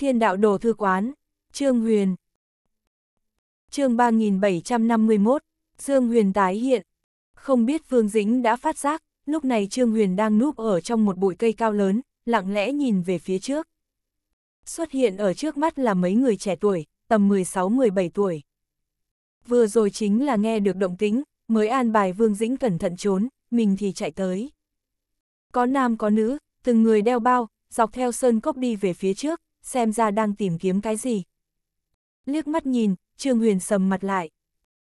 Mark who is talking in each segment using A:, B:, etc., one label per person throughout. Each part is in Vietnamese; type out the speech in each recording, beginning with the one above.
A: Thiên đạo đồ thư quán, Trương Huyền. Chương 3751, Dương Huyền tái hiện. Không biết Phương Dĩnh đã phát giác, lúc này Trương Huyền đang núp ở trong một bụi cây cao lớn, lặng lẽ nhìn về phía trước. Xuất hiện ở trước mắt là mấy người trẻ tuổi, tầm 16-17 tuổi. Vừa rồi chính là nghe được động tính, mới an bài Vương Dĩnh cẩn thận trốn, mình thì chạy tới. Có nam có nữ, từng người đeo bao, dọc theo sơn cốc đi về phía trước, xem ra đang tìm kiếm cái gì. Liếc mắt nhìn, Trương Huyền sầm mặt lại.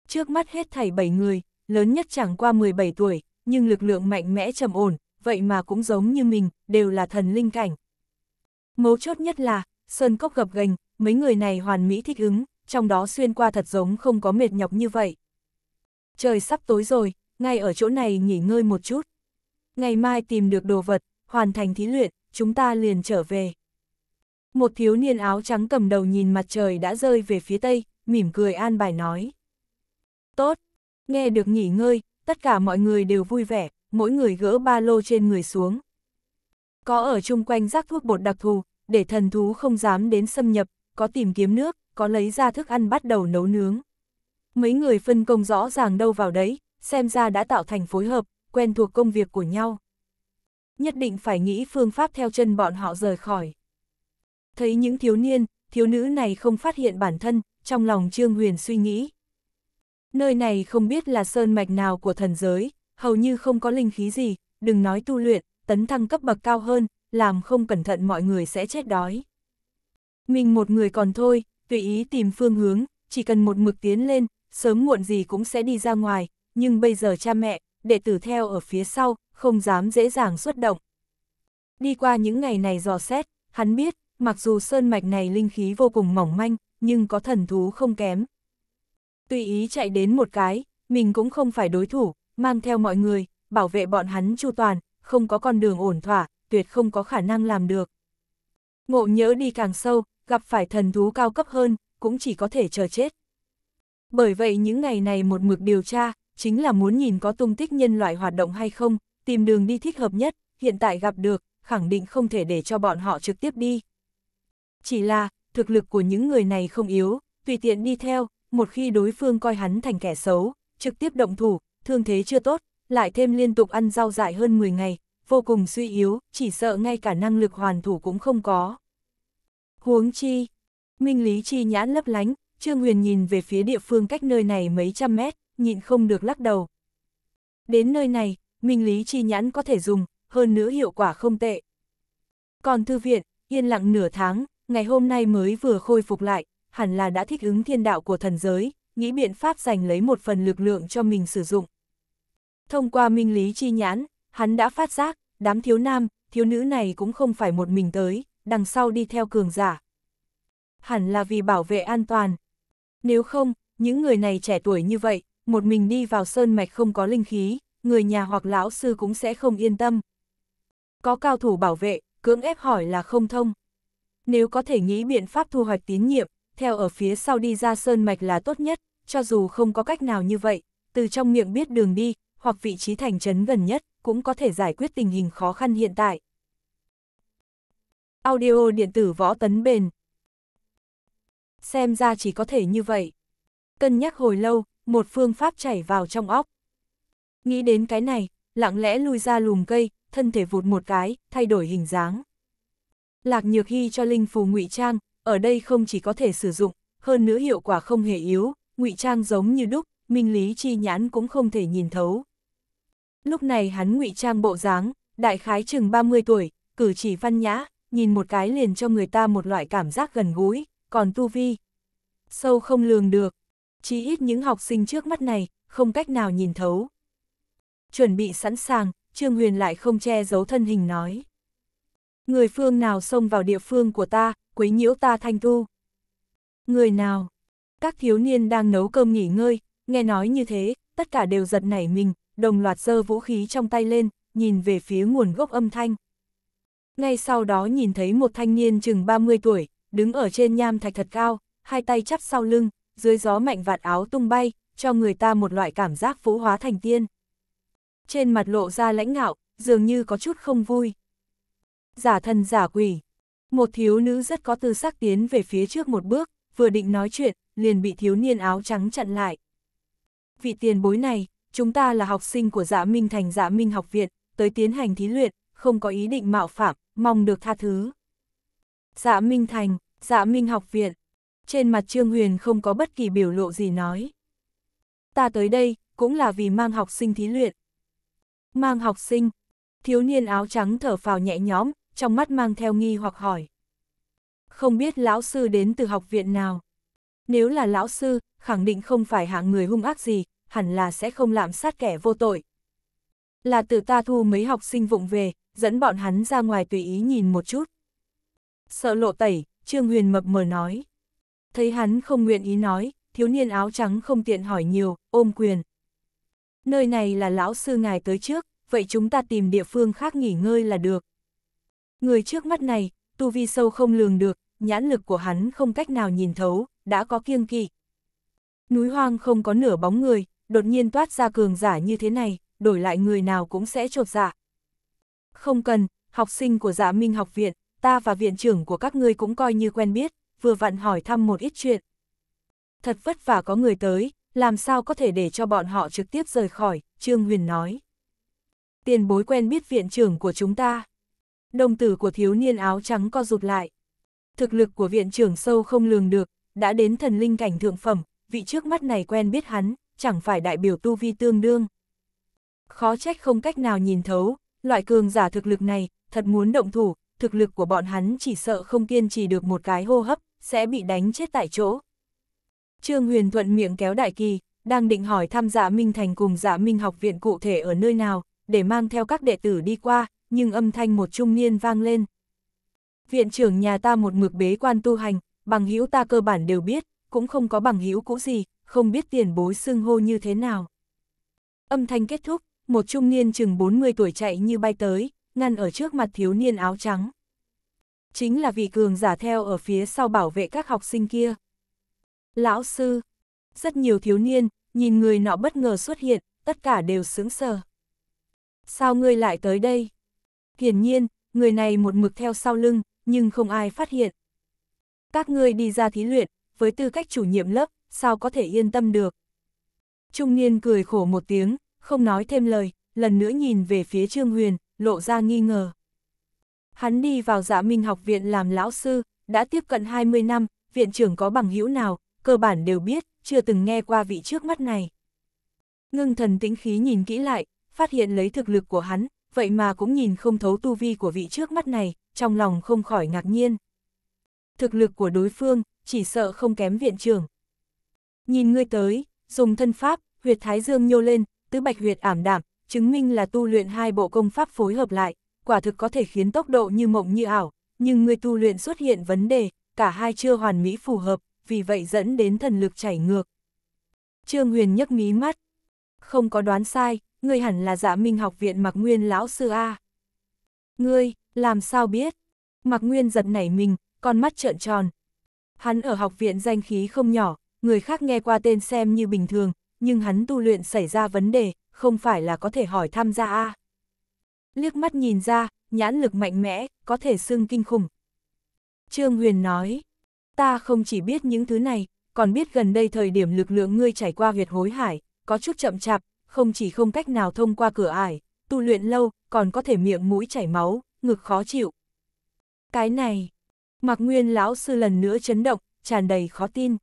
A: Trước mắt hết thảy 7 người, lớn nhất chẳng qua 17 tuổi, nhưng lực lượng mạnh mẽ trầm ổn, vậy mà cũng giống như mình, đều là thần linh cảnh. Mấu chốt nhất là, Sơn Cốc gập gành, mấy người này hoàn mỹ thích ứng, trong đó xuyên qua thật giống không có mệt nhọc như vậy. Trời sắp tối rồi, ngay ở chỗ này nghỉ ngơi một chút. Ngày mai tìm được đồ vật, hoàn thành thí luyện, chúng ta liền trở về. Một thiếu niên áo trắng cầm đầu nhìn mặt trời đã rơi về phía tây, mỉm cười an bài nói. Tốt, nghe được nghỉ ngơi, tất cả mọi người đều vui vẻ, mỗi người gỡ ba lô trên người xuống. Có ở chung quanh rác thuốc bột đặc thù, để thần thú không dám đến xâm nhập, có tìm kiếm nước, có lấy ra thức ăn bắt đầu nấu nướng. Mấy người phân công rõ ràng đâu vào đấy, xem ra đã tạo thành phối hợp, quen thuộc công việc của nhau. Nhất định phải nghĩ phương pháp theo chân bọn họ rời khỏi. Thấy những thiếu niên, thiếu nữ này không phát hiện bản thân, trong lòng Trương Huyền suy nghĩ. Nơi này không biết là sơn mạch nào của thần giới, hầu như không có linh khí gì, đừng nói tu luyện, tấn thăng cấp bậc cao hơn, làm không cẩn thận mọi người sẽ chết đói. Mình một người còn thôi, tùy ý tìm phương hướng, chỉ cần một mực tiến lên, sớm muộn gì cũng sẽ đi ra ngoài, nhưng bây giờ cha mẹ, đệ tử theo ở phía sau, không dám dễ dàng xuất động. Đi qua những ngày này dò xét, hắn biết, mặc dù sơn mạch này linh khí vô cùng mỏng manh, nhưng có thần thú không kém. Tùy ý chạy đến một cái, mình cũng không phải đối thủ, mang theo mọi người, bảo vệ bọn hắn chu toàn, không có con đường ổn thỏa, tuyệt không có khả năng làm được. Ngộ nhớ đi càng sâu, gặp phải thần thú cao cấp hơn, cũng chỉ có thể chờ chết. Bởi vậy những ngày này một mực điều tra, chính là muốn nhìn có tung tích nhân loại hoạt động hay không, tìm đường đi thích hợp nhất, hiện tại gặp được, khẳng định không thể để cho bọn họ trực tiếp đi. Chỉ là, thực lực của những người này không yếu, tùy tiện đi theo, một khi đối phương coi hắn thành kẻ xấu, trực tiếp động thủ, thương thế chưa tốt, lại thêm liên tục ăn rau dại hơn 10 ngày, vô cùng suy yếu, chỉ sợ ngay cả năng lực hoàn thủ cũng không có. Huống chi, minh lý chi nhãn lấp lánh, Trương Huyền nhìn về phía địa phương cách nơi này mấy trăm mét, nhịn không được lắc đầu. Đến nơi này, minh lý chi nhãn có thể dùng, hơn nữa hiệu quả không tệ. Còn thư viện, yên lặng nửa tháng, ngày hôm nay mới vừa khôi phục lại, hẳn là đã thích ứng thiên đạo của thần giới, nghĩ biện pháp giành lấy một phần lực lượng cho mình sử dụng. Thông qua minh lý chi nhãn, hắn đã phát giác, đám thiếu nam, thiếu nữ này cũng không phải một mình tới, đằng sau đi theo cường giả. Hẳn là vì bảo vệ an toàn. Nếu không, những người này trẻ tuổi như vậy, một mình đi vào sơn mạch không có linh khí, người nhà hoặc lão sư cũng sẽ không yên tâm. Có cao thủ bảo vệ, cưỡng ép hỏi là không thông. Nếu có thể nghĩ biện pháp thu hoạch tín nhiệm, theo ở phía sau đi ra sơn mạch là tốt nhất, cho dù không có cách nào như vậy, từ trong miệng biết đường đi, hoặc vị trí thành trấn gần nhất, cũng có thể giải quyết tình hình khó khăn hiện tại. Audio điện tử võ tấn bền Xem ra chỉ có thể như vậy. Cân nhắc hồi lâu, một phương pháp chảy vào trong óc. Nghĩ đến cái này, lặng lẽ lui ra lùm cây, thân thể vụt một cái, thay đổi hình dáng. Lạc Nhược Hy cho linh phù ngụy trang, ở đây không chỉ có thể sử dụng, hơn nữa hiệu quả không hề yếu, ngụy trang giống như đúc, minh lý chi nhãn cũng không thể nhìn thấu. Lúc này hắn ngụy trang bộ dáng, đại khái chừng 30 tuổi, cử chỉ văn nhã, nhìn một cái liền cho người ta một loại cảm giác gần gũi, còn tu vi. Sâu không lường được, chỉ ít những học sinh trước mắt này, không cách nào nhìn thấu. Chuẩn bị sẵn sàng, Trương Huyền lại không che giấu thân hình nói. Người phương nào xông vào địa phương của ta, quấy nhiễu ta thanh thu. Người nào? Các thiếu niên đang nấu cơm nghỉ ngơi, nghe nói như thế, tất cả đều giật nảy mình, đồng loạt giơ vũ khí trong tay lên, nhìn về phía nguồn gốc âm thanh. Ngay sau đó nhìn thấy một thanh niên chừng 30 tuổi, đứng ở trên nham thạch thật cao, hai tay chắp sau lưng, dưới gió mạnh vạt áo tung bay, cho người ta một loại cảm giác vũ hóa thành tiên. Trên mặt lộ ra lãnh ngạo, dường như có chút không vui giả thần giả quỷ. Một thiếu nữ rất có tư sắc tiến về phía trước một bước, vừa định nói chuyện, liền bị thiếu niên áo trắng chặn lại. Vị tiền bối này, chúng ta là học sinh của giả dạ Minh Thành giả dạ Minh học viện, tới tiến hành thí luyện, không có ý định mạo phạm, mong được tha thứ. giả dạ Minh Thành, giả Minh học viện, trên mặt Trương Huyền không có bất kỳ biểu lộ gì nói. Ta tới đây, cũng là vì mang học sinh thí luyện. Mang học sinh, thiếu niên áo trắng thở phào nhẹ nhõm, trong mắt mang theo nghi hoặc hỏi. Không biết lão sư đến từ học viện nào? Nếu là lão sư, khẳng định không phải hạng người hung ác gì, hẳn là sẽ không làm sát kẻ vô tội. Là từ ta thu mấy học sinh vụng về, dẫn bọn hắn ra ngoài tùy ý nhìn một chút. Sợ lộ tẩy, Trương Huyền mập mờ nói. Thấy hắn không nguyện ý nói, thiếu niên áo trắng không tiện hỏi nhiều, ôm quyền. Nơi này là lão sư ngài tới trước, vậy chúng ta tìm địa phương khác nghỉ ngơi là được. Người trước mắt này, tu vi sâu không lường được, nhãn lực của hắn không cách nào nhìn thấu, đã có kiêng kỵ. Núi hoang không có nửa bóng người, đột nhiên toát ra cường giả như thế này, đổi lại người nào cũng sẽ trột dạ. Không cần, học sinh của dạ minh học viện, ta và viện trưởng của các ngươi cũng coi như quen biết, vừa vặn hỏi thăm một ít chuyện. Thật vất vả có người tới, làm sao có thể để cho bọn họ trực tiếp rời khỏi, Trương Huyền nói. Tiền bối quen biết viện trưởng của chúng ta đồng tử của thiếu niên áo trắng co rụt lại. Thực lực của viện trưởng sâu không lường được, đã đến thần linh cảnh thượng phẩm, vị trước mắt này quen biết hắn, chẳng phải đại biểu tu vi tương đương. Khó trách không cách nào nhìn thấu, loại cường giả thực lực này, thật muốn động thủ, thực lực của bọn hắn chỉ sợ không kiên trì được một cái hô hấp, sẽ bị đánh chết tại chỗ. Trương Huyền Thuận miệng kéo đại kỳ, đang định hỏi thăm dạ Minh Thành cùng giả dạ Minh học viện cụ thể ở nơi nào, để mang theo các đệ tử đi qua, nhưng âm thanh một trung niên vang lên. Viện trưởng nhà ta một mực bế quan tu hành, bằng hữu ta cơ bản đều biết, cũng không có bằng hữu cũ gì, không biết tiền bối xưng hô như thế nào. Âm thanh kết thúc, một trung niên chừng 40 tuổi chạy như bay tới, ngăn ở trước mặt thiếu niên áo trắng. Chính là vị cường giả theo ở phía sau bảo vệ các học sinh kia. Lão sư, rất nhiều thiếu niên, nhìn người nọ bất ngờ xuất hiện, tất cả đều sững sờ. Sao ngươi lại tới đây? Hiển nhiên, người này một mực theo sau lưng, nhưng không ai phát hiện. Các ngươi đi ra thí luyện, với tư cách chủ nhiệm lớp, sao có thể yên tâm được. Trung niên cười khổ một tiếng, không nói thêm lời, lần nữa nhìn về phía Trương Huyền, lộ ra nghi ngờ. Hắn đi vào dạ minh học viện làm lão sư, đã tiếp cận 20 năm, viện trưởng có bằng hữu nào, cơ bản đều biết, chưa từng nghe qua vị trước mắt này. Ngưng thần tĩnh khí nhìn kỹ lại, phát hiện lấy thực lực của hắn, vậy mà cũng nhìn không thấu tu vi của vị trước mắt này, trong lòng không khỏi ngạc nhiên. Thực lực của đối phương, chỉ sợ không kém viện trưởng. Nhìn ngươi tới, dùng thân pháp, huyệt thái dương nhô lên, tứ bạch huyệt ảm đạm, chứng minh là tu luyện hai bộ công pháp phối hợp lại, quả thực có thể khiến tốc độ như mộng như ảo, nhưng ngươi tu luyện xuất hiện vấn đề, cả hai chưa hoàn mỹ phù hợp, vì vậy dẫn đến thần lực chảy ngược. Trương Huyền nhấc mí mắt. Không có đoán sai, ngươi hẳn là dạ minh học viện mặc nguyên lão sư A. Ngươi, làm sao biết? Mặc nguyên giật nảy mình, con mắt trợn tròn. Hắn ở học viện danh khí không nhỏ, người khác nghe qua tên xem như bình thường, nhưng hắn tu luyện xảy ra vấn đề, không phải là có thể hỏi tham gia A. Liếc mắt nhìn ra, nhãn lực mạnh mẽ, có thể xưng kinh khủng. Trương Huyền nói, ta không chỉ biết những thứ này, còn biết gần đây thời điểm lực lượng ngươi trải qua huyệt hối hải, có chút chậm chạp, không chỉ không cách nào thông qua cửa ải, tu luyện lâu, còn có thể miệng mũi chảy máu, ngực khó chịu. Cái này, mặc Nguyên lão sư lần nữa chấn động, tràn đầy khó tin.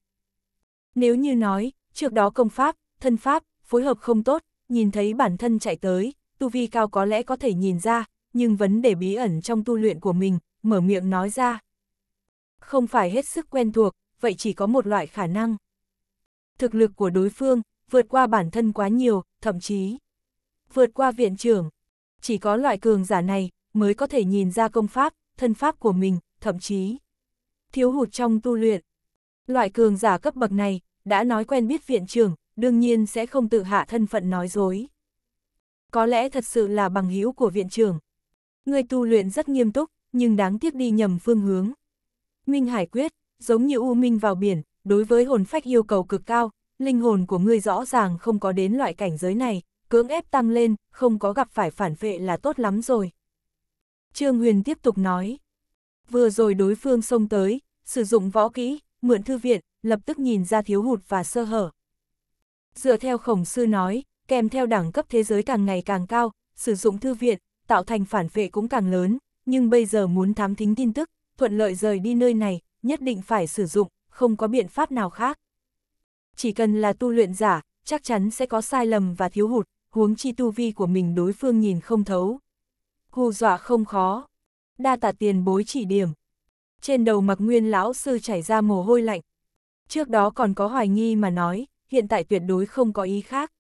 A: Nếu như nói, trước đó công pháp, thân pháp, phối hợp không tốt, nhìn thấy bản thân chạy tới, tu vi cao có lẽ có thể nhìn ra, nhưng vấn đề bí ẩn trong tu luyện của mình, mở miệng nói ra. Không phải hết sức quen thuộc, vậy chỉ có một loại khả năng. Thực lực của đối phương, vượt qua bản thân quá nhiều, thậm chí vượt qua viện trưởng. Chỉ có loại cường giả này mới có thể nhìn ra công pháp, thân pháp của mình, thậm chí thiếu hụt trong tu luyện. Loại cường giả cấp bậc này đã nói quen biết viện trưởng, đương nhiên sẽ không tự hạ thân phận nói dối. Có lẽ thật sự là bằng hữu của viện trưởng. Người tu luyện rất nghiêm túc, nhưng đáng tiếc đi nhầm phương hướng. Minh Hải quyết, giống như u minh vào biển, đối với hồn phách yêu cầu cực cao, linh hồn của ngươi rõ ràng không có đến loại cảnh giới này, cưỡng ép tăng lên, không có gặp phải phản vệ là tốt lắm rồi. Trương Huyền tiếp tục nói, vừa rồi đối phương xông tới, sử dụng võ kỹ, mượn thư viện, lập tức nhìn ra thiếu hụt và sơ hở. Dựa theo khổng sư nói, kèm theo đẳng cấp thế giới càng ngày càng cao, sử dụng thư viện, tạo thành phản vệ cũng càng lớn, nhưng bây giờ muốn thám thính tin tức, thuận lợi rời đi nơi này, nhất định phải sử dụng, không có biện pháp nào khác chỉ cần là tu luyện giả, chắc chắn sẽ có sai lầm và thiếu hụt, huống chi tu vi của mình đối phương nhìn không thấu. Hù dọa không khó, đa tạ tiền bối chỉ điểm. Trên đầu mặc nguyên lão sư chảy ra mồ hôi lạnh. Trước đó còn có hoài nghi mà nói, hiện tại tuyệt đối không có ý khác.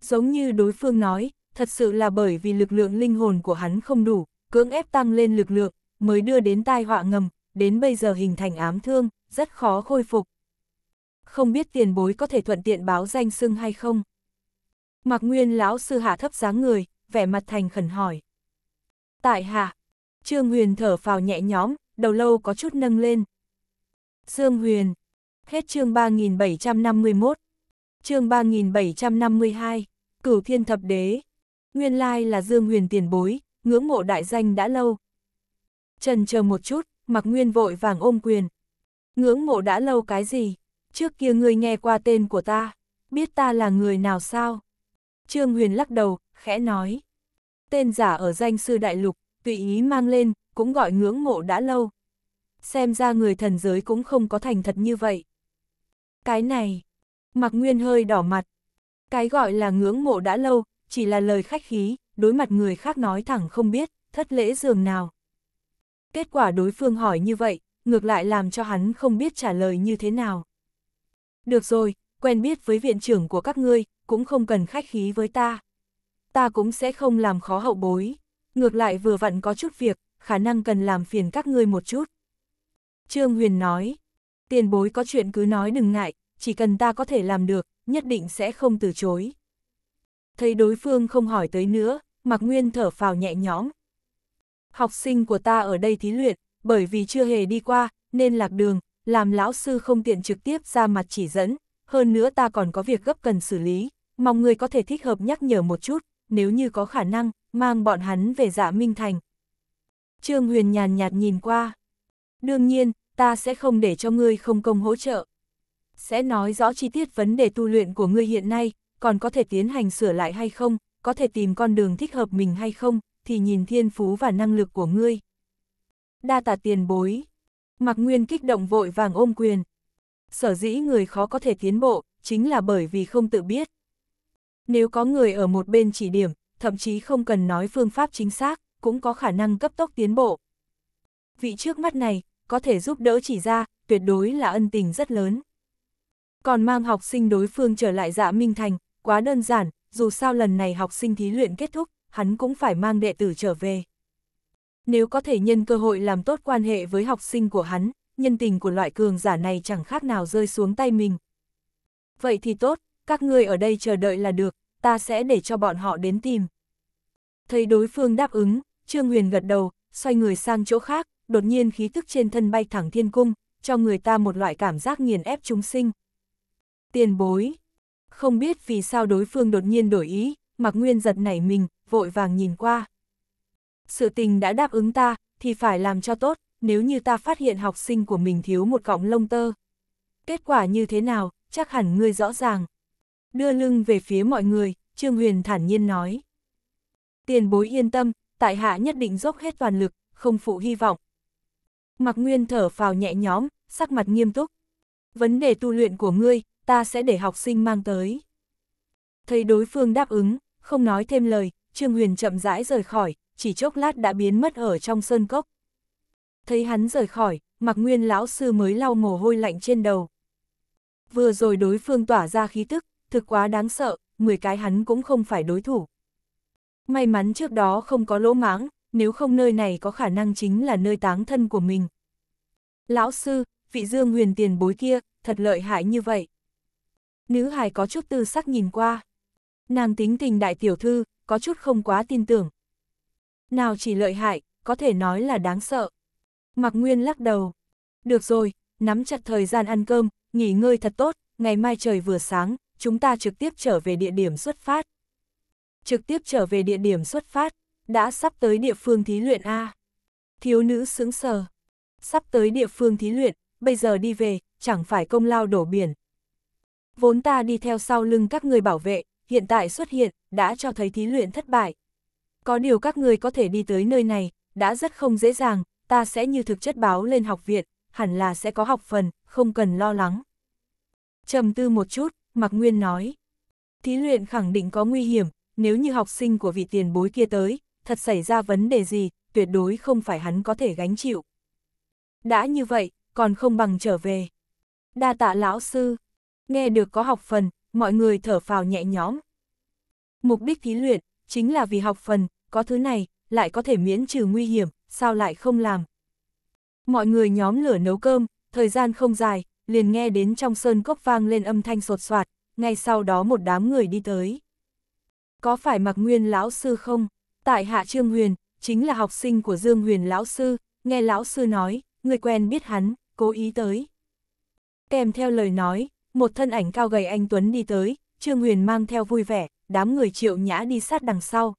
A: Giống như đối phương nói, thật sự là bởi vì lực lượng linh hồn của hắn không đủ, cưỡng ép tăng lên lực lượng, mới đưa đến tai họa ngầm, đến bây giờ hình thành ám thương, rất khó khôi phục không biết tiền bối có thể thuận tiện báo danh xưng hay không. Mạc Nguyên lão sư hạ thấp dáng người, vẻ mặt thành khẩn hỏi. Tại hạ, Trương Huyền thở phào nhẹ nhõm, đầu lâu có chút nâng lên. Dương Huyền, hết chương 3751, chương 3752, cửu thiên thập đế, nguyên lai là Dương Huyền tiền bối, ngưỡng mộ đại danh đã lâu. Trần chờ một chút, mặc nguyên vội vàng ôm quyền. Ngưỡng mộ đã lâu cái gì? trước kia ngươi nghe qua tên của ta, biết ta là người nào sao? Trương Huyền lắc đầu, khẽ nói. Tên giả ở danh sư đại lục, tùy ý mang lên, cũng gọi ngưỡng mộ đã lâu. Xem ra người thần giới cũng không có thành thật như vậy. Cái này, mặc nguyên hơi đỏ mặt. Cái gọi là ngưỡng mộ đã lâu, chỉ là lời khách khí, đối mặt người khác nói thẳng không biết, thất lễ dường nào. Kết quả đối phương hỏi như vậy, ngược lại làm cho hắn không biết trả lời như thế nào. Được rồi, quen biết với viện trưởng của các ngươi, cũng không cần khách khí với ta. Ta cũng sẽ không làm khó hậu bối. Ngược lại vừa vặn có chút việc, khả năng cần làm phiền các ngươi một chút. Trương Huyền nói, tiền bối có chuyện cứ nói đừng ngại, chỉ cần ta có thể làm được, nhất định sẽ không từ chối. Thấy đối phương không hỏi tới nữa, Mạc Nguyên thở phào nhẹ nhõm. Học sinh của ta ở đây thí luyện, bởi vì chưa hề đi qua, nên lạc đường, làm lão sư không tiện trực tiếp ra mặt chỉ dẫn, hơn nữa ta còn có việc gấp cần xử lý, mong người có thể thích hợp nhắc nhở một chút, nếu như có khả năng, mang bọn hắn về dạ Minh Thành. Trương Huyền nhàn nhạt nhìn qua. Đương nhiên, ta sẽ không để cho ngươi không công hỗ trợ. Sẽ nói rõ chi tiết vấn đề tu luyện của ngươi hiện nay, còn có thể tiến hành sửa lại hay không, có thể tìm con đường thích hợp mình hay không, thì nhìn thiên phú và năng lực của ngươi. Đa tạ tiền bối. Mạc Nguyên kích động vội vàng ôm quyền. Sở dĩ người khó có thể tiến bộ, chính là bởi vì không tự biết. Nếu có người ở một bên chỉ điểm, thậm chí không cần nói phương pháp chính xác, cũng có khả năng cấp tốc tiến bộ. Vị trước mắt này, có thể giúp đỡ chỉ ra, tuyệt đối là ân tình rất lớn. Còn mang học sinh đối phương trở lại dạ Minh Thành, quá đơn giản, dù sao lần này học sinh thí luyện kết thúc, hắn cũng phải mang đệ tử trở về nếu có thể nhân cơ hội làm tốt quan hệ với học sinh của hắn, nhân tình của loại cường giả này chẳng khác nào rơi xuống tay mình. Vậy thì tốt, các ngươi ở đây chờ đợi là được, ta sẽ để cho bọn họ đến tìm. Thấy đối phương đáp ứng, Trương Huyền gật đầu, xoay người sang chỗ khác, đột nhiên khí tức trên thân bay thẳng thiên cung, cho người ta một loại cảm giác nghiền ép chúng sinh. Tiền bối, không biết vì sao đối phương đột nhiên đổi ý, mặc nguyên giật nảy mình, vội vàng nhìn qua sự tình đã đáp ứng ta, thì phải làm cho tốt, nếu như ta phát hiện học sinh của mình thiếu một cọng lông tơ. Kết quả như thế nào, chắc hẳn ngươi rõ ràng. Đưa lưng về phía mọi người, Trương Huyền thản nhiên nói. Tiền bối yên tâm, tại hạ nhất định dốc hết toàn lực, không phụ hy vọng. Mặc Nguyên thở phào nhẹ nhõm, sắc mặt nghiêm túc. Vấn đề tu luyện của ngươi, ta sẽ để học sinh mang tới. Thấy đối phương đáp ứng, không nói thêm lời, Trương Huyền chậm rãi rời khỏi, chỉ chốc lát đã biến mất ở trong sơn cốc. Thấy hắn rời khỏi, mặc nguyên lão sư mới lau mồ hôi lạnh trên đầu. Vừa rồi đối phương tỏa ra khí tức, thực quá đáng sợ, 10 cái hắn cũng không phải đối thủ. May mắn trước đó không có lỗ mãng, nếu không nơi này có khả năng chính là nơi táng thân của mình. Lão sư, vị dương huyền tiền bối kia, thật lợi hại như vậy. Nữ hài có chút tư sắc nhìn qua. Nàng tính tình đại tiểu thư, có chút không quá tin tưởng, nào chỉ lợi hại, có thể nói là đáng sợ. Mạc Nguyên lắc đầu. Được rồi, nắm chặt thời gian ăn cơm, nghỉ ngơi thật tốt, ngày mai trời vừa sáng, chúng ta trực tiếp trở về địa điểm xuất phát. Trực tiếp trở về địa điểm xuất phát, đã sắp tới địa phương thí luyện A. Thiếu nữ sững sờ. Sắp tới địa phương thí luyện, bây giờ đi về, chẳng phải công lao đổ biển. Vốn ta đi theo sau lưng các người bảo vệ, hiện tại xuất hiện, đã cho thấy thí luyện thất bại, có điều các người có thể đi tới nơi này, đã rất không dễ dàng, ta sẽ như thực chất báo lên học viện, hẳn là sẽ có học phần, không cần lo lắng. trầm tư một chút, Mạc Nguyên nói. Thí luyện khẳng định có nguy hiểm, nếu như học sinh của vị tiền bối kia tới, thật xảy ra vấn đề gì, tuyệt đối không phải hắn có thể gánh chịu. Đã như vậy, còn không bằng trở về. Đa tạ lão sư, nghe được có học phần, mọi người thở phào nhẹ nhõm. Mục đích thí luyện, chính là vì học phần, có thứ này, lại có thể miễn trừ nguy hiểm, sao lại không làm. Mọi người nhóm lửa nấu cơm, thời gian không dài, liền nghe đến trong sơn cốc vang lên âm thanh sột soạt, ngay sau đó một đám người đi tới. Có phải mặc nguyên lão sư không? Tại hạ Trương Huyền, chính là học sinh của Dương Huyền lão sư, nghe lão sư nói, người quen biết hắn, cố ý tới. Kèm theo lời nói, một thân ảnh cao gầy anh Tuấn đi tới, Trương Huyền mang theo vui vẻ, đám người triệu nhã đi sát đằng sau,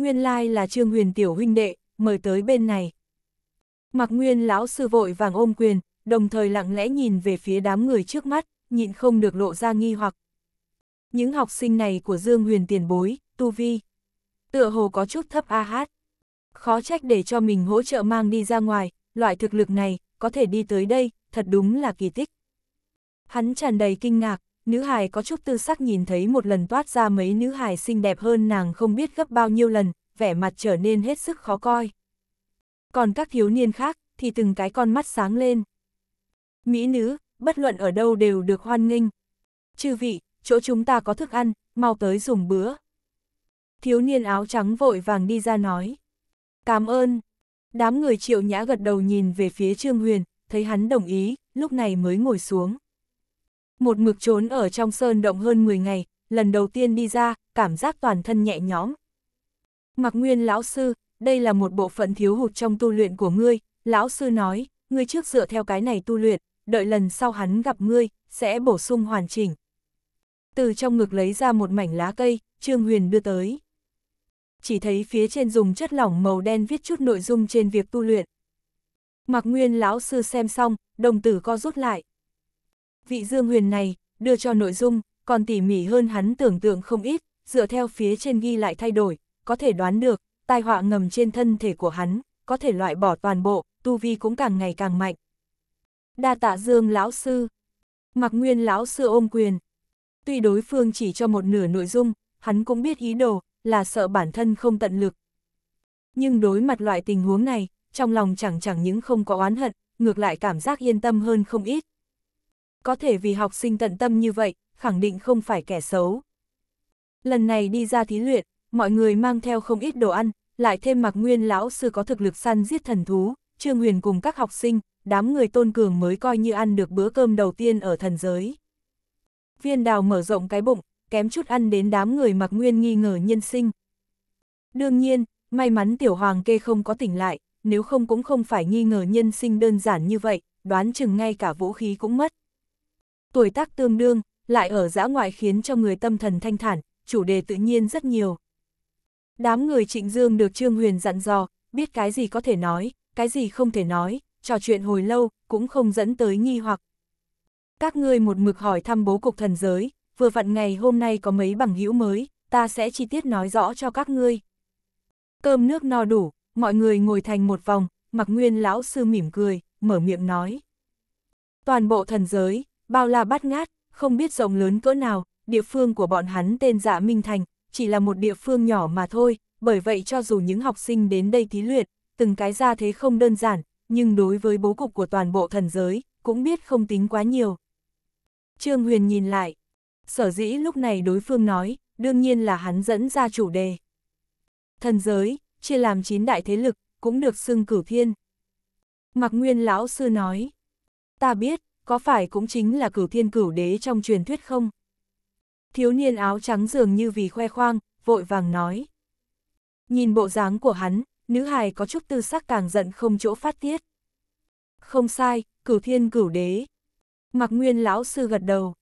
A: nguyên lai là Trương Huyền tiểu huynh đệ, mời tới bên này. mặc Nguyên lão sư vội vàng ôm quyền, đồng thời lặng lẽ nhìn về phía đám người trước mắt, nhịn không được lộ ra nghi hoặc. Những học sinh này của Dương Huyền tiền bối, tu vi, tựa hồ có chút thấp a hát. Khó trách để cho mình hỗ trợ mang đi ra ngoài, loại thực lực này, có thể đi tới đây, thật đúng là kỳ tích. Hắn tràn đầy kinh ngạc, nữ hài có chút tư sắc nhìn thấy một lần toát ra mấy nữ hài xinh đẹp hơn nàng không biết gấp bao nhiêu lần, vẻ mặt trở nên hết sức khó coi. Còn các thiếu niên khác, thì từng cái con mắt sáng lên. Mỹ nữ, bất luận ở đâu đều được hoan nghênh. Chư vị, chỗ chúng ta có thức ăn, mau tới dùng bữa. Thiếu niên áo trắng vội vàng đi ra nói. Cảm ơn. Đám người triệu nhã gật đầu nhìn về phía Trương Huyền, thấy hắn đồng ý, lúc này mới ngồi xuống. Một mực trốn ở trong sơn động hơn 10 ngày, lần đầu tiên đi ra, cảm giác toàn thân nhẹ nhõm. Mặc nguyên lão sư, đây là một bộ phận thiếu hụt trong tu luyện của ngươi, lão sư nói, ngươi trước dựa theo cái này tu luyện, đợi lần sau hắn gặp ngươi, sẽ bổ sung hoàn chỉnh. Từ trong ngực lấy ra một mảnh lá cây, Trương Huyền đưa tới. Chỉ thấy phía trên dùng chất lỏng màu đen viết chút nội dung trên việc tu luyện. Mặc nguyên lão sư xem xong, đồng tử co rút lại vị Dương Huyền này, đưa cho nội dung, còn tỉ mỉ hơn hắn tưởng tượng không ít, dựa theo phía trên ghi lại thay đổi, có thể đoán được, tai họa ngầm trên thân thể của hắn, có thể loại bỏ toàn bộ, tu vi cũng càng ngày càng mạnh. Đa tạ Dương lão sư, mặc nguyên lão sư ôm quyền. Tuy đối phương chỉ cho một nửa nội dung, hắn cũng biết ý đồ, là sợ bản thân không tận lực. Nhưng đối mặt loại tình huống này, trong lòng chẳng chẳng những không có oán hận, ngược lại cảm giác yên tâm hơn không ít, có thể vì học sinh tận tâm như vậy, khẳng định không phải kẻ xấu. Lần này đi ra thí luyện, mọi người mang theo không ít đồ ăn, lại thêm mặc nguyên lão sư có thực lực săn giết thần thú, Trương Huyền cùng các học sinh, đám người tôn cường mới coi như ăn được bữa cơm đầu tiên ở thần giới. Viên đào mở rộng cái bụng, kém chút ăn đến đám người mặc nguyên nghi ngờ nhân sinh. Đương nhiên, may mắn tiểu hoàng kê không có tỉnh lại, nếu không cũng không phải nghi ngờ nhân sinh đơn giản như vậy, đoán chừng ngay cả vũ khí cũng mất tuổi tác tương đương, lại ở giã ngoại khiến cho người tâm thần thanh thản, chủ đề tự nhiên rất nhiều. Đám người trịnh dương được Trương Huyền dặn dò, biết cái gì có thể nói, cái gì không thể nói, trò chuyện hồi lâu, cũng không dẫn tới nghi hoặc. Các ngươi một mực hỏi thăm bố cục thần giới, vừa vặn ngày hôm nay có mấy bằng hữu mới, ta sẽ chi tiết nói rõ cho các ngươi. Cơm nước no đủ, mọi người ngồi thành một vòng, mặc nguyên lão sư mỉm cười, mở miệng nói. Toàn bộ thần giới, bao la bát ngát, không biết rộng lớn cỡ nào, địa phương của bọn hắn tên Dạ Minh Thành, chỉ là một địa phương nhỏ mà thôi, bởi vậy cho dù những học sinh đến đây thí luyện, từng cái ra thế không đơn giản, nhưng đối với bố cục của toàn bộ thần giới, cũng biết không tính quá nhiều. Trương Huyền nhìn lại, sở dĩ lúc này đối phương nói, đương nhiên là hắn dẫn ra chủ đề. Thần giới, chia làm chín đại thế lực, cũng được xưng cửu thiên. Mạc Nguyên Lão Sư nói, ta biết, có phải cũng chính là cửu thiên cửu đế trong truyền thuyết không? Thiếu niên áo trắng dường như vì khoe khoang, vội vàng nói. Nhìn bộ dáng của hắn, nữ hài có chút tư sắc càng giận không chỗ phát tiết. Không sai, cửu thiên cửu đế. Mặc nguyên lão sư gật đầu.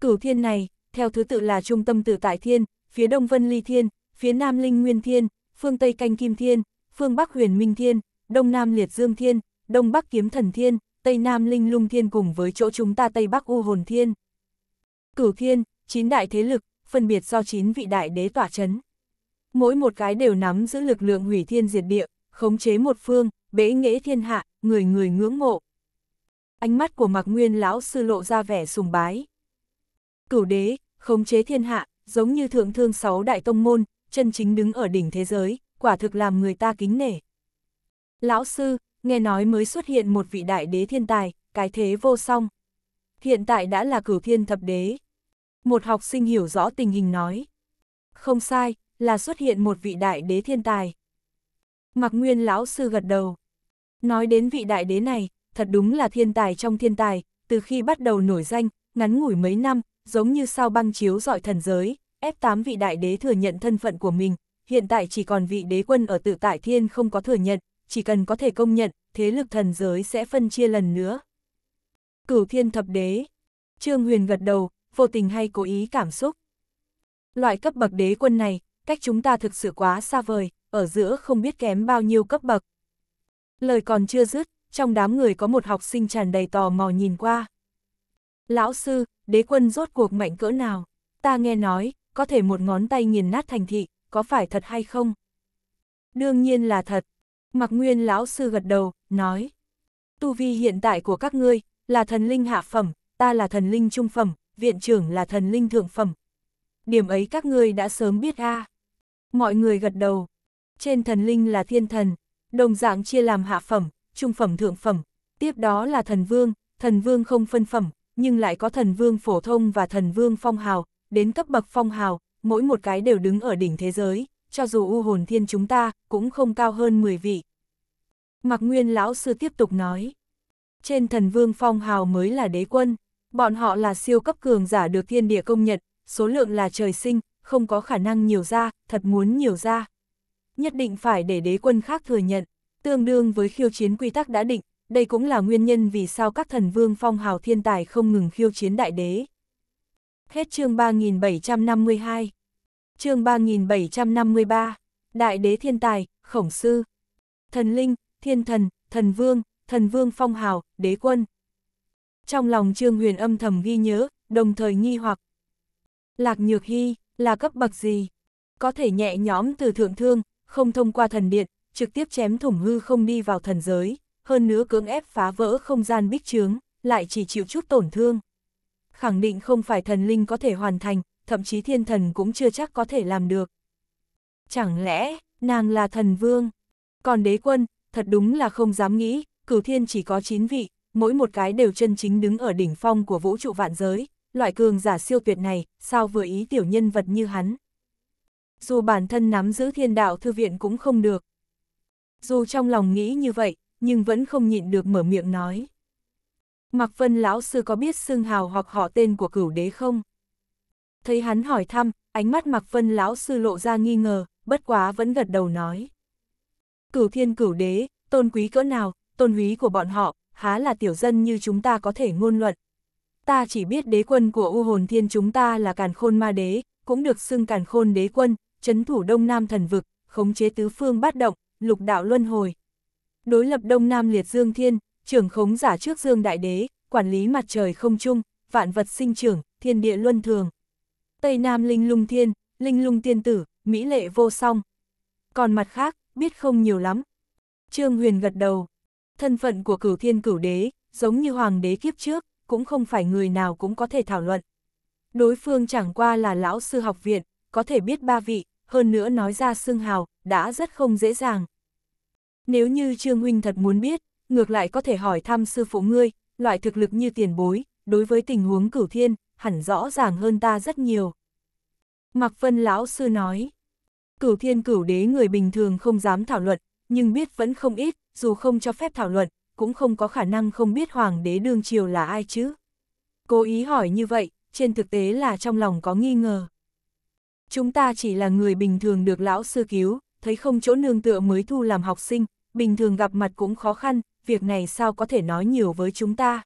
A: Cửu thiên này, theo thứ tự là trung tâm tử tại thiên, phía đông vân ly thiên, phía nam linh nguyên thiên, phương tây canh kim thiên, phương bắc huyền minh thiên, đông nam liệt dương thiên, đông bắc kiếm thần thiên, Tây Nam Linh Lung Thiên cùng với chỗ chúng ta Tây Bắc U Hồn Thiên. Cửu Thiên, chín đại thế lực, phân biệt do chín vị đại đế tỏa chấn. Mỗi một cái đều nắm giữ lực lượng hủy thiên diệt địa, khống chế một phương, bế nghễ thiên hạ, người người ngưỡng mộ. Ánh mắt của Mạc Nguyên lão sư lộ ra vẻ sùng bái. Cửu đế, khống chế thiên hạ, giống như thượng thương sáu đại tông môn, chân chính đứng ở đỉnh thế giới, quả thực làm người ta kính nể. Lão sư, nghe nói mới xuất hiện một vị đại đế thiên tài, cái thế vô song. Hiện tại đã là cửu thiên thập đế. Một học sinh hiểu rõ tình hình nói. Không sai, là xuất hiện một vị đại đế thiên tài. Mặc Nguyên lão sư gật đầu. Nói đến vị đại đế này, thật đúng là thiên tài trong thiên tài, từ khi bắt đầu nổi danh, ngắn ngủi mấy năm, giống như sao băng chiếu dọi thần giới, ép 8 vị đại đế thừa nhận thân phận của mình, hiện tại chỉ còn vị đế quân ở tự tại thiên không có thừa nhận, chỉ cần có thể công nhận, thế lực thần giới sẽ phân chia lần nữa. Cửu thiên thập đế. Trương Huyền gật đầu, vô tình hay cố ý cảm xúc. Loại cấp bậc đế quân này, cách chúng ta thực sự quá xa vời, ở giữa không biết kém bao nhiêu cấp bậc. Lời còn chưa dứt, trong đám người có một học sinh tràn đầy tò mò nhìn qua. Lão sư, đế quân rốt cuộc mạnh cỡ nào? Ta nghe nói, có thể một ngón tay nghiền nát thành thị, có phải thật hay không? Đương nhiên là thật, mặc Nguyên lão sư gật đầu, nói. Tu vi hiện tại của các ngươi là thần linh hạ phẩm, ta là thần linh trung phẩm, viện trưởng là thần linh thượng phẩm. Điểm ấy các ngươi đã sớm biết a. Mọi người gật đầu. Trên thần linh là thiên thần, đồng dạng chia làm hạ phẩm, trung phẩm thượng phẩm, tiếp đó là thần vương, thần vương không phân phẩm, nhưng lại có thần vương phổ thông và thần vương phong hào, đến cấp bậc phong hào, mỗi một cái đều đứng ở đỉnh thế giới, cho dù u hồn thiên chúng ta, cũng không cao hơn 10 vị. Mặc Nguyên lão sư tiếp tục nói, trên thần vương phong hào mới là đế quân, bọn họ là siêu cấp cường giả được thiên địa công nhận, số lượng là trời sinh, không có khả năng nhiều ra, thật muốn nhiều ra. Nhất định phải để đế quân khác thừa nhận, tương đương với khiêu chiến quy tắc đã định, đây cũng là nguyên nhân vì sao các thần vương phong hào thiên tài không ngừng khiêu chiến đại đế. Hết chương 3752 chương 3753, Đại đế thiên tài, khổng sư. Thần linh, thiên thần, thần vương, thần vương phong hào, đế quân. Trong lòng Trương Huyền âm thầm ghi nhớ, đồng thời nghi hoặc. Lạc Nhược Hy, là cấp bậc gì? Có thể nhẹ nhõm từ thượng thương, không thông qua thần điện, trực tiếp chém thủng hư không đi vào thần giới, hơn nữa cưỡng ép phá vỡ không gian bích trướng, lại chỉ chịu chút tổn thương. Khẳng định không phải thần linh có thể hoàn thành, thậm chí thiên thần cũng chưa chắc có thể làm được. Chẳng lẽ, nàng là thần vương? Còn đế quân, thật đúng là không dám nghĩ, cửu thiên chỉ có 9 vị, mỗi một cái đều chân chính đứng ở đỉnh phong của vũ trụ vạn giới, loại cường giả siêu tuyệt này, sao vừa ý tiểu nhân vật như hắn. Dù bản thân nắm giữ thiên đạo thư viện cũng không được. Dù trong lòng nghĩ như vậy, nhưng vẫn không nhịn được mở miệng nói. mặc Vân lão sư có biết xưng hào hoặc họ tên của cửu đế không? Thấy hắn hỏi thăm, ánh mắt mặc Vân lão sư lộ ra nghi ngờ, bất quá vẫn gật đầu nói. Cửu thiên cửu đế, tôn quý cỡ nào, tôn quý của bọn họ, há là tiểu dân như chúng ta có thể ngôn luận. Ta chỉ biết đế quân của U hồn thiên chúng ta là càn khôn ma đế, cũng được xưng càn khôn đế quân, chấn thủ đông nam thần vực, khống chế tứ phương bát động, lục đạo luân hồi. Đối lập đông nam liệt dương thiên, trưởng khống giả trước dương đại đế, quản lý mặt trời không trung, vạn vật sinh trưởng, thiên địa luân thường. Tây Nam linh lung thiên, linh lung tiên tử, mỹ lệ vô song. Còn mặt khác, biết không nhiều lắm. Trương Huyền gật đầu. Thân phận của cửu thiên cửu đế, giống như hoàng đế kiếp trước, cũng không phải người nào cũng có thể thảo luận. Đối phương chẳng qua là lão sư học viện, có thể biết ba vị, hơn nữa nói ra xương hào, đã rất không dễ dàng. Nếu như Trương Huynh thật muốn biết, ngược lại có thể hỏi thăm sư phụ ngươi, loại thực lực như tiền bối, đối với tình huống cửu thiên, hẳn rõ ràng hơn ta rất nhiều. Mạc Vân Lão Sư nói, cửu thiên cửu đế người bình thường không dám thảo luận, nhưng biết vẫn không ít, dù không cho phép thảo luận, cũng không có khả năng không biết Hoàng đế đương triều là ai chứ. Cố ý hỏi như vậy, trên thực tế là trong lòng có nghi ngờ. Chúng ta chỉ là người bình thường được lão sư cứu, thấy không chỗ nương tựa mới thu làm học sinh, bình thường gặp mặt cũng khó khăn, việc này sao có thể nói nhiều với chúng ta.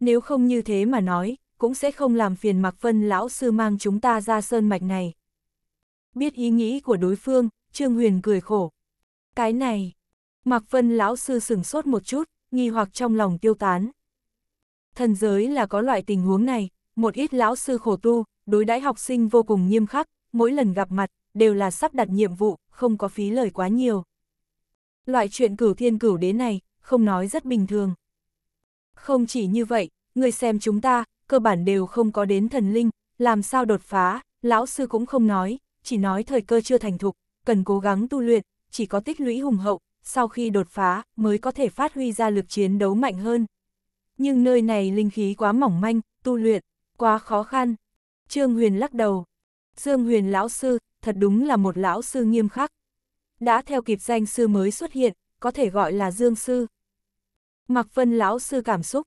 A: Nếu không như thế mà nói, cũng sẽ không làm phiền Mạc Vân lão sư mang chúng ta ra sơn mạch này. Biết ý nghĩ của đối phương, Trương Huyền cười khổ. Cái này, Mạc Vân lão sư sửng sốt một chút, nghi hoặc trong lòng tiêu tán. Thần giới là có loại tình huống này, một ít lão sư khổ tu, đối đãi học sinh vô cùng nghiêm khắc, mỗi lần gặp mặt, đều là sắp đặt nhiệm vụ, không có phí lời quá nhiều. Loại chuyện cửu thiên cửu đế này, không nói rất bình thường. Không chỉ như vậy, người xem chúng ta, cơ bản đều không có đến thần linh, làm sao đột phá, lão sư cũng không nói, chỉ nói thời cơ chưa thành thục, cần cố gắng tu luyện, chỉ có tích lũy hùng hậu, sau khi đột phá mới có thể phát huy ra lực chiến đấu mạnh hơn. Nhưng nơi này linh khí quá mỏng manh, tu luyện, quá khó khăn. Trương Huyền lắc đầu. Dương Huyền lão sư, thật đúng là một lão sư nghiêm khắc. Đã theo kịp danh sư mới xuất hiện, có thể gọi là Dương sư. mặc Vân lão sư cảm xúc.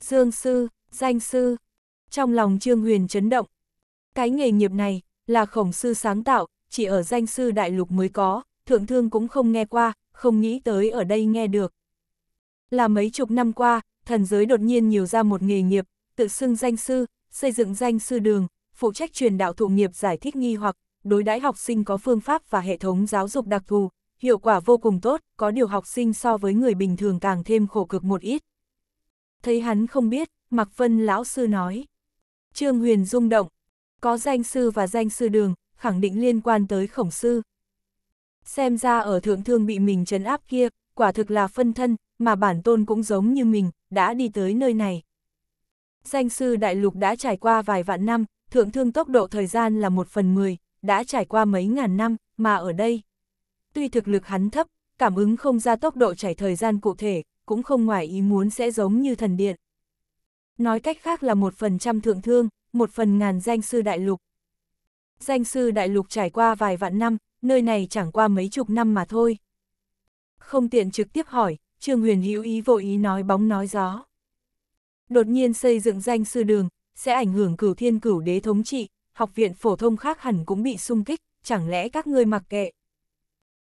A: Dương sư, Danh sư. Trong lòng Trương Huyền chấn động. Cái nghề nghiệp này là khổng sư sáng tạo, chỉ ở danh sư đại lục mới có, thượng thương cũng không nghe qua, không nghĩ tới ở đây nghe được. Là mấy chục năm qua, thần giới đột nhiên nhiều ra một nghề nghiệp, tự xưng danh sư, xây dựng danh sư đường, phụ trách truyền đạo thụ nghiệp giải thích nghi hoặc, đối đãi học sinh có phương pháp và hệ thống giáo dục đặc thù, hiệu quả vô cùng tốt, có điều học sinh so với người bình thường càng thêm khổ cực một ít thấy hắn không biết, Mạc Vân lão sư nói. Trương Huyền rung động, có danh sư và danh sư đường, khẳng định liên quan tới khổng sư. Xem ra ở thượng thương bị mình trấn áp kia, quả thực là phân thân, mà bản tôn cũng giống như mình, đã đi tới nơi này. Danh sư đại lục đã trải qua vài vạn năm, thượng thương tốc độ thời gian là một phần mười, đã trải qua mấy ngàn năm, mà ở đây. Tuy thực lực hắn thấp, cảm ứng không ra tốc độ trải thời gian cụ thể, cũng không ngoài ý muốn sẽ giống như thần điện. Nói cách khác là một phần trăm thượng thương, một phần ngàn danh sư đại lục. Danh sư đại lục trải qua vài vạn năm, nơi này chẳng qua mấy chục năm mà thôi. Không tiện trực tiếp hỏi, Trương Huyền hữu ý vội ý nói bóng nói gió. Đột nhiên xây dựng danh sư đường, sẽ ảnh hưởng cửu thiên cửu đế thống trị, học viện phổ thông khác hẳn cũng bị xung kích, chẳng lẽ các ngươi mặc kệ.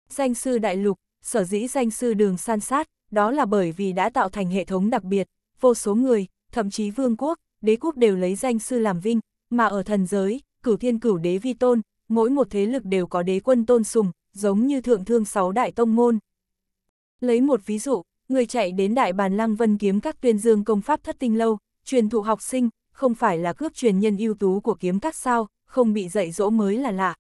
A: Danh sư đại lục, sở dĩ danh sư đường san sát, đó là bởi vì đã tạo thành hệ thống đặc biệt, vô số người, thậm chí vương quốc, đế quốc đều lấy danh sư làm vinh, mà ở thần giới, cửu thiên cửu đế vi tôn, mỗi một thế lực đều có đế quân tôn sùng, giống như thượng thương sáu đại tông môn. Lấy một ví dụ, người chạy đến đại bàn lăng vân kiếm các tuyên dương công pháp thất tinh lâu, truyền thụ học sinh, không phải là cướp truyền nhân ưu tú của kiếm các sao, không bị dạy dỗ mới là lạ.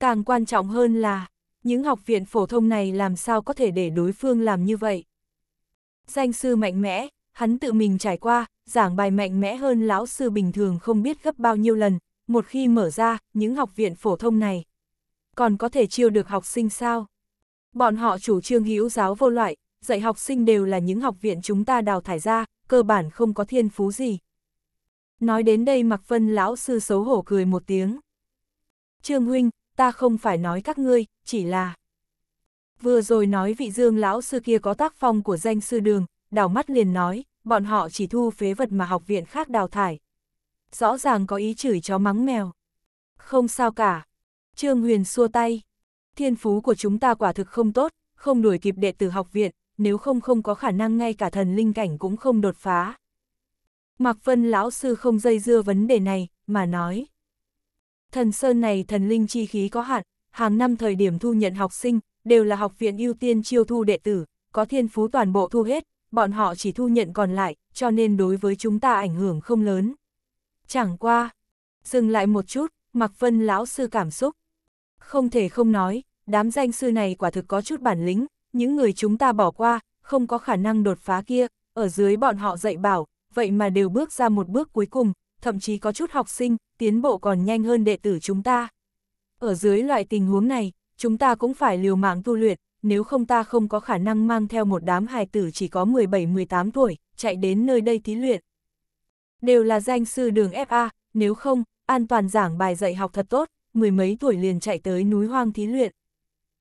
A: Càng quan trọng hơn là, những học viện phổ thông này làm sao có thể để đối phương làm như vậy. Danh sư mạnh mẽ, hắn tự mình trải qua, giảng bài mạnh mẽ hơn lão sư bình thường không biết gấp bao nhiêu lần, một khi mở ra, những học viện phổ thông này. Còn có thể chiêu được học sinh sao? Bọn họ chủ trương hữu giáo vô loại, dạy học sinh đều là những học viện chúng ta đào thải ra, cơ bản không có thiên phú gì. Nói đến đây Mạc Vân lão sư xấu hổ cười một tiếng. Trương Huynh, ta không phải nói các ngươi, chỉ là... Vừa rồi nói vị dương lão sư kia có tác phong của danh sư đường, đảo mắt liền nói, bọn họ chỉ thu phế vật mà học viện khác đào thải. Rõ ràng có ý chửi chó mắng mèo. Không sao cả. Trương Huyền xua tay. Thiên phú của chúng ta quả thực không tốt, không đuổi kịp đệ tử học viện, nếu không không có khả năng ngay cả thần linh cảnh cũng không đột phá. Mạc Vân lão sư không dây dưa vấn đề này, mà nói thần sơn này thần linh chi khí có hạn, hàng năm thời điểm thu nhận học sinh, đều là học viện ưu tiên chiêu thu đệ tử, có thiên phú toàn bộ thu hết, bọn họ chỉ thu nhận còn lại, cho nên đối với chúng ta ảnh hưởng không lớn. Chẳng qua, dừng lại một chút, Mạc Vân lão sư cảm xúc. Không thể không nói, đám danh sư này quả thực có chút bản lĩnh, những người chúng ta bỏ qua, không có khả năng đột phá kia, ở dưới bọn họ dạy bảo, vậy mà đều bước ra một bước cuối cùng, thậm chí có chút học sinh, tiến bộ còn nhanh hơn đệ tử chúng ta. Ở dưới loại tình huống này, chúng ta cũng phải liều mạng tu luyện, nếu không ta không có khả năng mang theo một đám hài tử chỉ có 17-18 tuổi, chạy đến nơi đây thí luyện. Đều là danh sư đường FA, nếu không, an toàn giảng bài dạy học thật tốt, mười mấy tuổi liền chạy tới núi hoang thí luyện.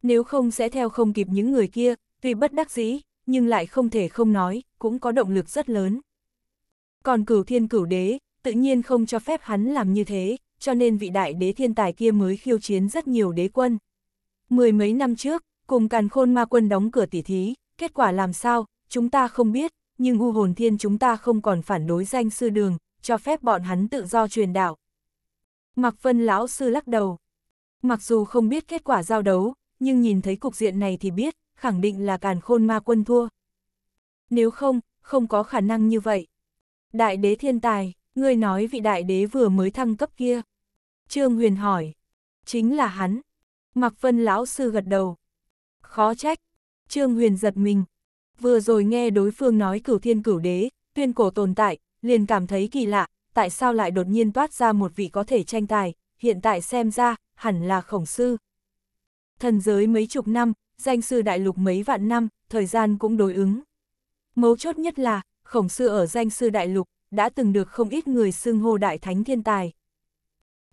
A: Nếu không sẽ theo không kịp những người kia, tuy bất đắc dĩ, nhưng lại không thể không nói, cũng có động lực rất lớn. Còn cửu thiên cửu đế, tự nhiên không cho phép hắn làm như thế, cho nên vị đại đế thiên tài kia mới khiêu chiến rất nhiều đế quân. Mười mấy năm trước, cùng càn khôn ma quân đóng cửa tỉ thí, kết quả làm sao, chúng ta không biết, nhưng u hồn thiên chúng ta không còn phản đối danh sư đường, cho phép bọn hắn tự do truyền đạo. Mặc phân lão sư lắc đầu. Mặc dù không biết kết quả giao đấu, nhưng nhìn thấy cục diện này thì biết, khẳng định là càn khôn ma quân thua. Nếu không, không có khả năng như vậy. Đại đế thiên tài, Ngươi nói vị đại đế vừa mới thăng cấp kia. Trương Huyền hỏi. Chính là hắn. Mạc Vân lão sư gật đầu. Khó trách. Trương Huyền giật mình. Vừa rồi nghe đối phương nói cửu thiên cửu đế, tuyên cổ tồn tại, liền cảm thấy kỳ lạ, tại sao lại đột nhiên toát ra một vị có thể tranh tài, hiện tại xem ra, hẳn là khổng sư. Thần giới mấy chục năm, danh sư đại lục mấy vạn năm, thời gian cũng đối ứng. Mấu chốt nhất là, khổng sư ở danh sư đại lục, đã từng được không ít người xưng hô đại thánh thiên tài.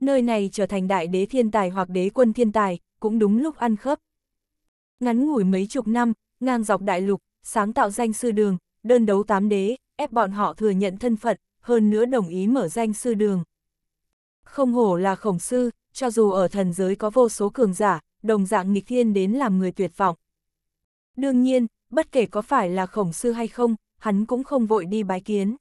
A: Nơi này trở thành đại đế thiên tài hoặc đế quân thiên tài, cũng đúng lúc ăn khớp. Ngắn ngủi mấy chục năm, ngang dọc đại lục, sáng tạo danh sư đường, đơn đấu tám đế, ép bọn họ thừa nhận thân phận, hơn nữa đồng ý mở danh sư đường. Không hổ là khổng sư, cho dù ở thần giới có vô số cường giả, đồng dạng nghịch thiên đến làm người tuyệt vọng. Đương nhiên, bất kể có phải là khổng sư hay không, hắn cũng không vội đi bái kiến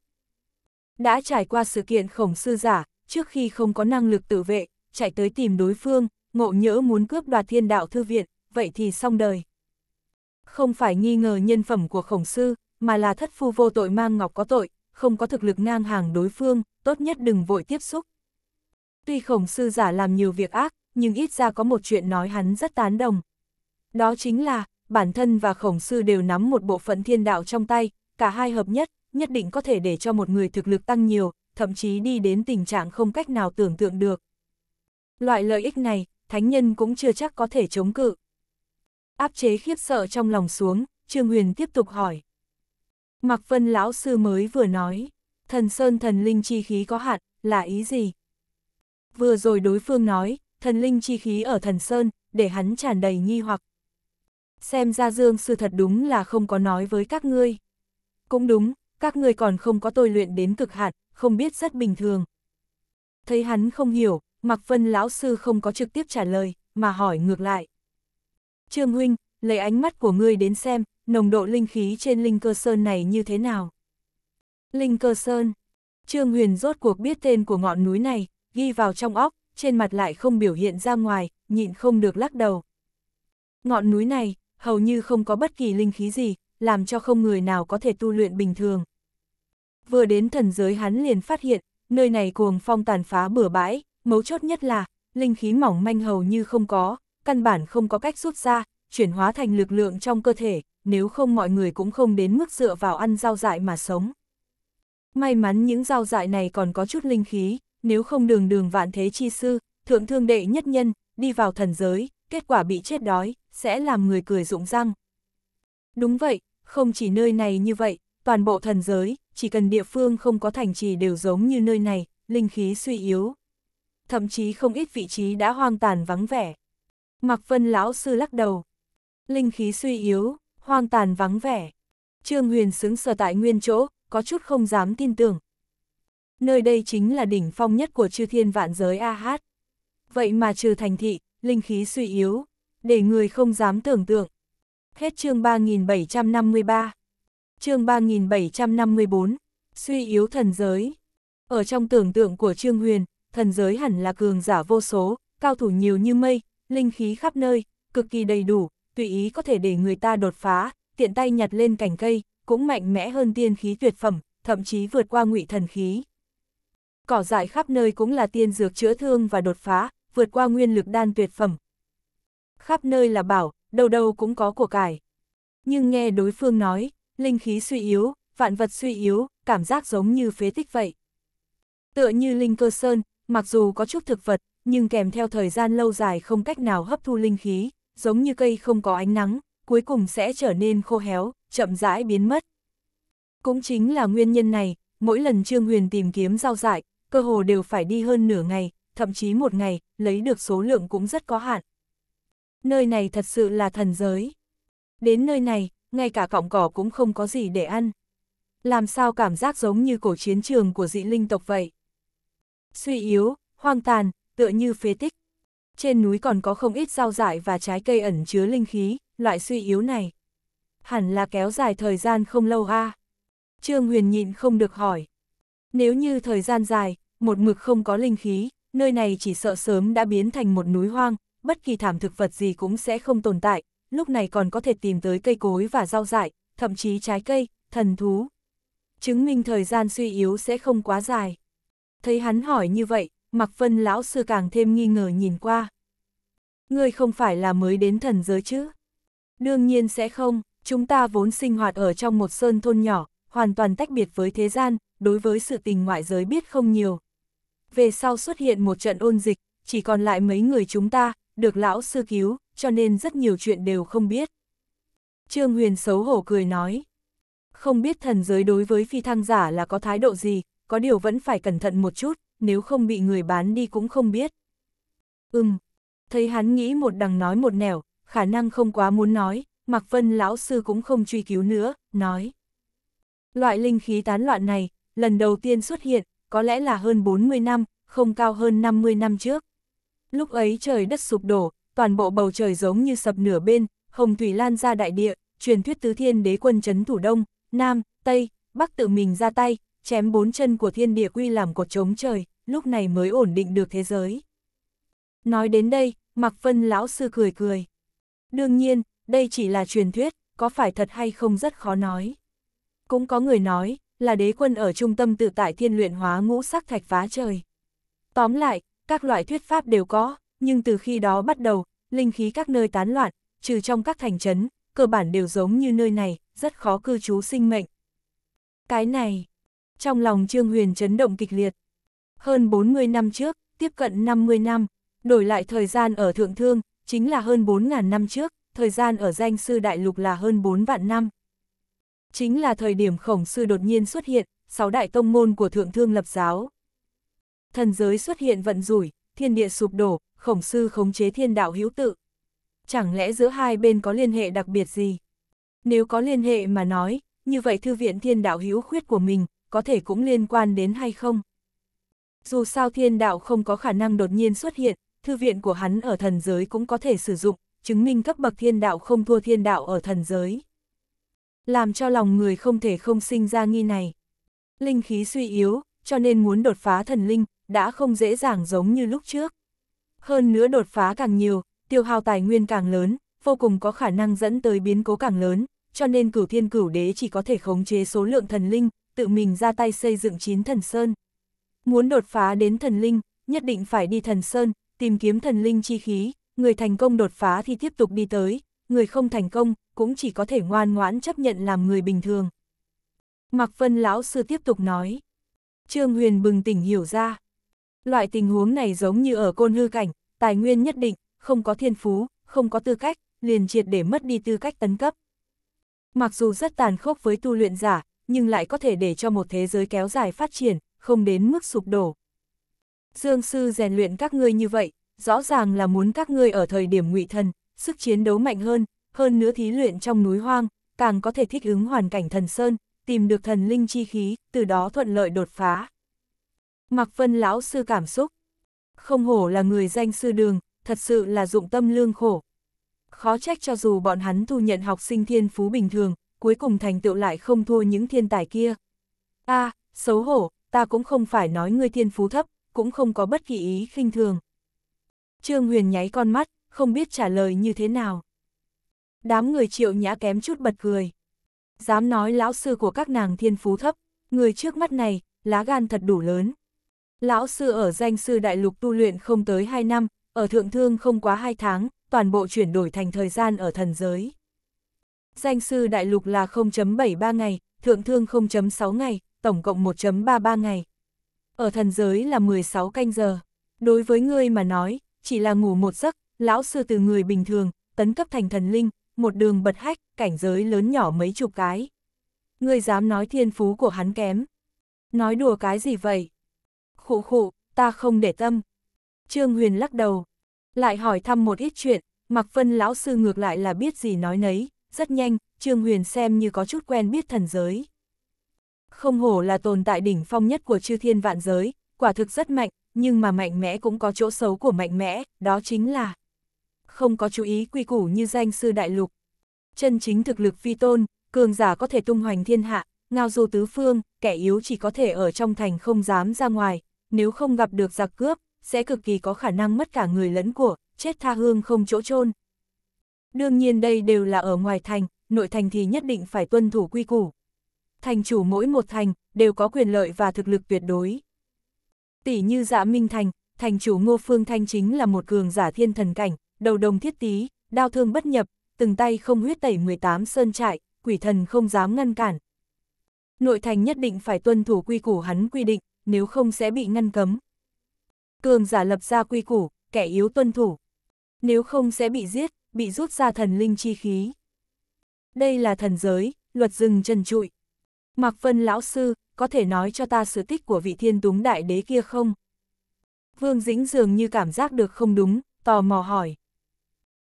A: đã trải qua sự kiện khổng sư giả, trước khi không có năng lực tự vệ, chạy tới tìm đối phương, ngộ nhỡ muốn cướp đoạt thiên đạo thư viện, vậy thì xong đời. Không phải nghi ngờ nhân phẩm của khổng sư, mà là thất phu vô tội mang ngọc có tội, không có thực lực ngang hàng đối phương, tốt nhất đừng vội tiếp xúc. Tuy khổng sư giả làm nhiều việc ác, nhưng ít ra có một chuyện nói hắn rất tán đồng. Đó chính là, bản thân và khổng sư đều nắm một bộ phận thiên đạo trong tay, cả hai hợp nhất, nhất định có thể để cho một người thực lực tăng nhiều, thậm chí đi đến tình trạng không cách nào tưởng tượng được. Loại lợi ích này, thánh nhân cũng chưa chắc có thể chống cự. Áp chế khiếp sợ trong lòng xuống, Trương Huyền tiếp tục hỏi. Mạc Vân lão sư mới vừa nói, thần sơn thần linh chi khí có hạn, là ý gì? Vừa rồi đối phương nói, thần linh chi khí ở thần sơn, để hắn tràn đầy nghi hoặc. Xem ra Dương sư thật đúng là không có nói với các ngươi. Cũng đúng, các người còn không có tôi luyện đến cực hạn, không biết rất bình thường. Thấy hắn không hiểu, Mạc Vân lão sư không có trực tiếp trả lời, mà hỏi ngược lại. Trương Huynh, lấy ánh mắt của ngươi đến xem, nồng độ linh khí trên Linh Cơ Sơn này như thế nào? Linh Cơ Sơn Trương Huyền rốt cuộc biết tên của ngọn núi này, ghi vào trong óc, trên mặt lại không biểu hiện ra ngoài, nhịn không được lắc đầu. Ngọn núi này, hầu như không có bất kỳ linh khí gì, làm cho không người nào có thể tu luyện bình thường. Vừa đến thần giới hắn liền phát hiện, nơi này cuồng phong tàn phá bừa bãi, mấu chốt nhất là, linh khí mỏng manh hầu như không có, căn bản không có cách rút ra, chuyển hóa thành lực lượng trong cơ thể, nếu không mọi người cũng không đến mức dựa vào ăn rau dại mà sống. May mắn những rau dại này còn có chút linh khí, nếu không đường đường vạn thế chi sư, thượng thương đệ nhất nhân, đi vào thần giới, kết quả bị chết đói, sẽ làm người cười rụng răng. Đúng vậy, không chỉ nơi này như vậy, toàn bộ thần giới, chỉ cần địa phương không có thành trì đều giống như nơi này, linh khí suy yếu. Thậm chí không ít vị trí đã hoang tàn vắng vẻ. Mạc Vân lão sư lắc đầu. Linh khí suy yếu, hoang tàn vắng vẻ. Trương Huyền xứng sở tại nguyên chỗ, có chút không dám tin tưởng. Nơi đây chính là đỉnh phong nhất của chư thiên vạn giới A Hát. Vậy mà trừ thành thị, linh khí suy yếu, để người không dám tưởng tượng. Hết chương 3753. Chương 3754. Suy yếu thần giới. Ở trong tưởng tượng của Trương Huyền, thần giới hẳn là cường giả vô số, cao thủ nhiều như mây, linh khí khắp nơi, cực kỳ đầy đủ, tùy ý có thể để người ta đột phá, tiện tay nhặt lên cành cây, cũng mạnh mẽ hơn tiên khí tuyệt phẩm, thậm chí vượt qua ngụy thần khí. Cỏ dại khắp nơi cũng là tiên dược chữa thương và đột phá, vượt qua nguyên lực đan tuyệt phẩm. Khắp nơi là bảo, đầu đầu cũng có của cải. Nhưng nghe đối phương nói, linh khí suy yếu, vạn vật suy yếu, cảm giác giống như phế tích vậy. Tựa như linh cơ sơn, mặc dù có chút thực vật, nhưng kèm theo thời gian lâu dài không cách nào hấp thu linh khí, giống như cây không có ánh nắng, cuối cùng sẽ trở nên khô héo, chậm rãi biến mất. Cũng chính là nguyên nhân này, mỗi lần Trương Huyền tìm kiếm rau dại, cơ hồ đều phải đi hơn nửa ngày, thậm chí một ngày, lấy được số lượng cũng rất có hạn nơi này thật sự là thần giới. Đến nơi này, ngay cả cọng cỏ cũng không có gì để ăn. Làm sao cảm giác giống như cổ chiến trường của dị linh tộc vậy? Suy yếu, hoang tàn, tựa như phế tích. Trên núi còn có không ít rau dại và trái cây ẩn chứa linh khí, loại suy yếu này. Hẳn là kéo dài thời gian không lâu a Trương Huyền nhịn không được hỏi. Nếu như thời gian dài, một mực không có linh khí, nơi này chỉ sợ sớm đã biến thành một núi hoang, bất kỳ thảm thực vật gì cũng sẽ không tồn tại, lúc này còn có thể tìm tới cây cối và rau dại, thậm chí trái cây, thần thú. Chứng minh thời gian suy yếu sẽ không quá dài. Thấy hắn hỏi như vậy, Mạc Vân lão sư càng thêm nghi ngờ nhìn qua. Ngươi không phải là mới đến thần giới chứ? Đương nhiên sẽ không, chúng ta vốn sinh hoạt ở trong một sơn thôn nhỏ, hoàn toàn tách biệt với thế gian, đối với sự tình ngoại giới biết không nhiều. Về sau xuất hiện một trận ôn dịch, chỉ còn lại mấy người chúng ta, được lão sư cứu, cho nên rất nhiều chuyện đều không biết. Trương Huyền xấu hổ cười nói. Không biết thần giới đối với phi thăng giả là có thái độ gì, có điều vẫn phải cẩn thận một chút, nếu không bị người bán đi cũng không biết. Ừm, thấy hắn nghĩ một đằng nói một nẻo, khả năng không quá muốn nói, Mạc Vân lão sư cũng không truy cứu nữa, nói. Loại linh khí tán loạn này, lần đầu tiên xuất hiện, có lẽ là hơn 40 năm, không cao hơn 50 năm trước. Lúc ấy trời đất sụp đổ, toàn bộ bầu trời giống như sập nửa bên, hồng thủy lan ra đại địa, truyền thuyết tứ thiên đế quân chấn thủ đông, nam, tây, bắc tự mình ra tay, chém bốn chân của thiên địa quy làm cột chống trời, lúc này mới ổn định được thế giới. Nói đến đây, Mạc Vân lão sư cười cười. Đương nhiên, đây chỉ là truyền thuyết, có phải thật hay không rất khó nói. Cũng có người nói, là đế quân ở trung tâm tự tại thiên luyện hóa ngũ sắc thạch phá trời. Tóm lại, các loại thuyết pháp đều có, nhưng từ khi đó bắt đầu, linh khí các nơi tán loạn, trừ trong các thành trấn, cơ bản đều giống như nơi này, rất khó cư trú sinh mệnh. Cái này, trong lòng Trương Huyền chấn động kịch liệt. Hơn 40 năm trước, tiếp cận 50 năm, đổi lại thời gian ở Thượng Thương, chính là hơn 4.000 năm trước, thời gian ở danh sư đại lục là hơn 4 vạn năm. Chính là thời điểm khổng sư đột nhiên xuất hiện, sáu đại tông môn của Thượng Thương lập giáo. Thần giới xuất hiện vận rủi, thiên địa sụp đổ, khổng sư khống chế thiên đạo hữu tự. Chẳng lẽ giữa hai bên có liên hệ đặc biệt gì? Nếu có liên hệ mà nói, như vậy thư viện thiên đạo hữu khuyết của mình, có thể cũng liên quan đến hay không? Dù sao thiên đạo không có khả năng đột nhiên xuất hiện, thư viện của hắn ở thần giới cũng có thể sử dụng, chứng minh cấp bậc thiên đạo không thua thiên đạo ở thần giới. Làm cho lòng người không thể không sinh ra nghi này. Linh khí suy yếu, cho nên muốn đột phá thần linh, đã không dễ dàng giống như lúc trước. Hơn nữa đột phá càng nhiều, tiêu hao tài nguyên càng lớn, vô cùng có khả năng dẫn tới biến cố càng lớn, cho nên cửu thiên cửu đế chỉ có thể khống chế số lượng thần linh, tự mình ra tay xây dựng chín thần sơn. Muốn đột phá đến thần linh, nhất định phải đi thần sơn, tìm kiếm thần linh chi khí, người thành công đột phá thì tiếp tục đi tới, người không thành công cũng chỉ có thể ngoan ngoãn chấp nhận làm người bình thường. Mạc Vân Lão Sư tiếp tục nói. Trương Huyền bừng tỉnh hiểu ra, Loại tình huống này giống như ở côn hư cảnh, tài nguyên nhất định, không có thiên phú, không có tư cách, liền triệt để mất đi tư cách tấn cấp. Mặc dù rất tàn khốc với tu luyện giả, nhưng lại có thể để cho một thế giới kéo dài phát triển, không đến mức sụp đổ. Dương sư rèn luyện các ngươi như vậy, rõ ràng là muốn các ngươi ở thời điểm ngụy thần, sức chiến đấu mạnh hơn, hơn nữa thí luyện trong núi hoang, càng có thể thích ứng hoàn cảnh thần sơn, tìm được thần linh chi khí, từ đó thuận lợi đột phá. Mạc Vân lão sư cảm xúc. Không hổ là người danh sư đường, thật sự là dụng tâm lương khổ. Khó trách cho dù bọn hắn thu nhận học sinh thiên phú bình thường, cuối cùng thành tựu lại không thua những thiên tài kia. a à, xấu hổ, ta cũng không phải nói ngươi thiên phú thấp, cũng không có bất kỳ ý khinh thường. Trương Huyền nháy con mắt, không biết trả lời như thế nào. Đám người triệu nhã kém chút bật cười. Dám nói lão sư của các nàng thiên phú thấp, người trước mắt này, lá gan thật đủ lớn. Lão sư ở danh sư đại lục tu luyện không tới 2 năm, ở thượng thương không quá 2 tháng, toàn bộ chuyển đổi thành thời gian ở thần giới. Danh sư đại lục là 0.73 ngày, thượng thương 0.6 ngày, tổng cộng 1.33 ngày. Ở thần giới là 16 canh giờ. Đối với ngươi mà nói, chỉ là ngủ một giấc, lão sư từ người bình thường, tấn cấp thành thần linh, một đường bật hách, cảnh giới lớn nhỏ mấy chục cái. Ngươi dám nói thiên phú của hắn kém. Nói đùa cái gì vậy? khụ khụ, ta không để tâm. Trương Huyền lắc đầu, lại hỏi thăm một ít chuyện, Mạc Phân lão sư ngược lại là biết gì nói nấy, rất nhanh, Trương Huyền xem như có chút quen biết thần giới. Không hổ là tồn tại đỉnh phong nhất của chư thiên vạn giới, quả thực rất mạnh, nhưng mà mạnh mẽ cũng có chỗ xấu của mạnh mẽ, đó chính là không có chú ý quy củ như danh sư đại lục. Chân chính thực lực phi tôn, cường giả có thể tung hoành thiên hạ, ngao du tứ phương, kẻ yếu chỉ có thể ở trong thành không dám ra ngoài, nếu không gặp được giặc cướp, sẽ cực kỳ có khả năng mất cả người lẫn của, chết tha hương không chỗ chôn. Đương nhiên đây đều là ở ngoài thành, nội thành thì nhất định phải tuân thủ quy củ. Thành chủ mỗi một thành, đều có quyền lợi và thực lực tuyệt đối. Tỷ như dạ Minh Thành, thành chủ Ngô Phương Thanh chính là một cường giả thiên thần cảnh, đầu đồng thiết tí, đao thương bất nhập, từng tay không huyết tẩy 18 sơn trại, quỷ thần không dám ngăn cản. Nội thành nhất định phải tuân thủ quy củ hắn quy định, nếu không sẽ bị ngăn cấm. Cường giả lập ra quy củ, kẻ yếu tuân thủ. Nếu không sẽ bị giết, bị rút ra thần linh chi khí. Đây là thần giới, luật rừng trần trụi. Mạc Vân lão sư, có thể nói cho ta sự tích của vị thiên túng đại đế kia không? Vương Dĩnh dường như cảm giác được không đúng, tò mò hỏi.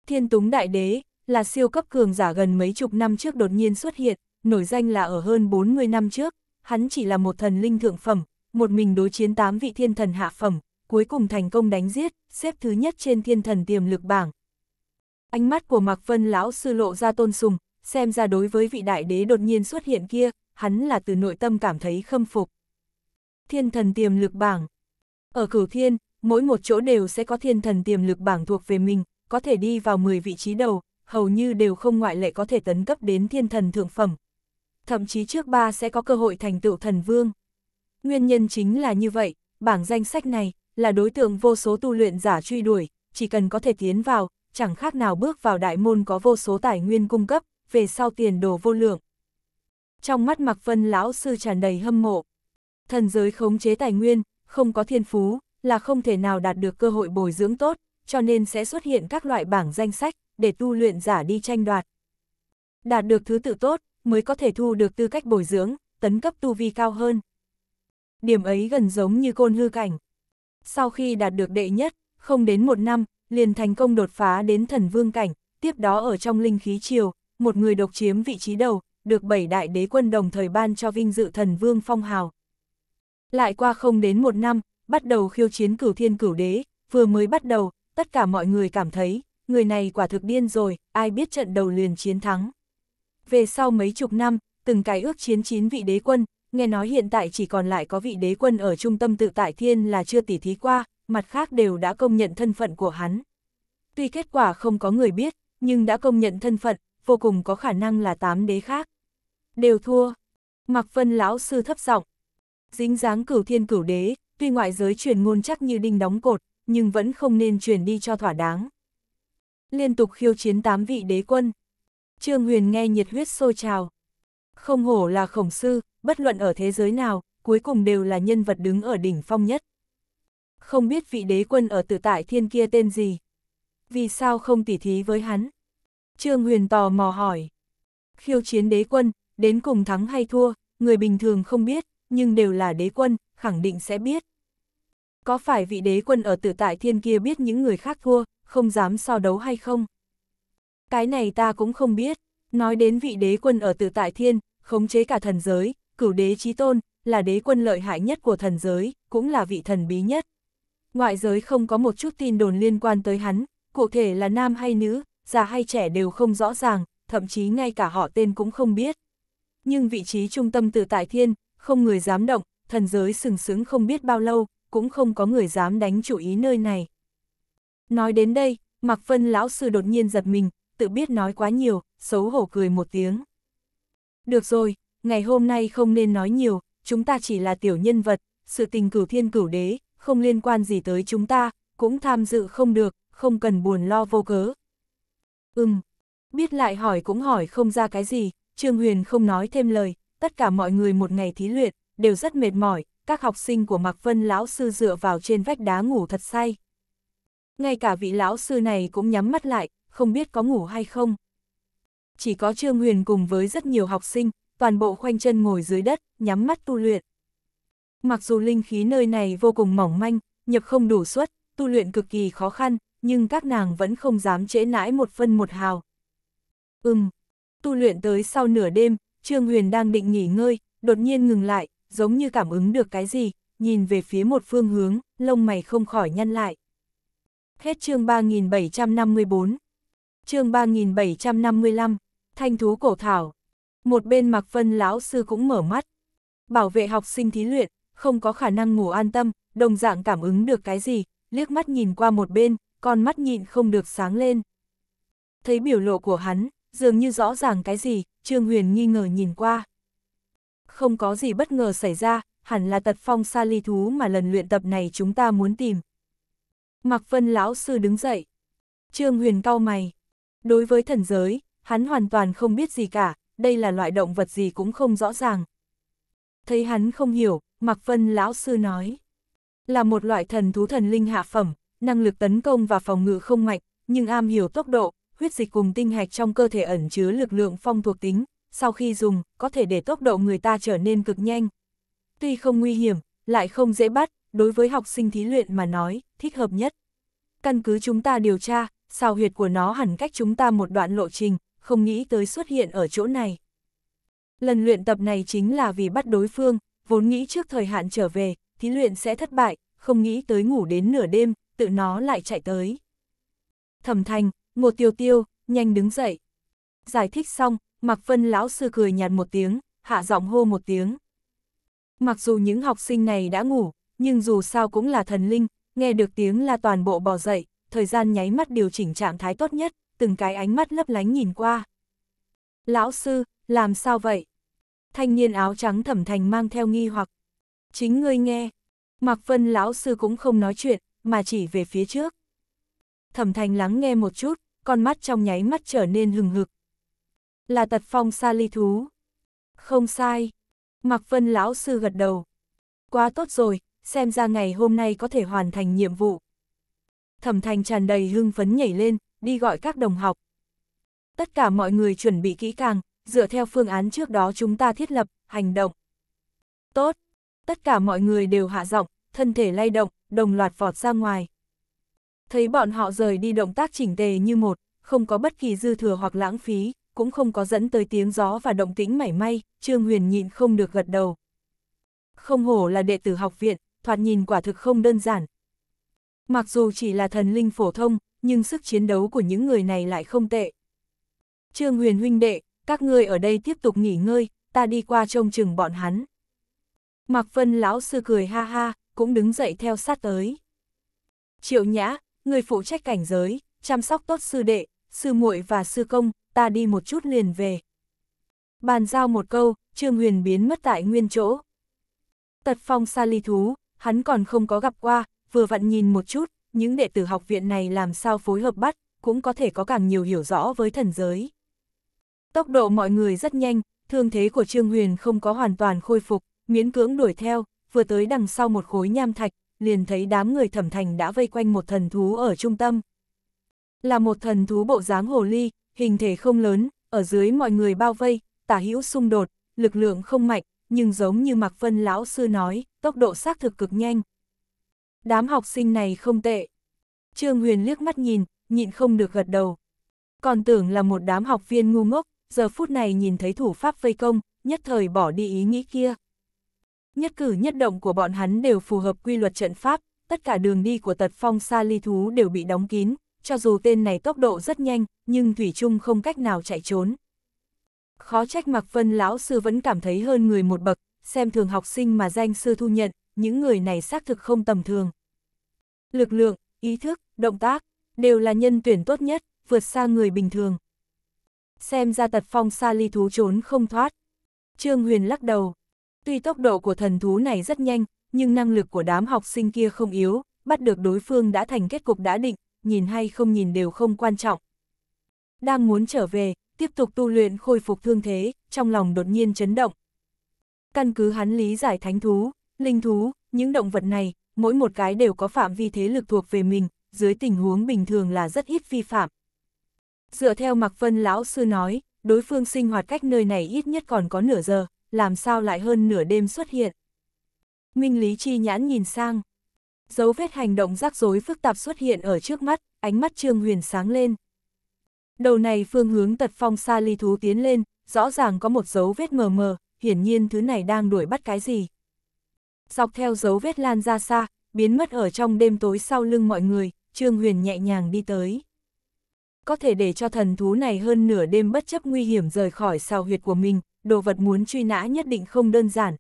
A: Thiên túng đại đế, là siêu cấp cường giả gần mấy chục năm trước đột nhiên xuất hiện, nổi danh là ở hơn 40 năm trước, hắn chỉ là một thần linh thượng phẩm, một mình đối chiến 8 vị thiên thần hạ phẩm, cuối cùng thành công đánh giết, xếp thứ nhất trên thiên thần tiềm lực bảng. Ánh mắt của Mạc Vân lão sư lộ ra tôn sùng, xem ra đối với vị đại đế đột nhiên xuất hiện kia, hắn là từ nội tâm cảm thấy khâm phục. Thiên thần tiềm lực bảng Ở cửu thiên, mỗi một chỗ đều sẽ có thiên thần tiềm lực bảng thuộc về mình, có thể đi vào 10 vị trí đầu, hầu như đều không ngoại lệ có thể tấn cấp đến thiên thần thượng phẩm. Thậm chí trước ba sẽ có cơ hội thành tựu thần vương. Nguyên nhân chính là như vậy, bảng danh sách này là đối tượng vô số tu luyện giả truy đuổi, chỉ cần có thể tiến vào, chẳng khác nào bước vào đại môn có vô số tài nguyên cung cấp, về sau tiền đồ vô lượng. Trong mắt Mạc Vân lão sư tràn đầy hâm mộ. Thần giới khống chế tài nguyên, không có thiên phú, là không thể nào đạt được cơ hội bồi dưỡng tốt, cho nên sẽ xuất hiện các loại bảng danh sách để tu luyện giả đi tranh đoạt. Đạt được thứ tự tốt mới có thể thu được tư cách bồi dưỡng, tấn cấp tu vi cao hơn điểm ấy gần giống như côn hư cảnh. Sau khi đạt được đệ nhất, không đến một năm, liền thành công đột phá đến thần vương cảnh, tiếp đó ở trong linh khí triều, một người độc chiếm vị trí đầu, được bảy đại đế quân đồng thời ban cho vinh dự thần vương phong hào. Lại qua không đến một năm, bắt đầu khiêu chiến cửu thiên cửu đế, vừa mới bắt đầu, tất cả mọi người cảm thấy, người này quả thực điên rồi, ai biết trận đầu liền chiến thắng. Về sau mấy chục năm, từng cái ước chiến chín vị đế quân, nghe nói hiện tại chỉ còn lại có vị đế quân ở trung tâm tự tại thiên là chưa tỉ thí qua, mặt khác đều đã công nhận thân phận của hắn. Tuy kết quả không có người biết, nhưng đã công nhận thân phận, vô cùng có khả năng là tám đế khác. Đều thua. Mặc phân lão sư thấp giọng Dính dáng cửu thiên cửu đế, tuy ngoại giới truyền ngôn chắc như đinh đóng cột, nhưng vẫn không nên truyền đi cho thỏa đáng. Liên tục khiêu chiến tám vị đế quân. Trương Huyền nghe nhiệt huyết sôi trào. Không hổ là khổng sư, bất luận ở thế giới nào, cuối cùng đều là nhân vật đứng ở đỉnh phong nhất. Không biết vị đế quân ở tử tại thiên kia tên gì? Vì sao không tỉ thí với hắn? Trương Huyền tò mò hỏi. Khiêu chiến đế quân, đến cùng thắng hay thua, người bình thường không biết, nhưng đều là đế quân, khẳng định sẽ biết. Có phải vị đế quân ở tử tại thiên kia biết những người khác thua, không dám so đấu hay không? Cái này ta cũng không biết. Nói đến vị đế quân ở tử tại thiên, khống chế cả thần giới, cửu đế Chí tôn, là đế quân lợi hại nhất của thần giới, cũng là vị thần bí nhất. Ngoại giới không có một chút tin đồn liên quan tới hắn, cụ thể là nam hay nữ, già hay trẻ đều không rõ ràng, thậm chí ngay cả họ tên cũng không biết. Nhưng vị trí trung tâm từ tại thiên, không người dám động, thần giới sừng sững không biết bao lâu, cũng không có người dám đánh chủ ý nơi này. Nói đến đây, Mạc Vân lão sư đột nhiên giật mình, tự biết nói quá nhiều, xấu hổ cười một tiếng. Được rồi, ngày hôm nay không nên nói nhiều, chúng ta chỉ là tiểu nhân vật, sự tình cửu thiên cửu đế, không liên quan gì tới chúng ta, cũng tham dự không được, không cần buồn lo vô cớ. Ừm, biết lại hỏi cũng hỏi không ra cái gì, Trương Huyền không nói thêm lời, tất cả mọi người một ngày thí luyện, đều rất mệt mỏi, các học sinh của Mạc Vân lão sư dựa vào trên vách đá ngủ thật say. Ngay cả vị lão sư này cũng nhắm mắt lại, không biết có ngủ hay không. Chỉ có Trương Huyền cùng với rất nhiều học sinh, toàn bộ khoanh chân ngồi dưới đất, nhắm mắt tu luyện. Mặc dù linh khí nơi này vô cùng mỏng manh, nhập không đủ suất, tu luyện cực kỳ khó khăn, nhưng các nàng vẫn không dám trễ nãi một phân một hào. Ừm, tu luyện tới sau nửa đêm, Trương Huyền đang định nghỉ ngơi, đột nhiên ngừng lại, giống như cảm ứng được cái gì, nhìn về phía một phương hướng, lông mày không khỏi nhăn lại. Hết chương 3754 Chương 3755 Thanh thú cổ thảo một bên mặc phân lão sư cũng mở mắt. Bảo vệ học sinh thí luyện, không có khả năng ngủ an tâm, đồng dạng cảm ứng được cái gì, liếc mắt nhìn qua một bên, con mắt nhịn không được sáng lên. Thấy biểu lộ của hắn, dường như rõ ràng cái gì, Trương Huyền nghi ngờ nhìn qua. Không có gì bất ngờ xảy ra, hẳn là tật phong xa ly thú mà lần luyện tập này chúng ta muốn tìm. mặc phân lão sư đứng dậy. Trương Huyền cau mày. Đối với thần giới, hắn hoàn toàn không biết gì cả, đây là loại động vật gì cũng không rõ ràng. Thấy hắn không hiểu, Mạc Vân lão sư nói. Là một loại thần thú thần linh hạ phẩm, năng lực tấn công và phòng ngự không mạnh, nhưng am hiểu tốc độ, huyết dịch cùng tinh hạch trong cơ thể ẩn chứa lực lượng phong thuộc tính, sau khi dùng, có thể để tốc độ người ta trở nên cực nhanh. Tuy không nguy hiểm, lại không dễ bắt, đối với học sinh thí luyện mà nói, thích hợp nhất. Căn cứ chúng ta điều tra, sao huyệt của nó hẳn cách chúng ta một đoạn lộ trình, không nghĩ tới xuất hiện ở chỗ này. Lần luyện tập này chính là vì bắt đối phương, vốn nghĩ trước thời hạn trở về, thí luyện sẽ thất bại, không nghĩ tới ngủ đến nửa đêm, tự nó lại chạy tới. Thẩm thành, ngô tiêu tiêu, nhanh đứng dậy. Giải thích xong, Mạc Vân lão sư cười nhạt một tiếng, hạ giọng hô một tiếng. Mặc dù những học sinh này đã ngủ, nhưng dù sao cũng là thần linh, nghe được tiếng là toàn bộ bò dậy, thời gian nháy mắt điều chỉnh trạng thái tốt nhất, từng cái ánh mắt lấp lánh nhìn qua. Lão sư, làm sao vậy? Thanh niên áo trắng thẩm thành mang theo nghi hoặc. Chính ngươi nghe. Mạc Vân lão sư cũng không nói chuyện, mà chỉ về phía trước. Thẩm thành lắng nghe một chút, con mắt trong nháy mắt trở nên hừng hực. Là tật phong xa ly thú. Không sai. Mạc Vân lão sư gật đầu. Quá tốt rồi, xem ra ngày hôm nay có thể hoàn thành nhiệm vụ. Thẩm thành tràn đầy hưng phấn nhảy lên, đi gọi các đồng học. Tất cả mọi người chuẩn bị kỹ càng, dựa theo phương án trước đó chúng ta thiết lập, hành động. Tốt, tất cả mọi người đều hạ giọng, thân thể lay động, đồng loạt vọt ra ngoài. Thấy bọn họ rời đi động tác chỉnh tề như một, không có bất kỳ dư thừa hoặc lãng phí, cũng không có dẫn tới tiếng gió và động tĩnh mảy may, Trương Huyền nhịn không được gật đầu. Không hổ là đệ tử học viện, thoạt nhìn quả thực không đơn giản. Mặc dù chỉ là thần linh phổ thông, nhưng sức chiến đấu của những người này lại không tệ. Trương Huyền huynh đệ, các ngươi ở đây tiếp tục nghỉ ngơi, ta đi qua trông chừng bọn hắn. Mạc Vân lão sư cười ha ha, cũng đứng dậy theo sát tới. Triệu Nhã, người phụ trách cảnh giới, chăm sóc tốt sư đệ, sư muội và sư công, ta đi một chút liền về. Bàn giao một câu, Trương Huyền biến mất tại nguyên chỗ. Tật phong xa ly thú, hắn còn không có gặp qua, vừa vặn nhìn một chút, những đệ tử học viện này làm sao phối hợp bắt, cũng có thể có càng nhiều hiểu rõ với thần giới. Tốc độ mọi người rất nhanh, thương thế của Trương Huyền không có hoàn toàn khôi phục, miễn cưỡng đuổi theo, vừa tới đằng sau một khối nham thạch, liền thấy đám người thẩm thành đã vây quanh một thần thú ở trung tâm. Là một thần thú bộ dáng hồ ly, hình thể không lớn, ở dưới mọi người bao vây, tả hữu xung đột, lực lượng không mạnh, nhưng giống như Mạc Vân Lão Sư nói, tốc độ xác thực cực nhanh. Đám học sinh này không tệ. Trương Huyền liếc mắt nhìn, nhịn không được gật đầu. Còn tưởng là một đám học viên ngu ngốc, giờ phút này nhìn thấy thủ pháp vây công, nhất thời bỏ đi ý nghĩ kia. Nhất cử nhất động của bọn hắn đều phù hợp quy luật trận pháp, tất cả đường đi của tật phong xa ly thú đều bị đóng kín, cho dù tên này tốc độ rất nhanh, nhưng Thủy Trung không cách nào chạy trốn. Khó trách Mạc Vân lão sư vẫn cảm thấy hơn người một bậc, xem thường học sinh mà danh sư thu nhận, những người này xác thực không tầm thường. Lực lượng, ý thức, động tác, đều là nhân tuyển tốt nhất, vượt xa người bình thường. Xem ra tật phong xa ly thú trốn không thoát. Trương Huyền lắc đầu. Tuy tốc độ của thần thú này rất nhanh, nhưng năng lực của đám học sinh kia không yếu, bắt được đối phương đã thành kết cục đã định, nhìn hay không nhìn đều không quan trọng. Đang muốn trở về, tiếp tục tu luyện khôi phục thương thế, trong lòng đột nhiên chấn động. Căn cứ hắn lý giải thánh thú, Linh thú, những động vật này, mỗi một cái đều có phạm vi thế lực thuộc về mình, dưới tình huống bình thường là rất ít vi phạm. Dựa theo Mạc Vân Lão Sư nói, đối phương sinh hoạt cách nơi này ít nhất còn có nửa giờ, làm sao lại hơn nửa đêm xuất hiện. Minh Lý Chi nhãn nhìn sang. Dấu vết hành động rắc rối phức tạp xuất hiện ở trước mắt, ánh mắt Trương Huyền sáng lên. Đầu này phương hướng tật phong xa ly thú tiến lên, rõ ràng có một dấu vết mờ mờ, hiển nhiên thứ này đang đuổi bắt cái gì dọc theo dấu vết lan ra xa, biến mất ở trong đêm tối sau lưng mọi người, Trương Huyền nhẹ nhàng đi tới. Có thể để cho thần thú này hơn nửa đêm bất chấp nguy hiểm rời khỏi sao huyệt của mình, đồ vật muốn truy nã nhất định không đơn giản.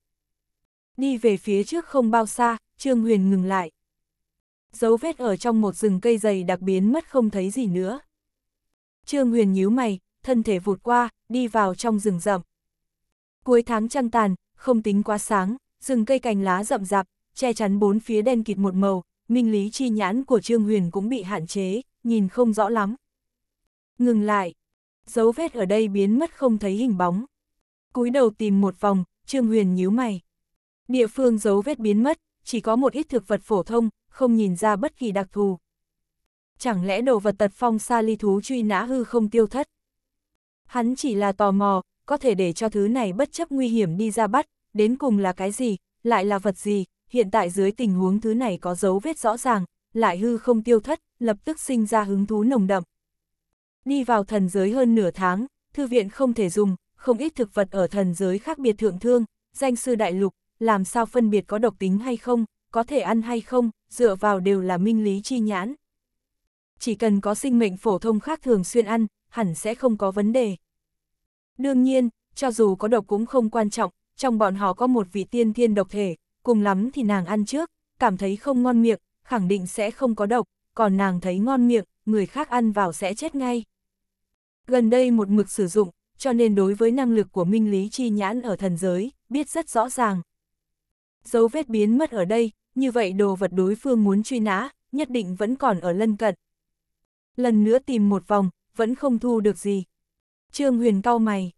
A: Đi về phía trước không bao xa, Trương Huyền ngừng lại. Dấu vết ở trong một rừng cây dày đặc biến mất không thấy gì nữa. Trương Huyền nhíu mày, thân thể vụt qua, đi vào trong rừng rậm. Cuối tháng trăng tàn, không tính quá sáng, rừng cây cành lá rậm rạp, che chắn bốn phía đen kịt một màu, minh lý chi nhãn của Trương Huyền cũng bị hạn chế, nhìn không rõ lắm. Ngừng lại, dấu vết ở đây biến mất không thấy hình bóng. cúi đầu tìm một vòng, Trương Huyền nhíu mày. Địa phương dấu vết biến mất, chỉ có một ít thực vật phổ thông, không nhìn ra bất kỳ đặc thù. Chẳng lẽ đồ vật tật phong xa ly thú truy nã hư không tiêu thất? Hắn chỉ là tò mò, có thể để cho thứ này bất chấp nguy hiểm đi ra bắt, đến cùng là cái gì, lại là vật gì, hiện tại dưới tình huống thứ này có dấu vết rõ ràng, lại hư không tiêu thất, lập tức sinh ra hứng thú nồng đậm. Đi vào thần giới hơn nửa tháng, thư viện không thể dùng, không ít thực vật ở thần giới khác biệt thượng thương, danh sư đại lục, làm sao phân biệt có độc tính hay không, có thể ăn hay không, dựa vào đều là minh lý chi nhãn. Chỉ cần có sinh mệnh phổ thông khác thường xuyên ăn, hẳn sẽ không có vấn đề. Đương nhiên, cho dù có độc cũng không quan trọng, trong bọn họ có một vị tiên thiên độc thể, cùng lắm thì nàng ăn trước, cảm thấy không ngon miệng, khẳng định sẽ không có độc, còn nàng thấy ngon miệng, người khác ăn vào sẽ chết ngay. Gần đây một mực sử dụng, cho nên đối với năng lực của Minh Lý Chi Nhãn ở thần giới, biết rất rõ ràng. Dấu vết biến mất ở đây, như vậy đồ vật đối phương muốn truy nã, nhất định vẫn còn ở lân cận. Lần nữa tìm một vòng, vẫn không thu được gì. Trương Huyền cau mày.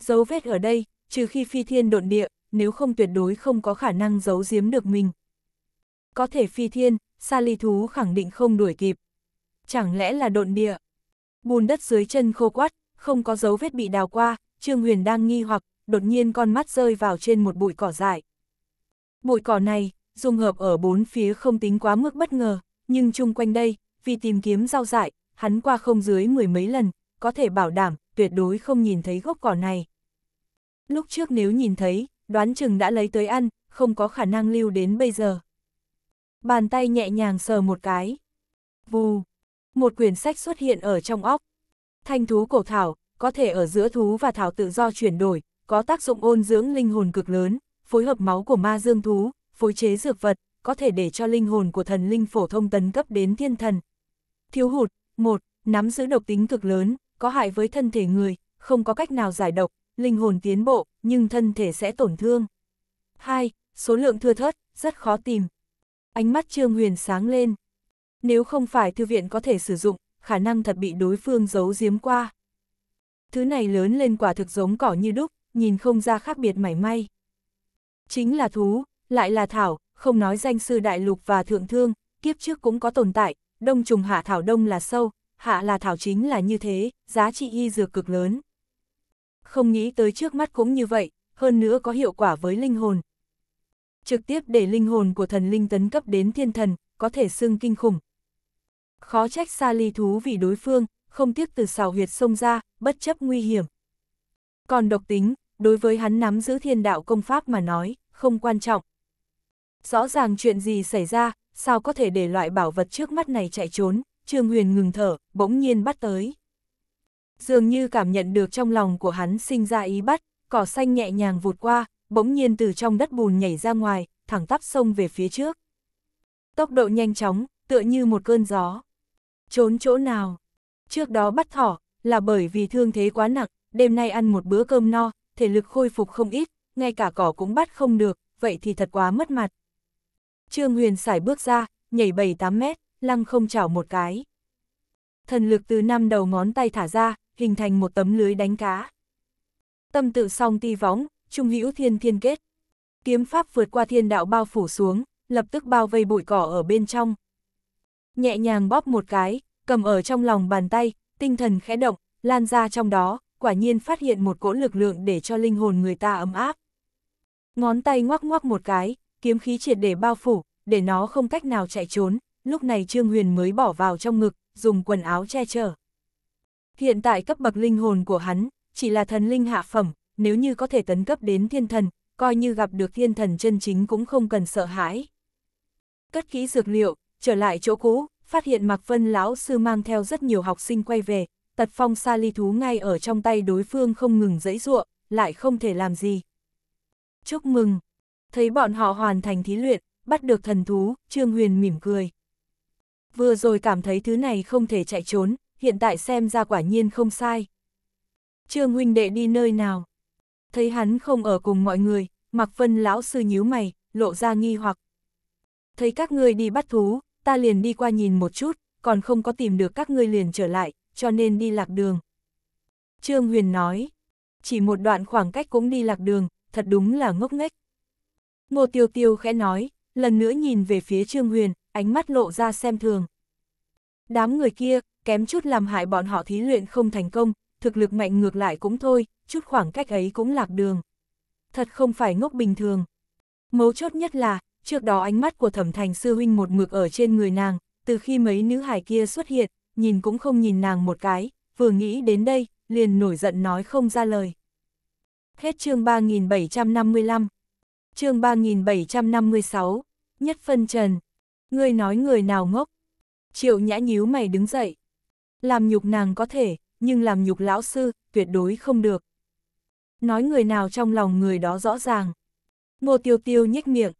A: Dấu vết ở đây, trừ khi phi thiên độn địa, nếu không tuyệt đối không có khả năng giấu giếm được mình. Có thể phi thiên, sa ly thú khẳng định không đuổi kịp. Chẳng lẽ là độn địa? Bùn đất dưới chân khô quắt, không có dấu vết bị đào qua, Trương Huyền đang nghi hoặc, đột nhiên con mắt rơi vào trên một bụi cỏ dại. Bụi cỏ này, dung hợp ở bốn phía không tính quá mức bất ngờ, nhưng chung quanh đây, vì tìm kiếm rau dại, hắn qua không dưới mười mấy lần, có thể bảo đảm, tuyệt đối không nhìn thấy gốc cỏ này lúc trước nếu nhìn thấy, đoán chừng đã lấy tới ăn, không có khả năng lưu đến bây giờ. Bàn tay nhẹ nhàng sờ một cái. Vù, một quyển sách xuất hiện ở trong óc. Thanh thú cổ thảo, có thể ở giữa thú và thảo tự do chuyển đổi, có tác dụng ôn dưỡng linh hồn cực lớn, phối hợp máu của ma dương thú, phối chế dược vật, có thể để cho linh hồn của thần linh phổ thông tấn cấp đến thiên thần. Thiếu hụt, một Nắm giữ độc tính cực lớn, có hại với thân thể người, không có cách nào giải độc, linh hồn tiến bộ, nhưng thân thể sẽ tổn thương. 2. Số lượng thưa thớt, rất khó tìm. Ánh mắt Trương Huyền sáng lên. Nếu không phải thư viện có thể sử dụng, khả năng thật bị đối phương giấu giếm qua. Thứ này lớn lên quả thực giống cỏ như đúc, nhìn không ra khác biệt mảy may. Chính là thú, lại là thảo, không nói danh sư đại lục và thượng thương, kiếp trước cũng có tồn tại, đông trùng hạ thảo đông là sâu, hạ là thảo chính là như thế, giá trị y dược cực lớn không nghĩ tới trước mắt cũng như vậy, hơn nữa có hiệu quả với linh hồn. Trực tiếp để linh hồn của thần linh tấn cấp đến thiên thần, có thể xưng kinh khủng. Khó trách xa ly thú vì đối phương, không tiếc từ xào huyệt sông ra, bất chấp nguy hiểm. Còn độc tính, đối với hắn nắm giữ thiên đạo công pháp mà nói, không quan trọng. Rõ ràng chuyện gì xảy ra, sao có thể để loại bảo vật trước mắt này chạy trốn, Trương Huyền ngừng thở, bỗng nhiên bắt tới dường như cảm nhận được trong lòng của hắn sinh ra ý bắt, cỏ xanh nhẹ nhàng vụt qua, bỗng nhiên từ trong đất bùn nhảy ra ngoài, thẳng tắp sông về phía trước. Tốc độ nhanh chóng, tựa như một cơn gió. Trốn chỗ nào? Trước đó bắt thỏ, là bởi vì thương thế quá nặng, đêm nay ăn một bữa cơm no, thể lực khôi phục không ít, ngay cả cỏ cũng bắt không được, vậy thì thật quá mất mặt. Trương Huyền sải bước ra, nhảy 7-8 mét, lăng không chảo một cái. Thần lực từ năm đầu ngón tay thả ra, hình thành một tấm lưới đánh cá. Tâm tự song ti võng, trung hữu thiên thiên kết. Kiếm pháp vượt qua thiên đạo bao phủ xuống, lập tức bao vây bụi cỏ ở bên trong. Nhẹ nhàng bóp một cái, cầm ở trong lòng bàn tay, tinh thần khẽ động, lan ra trong đó, quả nhiên phát hiện một cỗ lực lượng để cho linh hồn người ta ấm áp. Ngón tay ngoắc ngoắc một cái, kiếm khí triệt để bao phủ, để nó không cách nào chạy trốn, lúc này Trương Huyền mới bỏ vào trong ngực, dùng quần áo che chở. Hiện tại cấp bậc linh hồn của hắn, chỉ là thần linh hạ phẩm, nếu như có thể tấn cấp đến thiên thần, coi như gặp được thiên thần chân chính cũng không cần sợ hãi. Cất kỹ dược liệu, trở lại chỗ cũ, phát hiện Mạc Vân lão sư mang theo rất nhiều học sinh quay về, tật phong xa ly thú ngay ở trong tay đối phương không ngừng dẫy ruộng, lại không thể làm gì. Chúc mừng! Thấy bọn họ hoàn thành thí luyện, bắt được thần thú, Trương Huyền mỉm cười. Vừa rồi cảm thấy thứ này không thể chạy trốn, hiện tại xem ra quả nhiên không sai. Trương huynh đệ đi nơi nào? Thấy hắn không ở cùng mọi người, Mạc Vân lão sư nhíu mày, lộ ra nghi hoặc. Thấy các ngươi đi bắt thú, ta liền đi qua nhìn một chút, còn không có tìm được các ngươi liền trở lại, cho nên đi lạc đường. Trương Huyền nói, chỉ một đoạn khoảng cách cũng đi lạc đường, thật đúng là ngốc nghếch. Ngô Tiêu Tiêu khẽ nói, lần nữa nhìn về phía Trương Huyền, ánh mắt lộ ra xem thường. Đám người kia, kém chút làm hại bọn họ thí luyện không thành công, thực lực mạnh ngược lại cũng thôi, chút khoảng cách ấy cũng lạc đường. Thật không phải ngốc bình thường. Mấu chốt nhất là, trước đó ánh mắt của thẩm thành sư huynh một mực ở trên người nàng, từ khi mấy nữ hải kia xuất hiện, nhìn cũng không nhìn nàng một cái, vừa nghĩ đến đây, liền nổi giận nói không ra lời. Hết chương 3755 chương 3756, nhất phân trần. Ngươi nói người nào ngốc? Triệu nhã nhíu mày đứng dậy. Làm nhục nàng có thể, nhưng làm nhục lão sư, tuyệt đối không được. Nói người nào trong lòng người đó rõ ràng. Ngô tiêu tiêu nhếch miệng.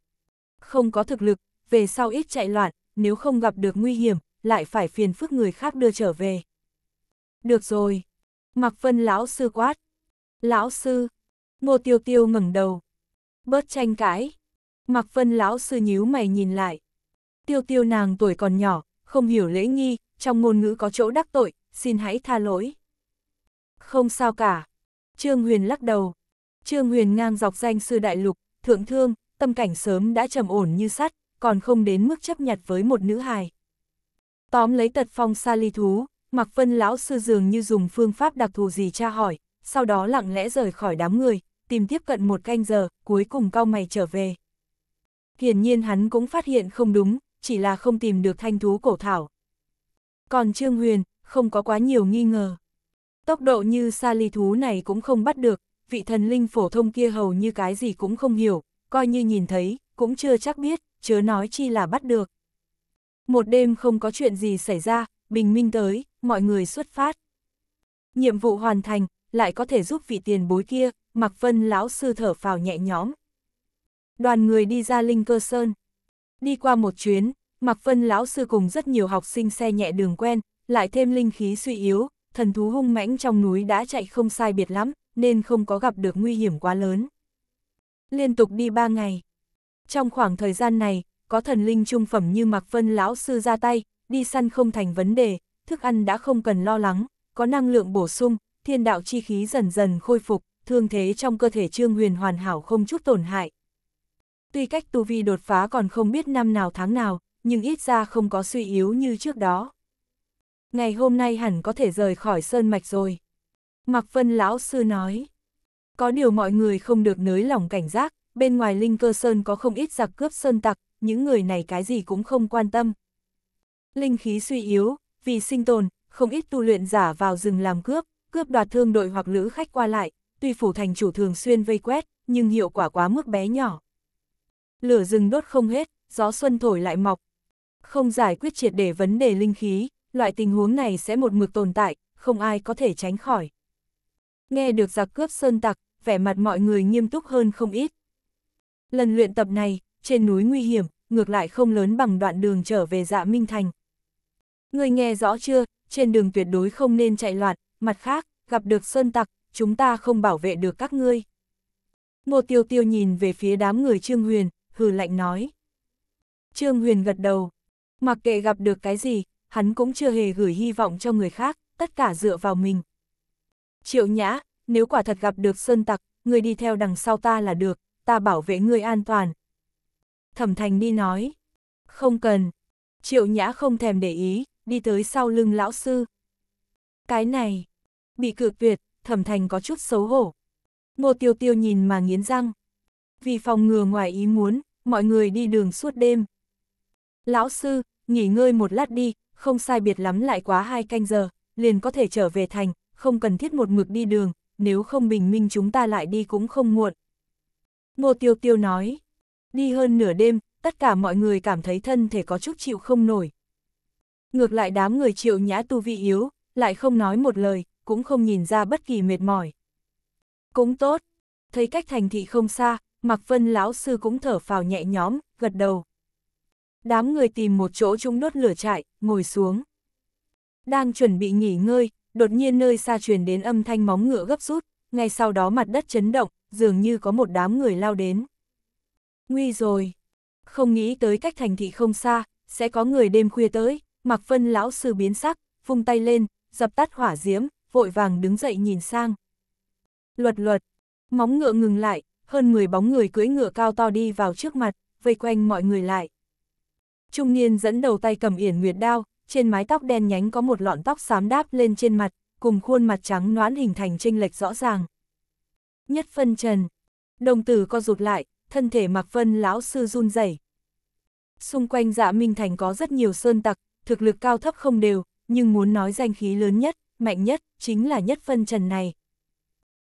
A: Không có thực lực, về sau ít chạy loạn, nếu không gặp được nguy hiểm, lại phải phiền phức người khác đưa trở về. Được rồi. Mặc vân lão sư quát. Lão sư. Ngô tiêu tiêu ngẩng đầu. Bớt tranh cãi. Mặc vân lão sư nhíu mày nhìn lại. Tiêu tiêu nàng tuổi còn nhỏ, không hiểu lễ nghi, trong ngôn ngữ có chỗ đắc tội, xin hãy tha lỗi. Không sao cả. Trương Huyền lắc đầu. Trương Huyền ngang dọc danh sư đại lục, thượng thương, tâm cảnh sớm đã trầm ổn như sắt, còn không đến mức chấp nhặt với một nữ hài. Tóm lấy tật phong xa ly thú, Mạc Vân lão sư dường như dùng phương pháp đặc thù gì tra hỏi, sau đó lặng lẽ rời khỏi đám người, tìm tiếp cận một canh giờ, cuối cùng cao mày trở về. Hiển nhiên hắn cũng phát hiện không đúng, chỉ là không tìm được thanh thú cổ thảo. Còn Trương Huyền, không có quá nhiều nghi ngờ. Tốc độ như xa ly thú này cũng không bắt được, vị thần linh phổ thông kia hầu như cái gì cũng không hiểu, coi như nhìn thấy, cũng chưa chắc biết, chớ nói chi là bắt được. Một đêm không có chuyện gì xảy ra, bình minh tới, mọi người xuất phát. Nhiệm vụ hoàn thành, lại có thể giúp vị tiền bối kia, mặc Vân lão sư thở phào nhẹ nhõm. Đoàn người đi ra Linh Cơ Sơn. Đi qua một chuyến, Mạc Vân lão sư cùng rất nhiều học sinh xe nhẹ đường quen, lại thêm linh khí suy yếu, thần thú hung mãnh trong núi đã chạy không sai biệt lắm, nên không có gặp được nguy hiểm quá lớn. Liên tục đi ba ngày. Trong khoảng thời gian này, có thần linh trung phẩm như Mạc Vân lão sư ra tay, đi săn không thành vấn đề, thức ăn đã không cần lo lắng, có năng lượng bổ sung, thiên đạo chi khí dần dần khôi phục, thương thế trong cơ thể Trương Huyền hoàn hảo không chút tổn hại, tuy cách tu vi đột phá còn không biết năm nào tháng nào, nhưng ít ra không có suy yếu như trước đó. Ngày hôm nay hẳn có thể rời khỏi sơn mạch rồi. Mạc Vân Lão Sư nói, có điều mọi người không được nới lỏng cảnh giác, bên ngoài Linh Cơ Sơn có không ít giặc cướp sơn tặc, những người này cái gì cũng không quan tâm. Linh khí suy yếu, vì sinh tồn, không ít tu luyện giả vào rừng làm cướp, cướp đoạt thương đội hoặc lữ khách qua lại, tuy phủ thành chủ thường xuyên vây quét, nhưng hiệu quả quá mức bé nhỏ lửa rừng đốt không hết, gió xuân thổi lại mọc. Không giải quyết triệt để vấn đề linh khí, loại tình huống này sẽ một mực tồn tại, không ai có thể tránh khỏi. Nghe được giặc cướp sơn tặc, vẻ mặt mọi người nghiêm túc hơn không ít. Lần luyện tập này, trên núi nguy hiểm, ngược lại không lớn bằng đoạn đường trở về dạ Minh Thành. Người nghe rõ chưa, trên đường tuyệt đối không nên chạy loạn, mặt khác, gặp được sơn tặc, chúng ta không bảo vệ được các ngươi. Một tiêu tiêu nhìn về phía đám người Trương Huyền, hừ lạnh nói. Trương Huyền gật đầu, mặc kệ gặp được cái gì, hắn cũng chưa hề gửi hy vọng cho người khác, tất cả dựa vào mình. Triệu Nhã, nếu quả thật gặp được Sơn Tặc, người đi theo đằng sau ta là được, ta bảo vệ người an toàn. Thẩm Thành đi nói, không cần. Triệu Nhã không thèm để ý, đi tới sau lưng lão sư. Cái này, bị cự tuyệt, Thẩm Thành có chút xấu hổ. Ngô Tiêu Tiêu nhìn mà nghiến răng vì phòng ngừa ngoài ý muốn, mọi người đi đường suốt đêm. Lão sư, nghỉ ngơi một lát đi, không sai biệt lắm lại quá hai canh giờ, liền có thể trở về thành, không cần thiết một mực đi đường, nếu không bình minh chúng ta lại đi cũng không muộn. Ngô Tiêu Tiêu nói, đi hơn nửa đêm, tất cả mọi người cảm thấy thân thể có chút chịu không nổi. Ngược lại đám người triệu nhã tu vị yếu, lại không nói một lời, cũng không nhìn ra bất kỳ mệt mỏi. Cũng tốt, thấy cách thành thị không xa, Mạc Vân lão sư cũng thở phào nhẹ nhõm, gật đầu. Đám người tìm một chỗ chung đốt lửa trại, ngồi xuống. Đang chuẩn bị nghỉ ngơi, đột nhiên nơi xa truyền đến âm thanh móng ngựa gấp rút, ngay sau đó mặt đất chấn động, dường như có một đám người lao đến. Nguy rồi! Không nghĩ tới cách thành thị không xa, sẽ có người đêm khuya tới, Mạc Vân lão sư biến sắc, vung tay lên, dập tắt hỏa diễm, vội vàng đứng dậy nhìn sang. Luật luật, móng ngựa ngừng lại, hơn 10 bóng người cưỡi ngựa cao to đi vào trước mặt, vây quanh mọi người lại. Trung niên dẫn đầu tay cầm yển nguyệt đao, trên mái tóc đen nhánh có một lọn tóc xám đáp lên trên mặt, cùng khuôn mặt trắng noãn hình thành chênh lệch rõ ràng. Nhất phân trần, đồng tử co rụt lại, thân thể mặc vân lão sư run rẩy. Xung quanh dạ Minh Thành có rất nhiều sơn tặc, thực lực cao thấp không đều, nhưng muốn nói danh khí lớn nhất, mạnh nhất, chính là nhất phân trần này.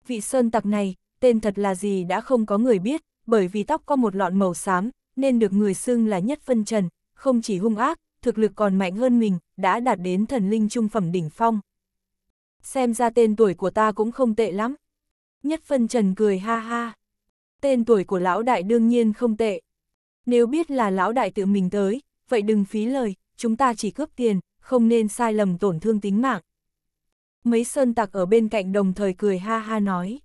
A: Vị sơn tặc này, tên thật là gì đã không có người biết, bởi vì tóc có một lọn màu xám, nên được người xưng là nhất phân trần, không chỉ hung ác, thực lực còn mạnh hơn mình, đã đạt đến thần linh trung phẩm đỉnh phong. Xem ra tên tuổi của ta cũng không tệ lắm. Nhất phân trần cười ha ha. Tên tuổi của lão đại đương nhiên không tệ. Nếu biết là lão đại tự mình tới, vậy đừng phí lời, chúng ta chỉ cướp tiền, không nên sai lầm tổn thương tính mạng. Mấy sơn tặc ở bên cạnh đồng thời cười ha ha nói.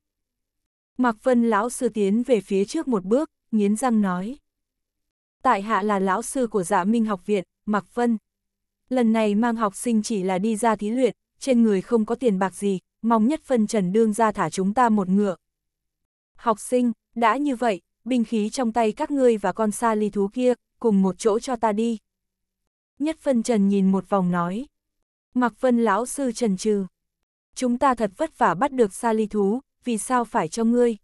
A: Mạc Vân lão sư tiến về phía trước một bước, nghiến răng nói. Tại hạ là lão sư của dạ minh học viện, Mạc Vân. Lần này mang học sinh chỉ là đi ra thí luyện, trên người không có tiền bạc gì, mong nhất phân trần đương ra thả chúng ta một ngựa. Học sinh, đã như vậy, binh khí trong tay các ngươi và con sa ly thú kia, cùng một chỗ cho ta đi. Nhất phân trần nhìn một vòng nói. Mạc Vân lão sư trần trừ. Chúng ta thật vất vả bắt được sa ly thú, vì sao phải cho ngươi?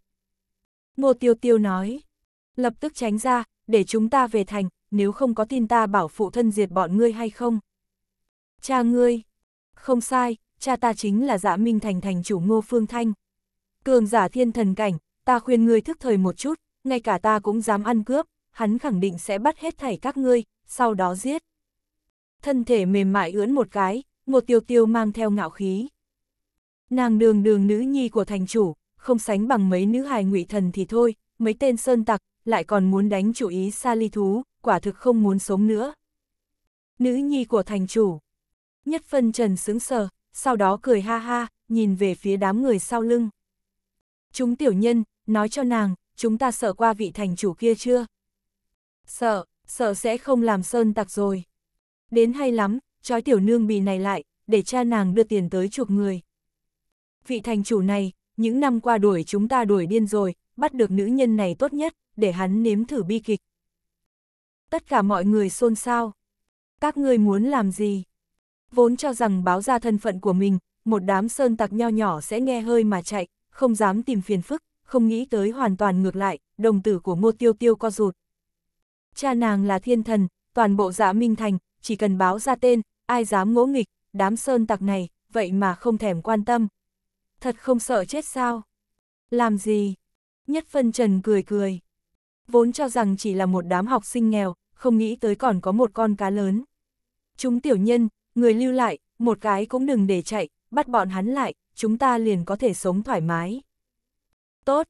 A: Ngô Tiêu Tiêu nói, lập tức tránh ra, để chúng ta về thành, nếu không có tin ta bảo phụ thân diệt bọn ngươi hay không? Cha ngươi, không sai, cha ta chính là dạ minh thành thành chủ ngô phương thanh. Cường giả thiên thần cảnh, ta khuyên ngươi thức thời một chút, ngay cả ta cũng dám ăn cướp, hắn khẳng định sẽ bắt hết thảy các ngươi, sau đó giết. Thân thể mềm mại ưỡn một cái, một tiêu tiêu mang theo ngạo khí nàng đường đường nữ nhi của thành chủ, không sánh bằng mấy nữ hài ngụy thần thì thôi, mấy tên sơn tặc, lại còn muốn đánh chủ ý xa ly thú, quả thực không muốn sống nữa. Nữ nhi của thành chủ. Nhất phân trần sững sờ, sau đó cười ha ha, nhìn về phía đám người sau lưng. Chúng tiểu nhân, nói cho nàng, chúng ta sợ qua vị thành chủ kia chưa? Sợ, sợ sẽ không làm sơn tặc rồi. Đến hay lắm, trói tiểu nương bì này lại, để cha nàng đưa tiền tới chuộc người vị thành chủ này, những năm qua đuổi chúng ta đuổi điên rồi, bắt được nữ nhân này tốt nhất, để hắn nếm thử bi kịch. Tất cả mọi người xôn xao. Các ngươi muốn làm gì? Vốn cho rằng báo ra thân phận của mình, một đám sơn tặc nho nhỏ sẽ nghe hơi mà chạy, không dám tìm phiền phức, không nghĩ tới hoàn toàn ngược lại, đồng tử của ngô tiêu tiêu co rụt. Cha nàng là thiên thần, toàn bộ giả dạ minh thành, chỉ cần báo ra tên, ai dám ngỗ nghịch, đám sơn tặc này, vậy mà không thèm quan tâm, Thật không sợ chết sao? Làm gì? Nhất phân trần cười cười. Vốn cho rằng chỉ là một đám học sinh nghèo, không nghĩ tới còn có một con cá lớn. Chúng tiểu nhân, người lưu lại, một cái cũng đừng để chạy, bắt bọn hắn lại, chúng ta liền có thể sống thoải mái. Tốt!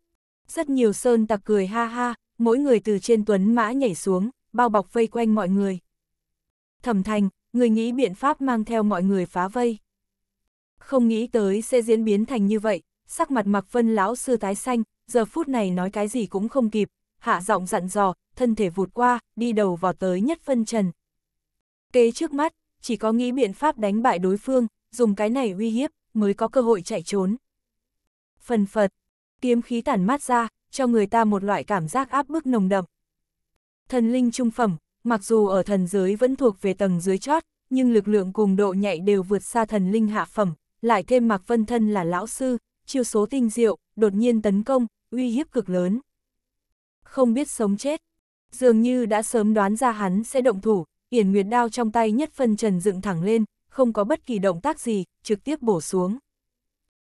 A: Rất nhiều sơn tặc cười ha ha, mỗi người từ trên tuấn mã nhảy xuống, bao bọc vây quanh mọi người. Thẩm thành, người nghĩ biện pháp mang theo mọi người phá vây không nghĩ tới sẽ diễn biến thành như vậy, sắc mặt mặc Vân lão sư tái xanh, giờ phút này nói cái gì cũng không kịp, hạ giọng dặn dò, thân thể vụt qua, đi đầu vào tới nhất phân trần. Kế trước mắt, chỉ có nghĩ biện pháp đánh bại đối phương, dùng cái này uy hiếp, mới có cơ hội chạy trốn. Phần phật, kiếm khí tản mát ra, cho người ta một loại cảm giác áp bức nồng đậm. Thần linh trung phẩm, mặc dù ở thần giới vẫn thuộc về tầng dưới chót, nhưng lực lượng cùng độ nhạy đều vượt xa thần linh hạ phẩm, lại thêm Mạc Vân Thân là lão sư, chiêu số tinh diệu, đột nhiên tấn công, uy hiếp cực lớn. Không biết sống chết, dường như đã sớm đoán ra hắn sẽ động thủ, Yển Nguyệt đao trong tay nhất phân trần dựng thẳng lên, không có bất kỳ động tác gì, trực tiếp bổ xuống.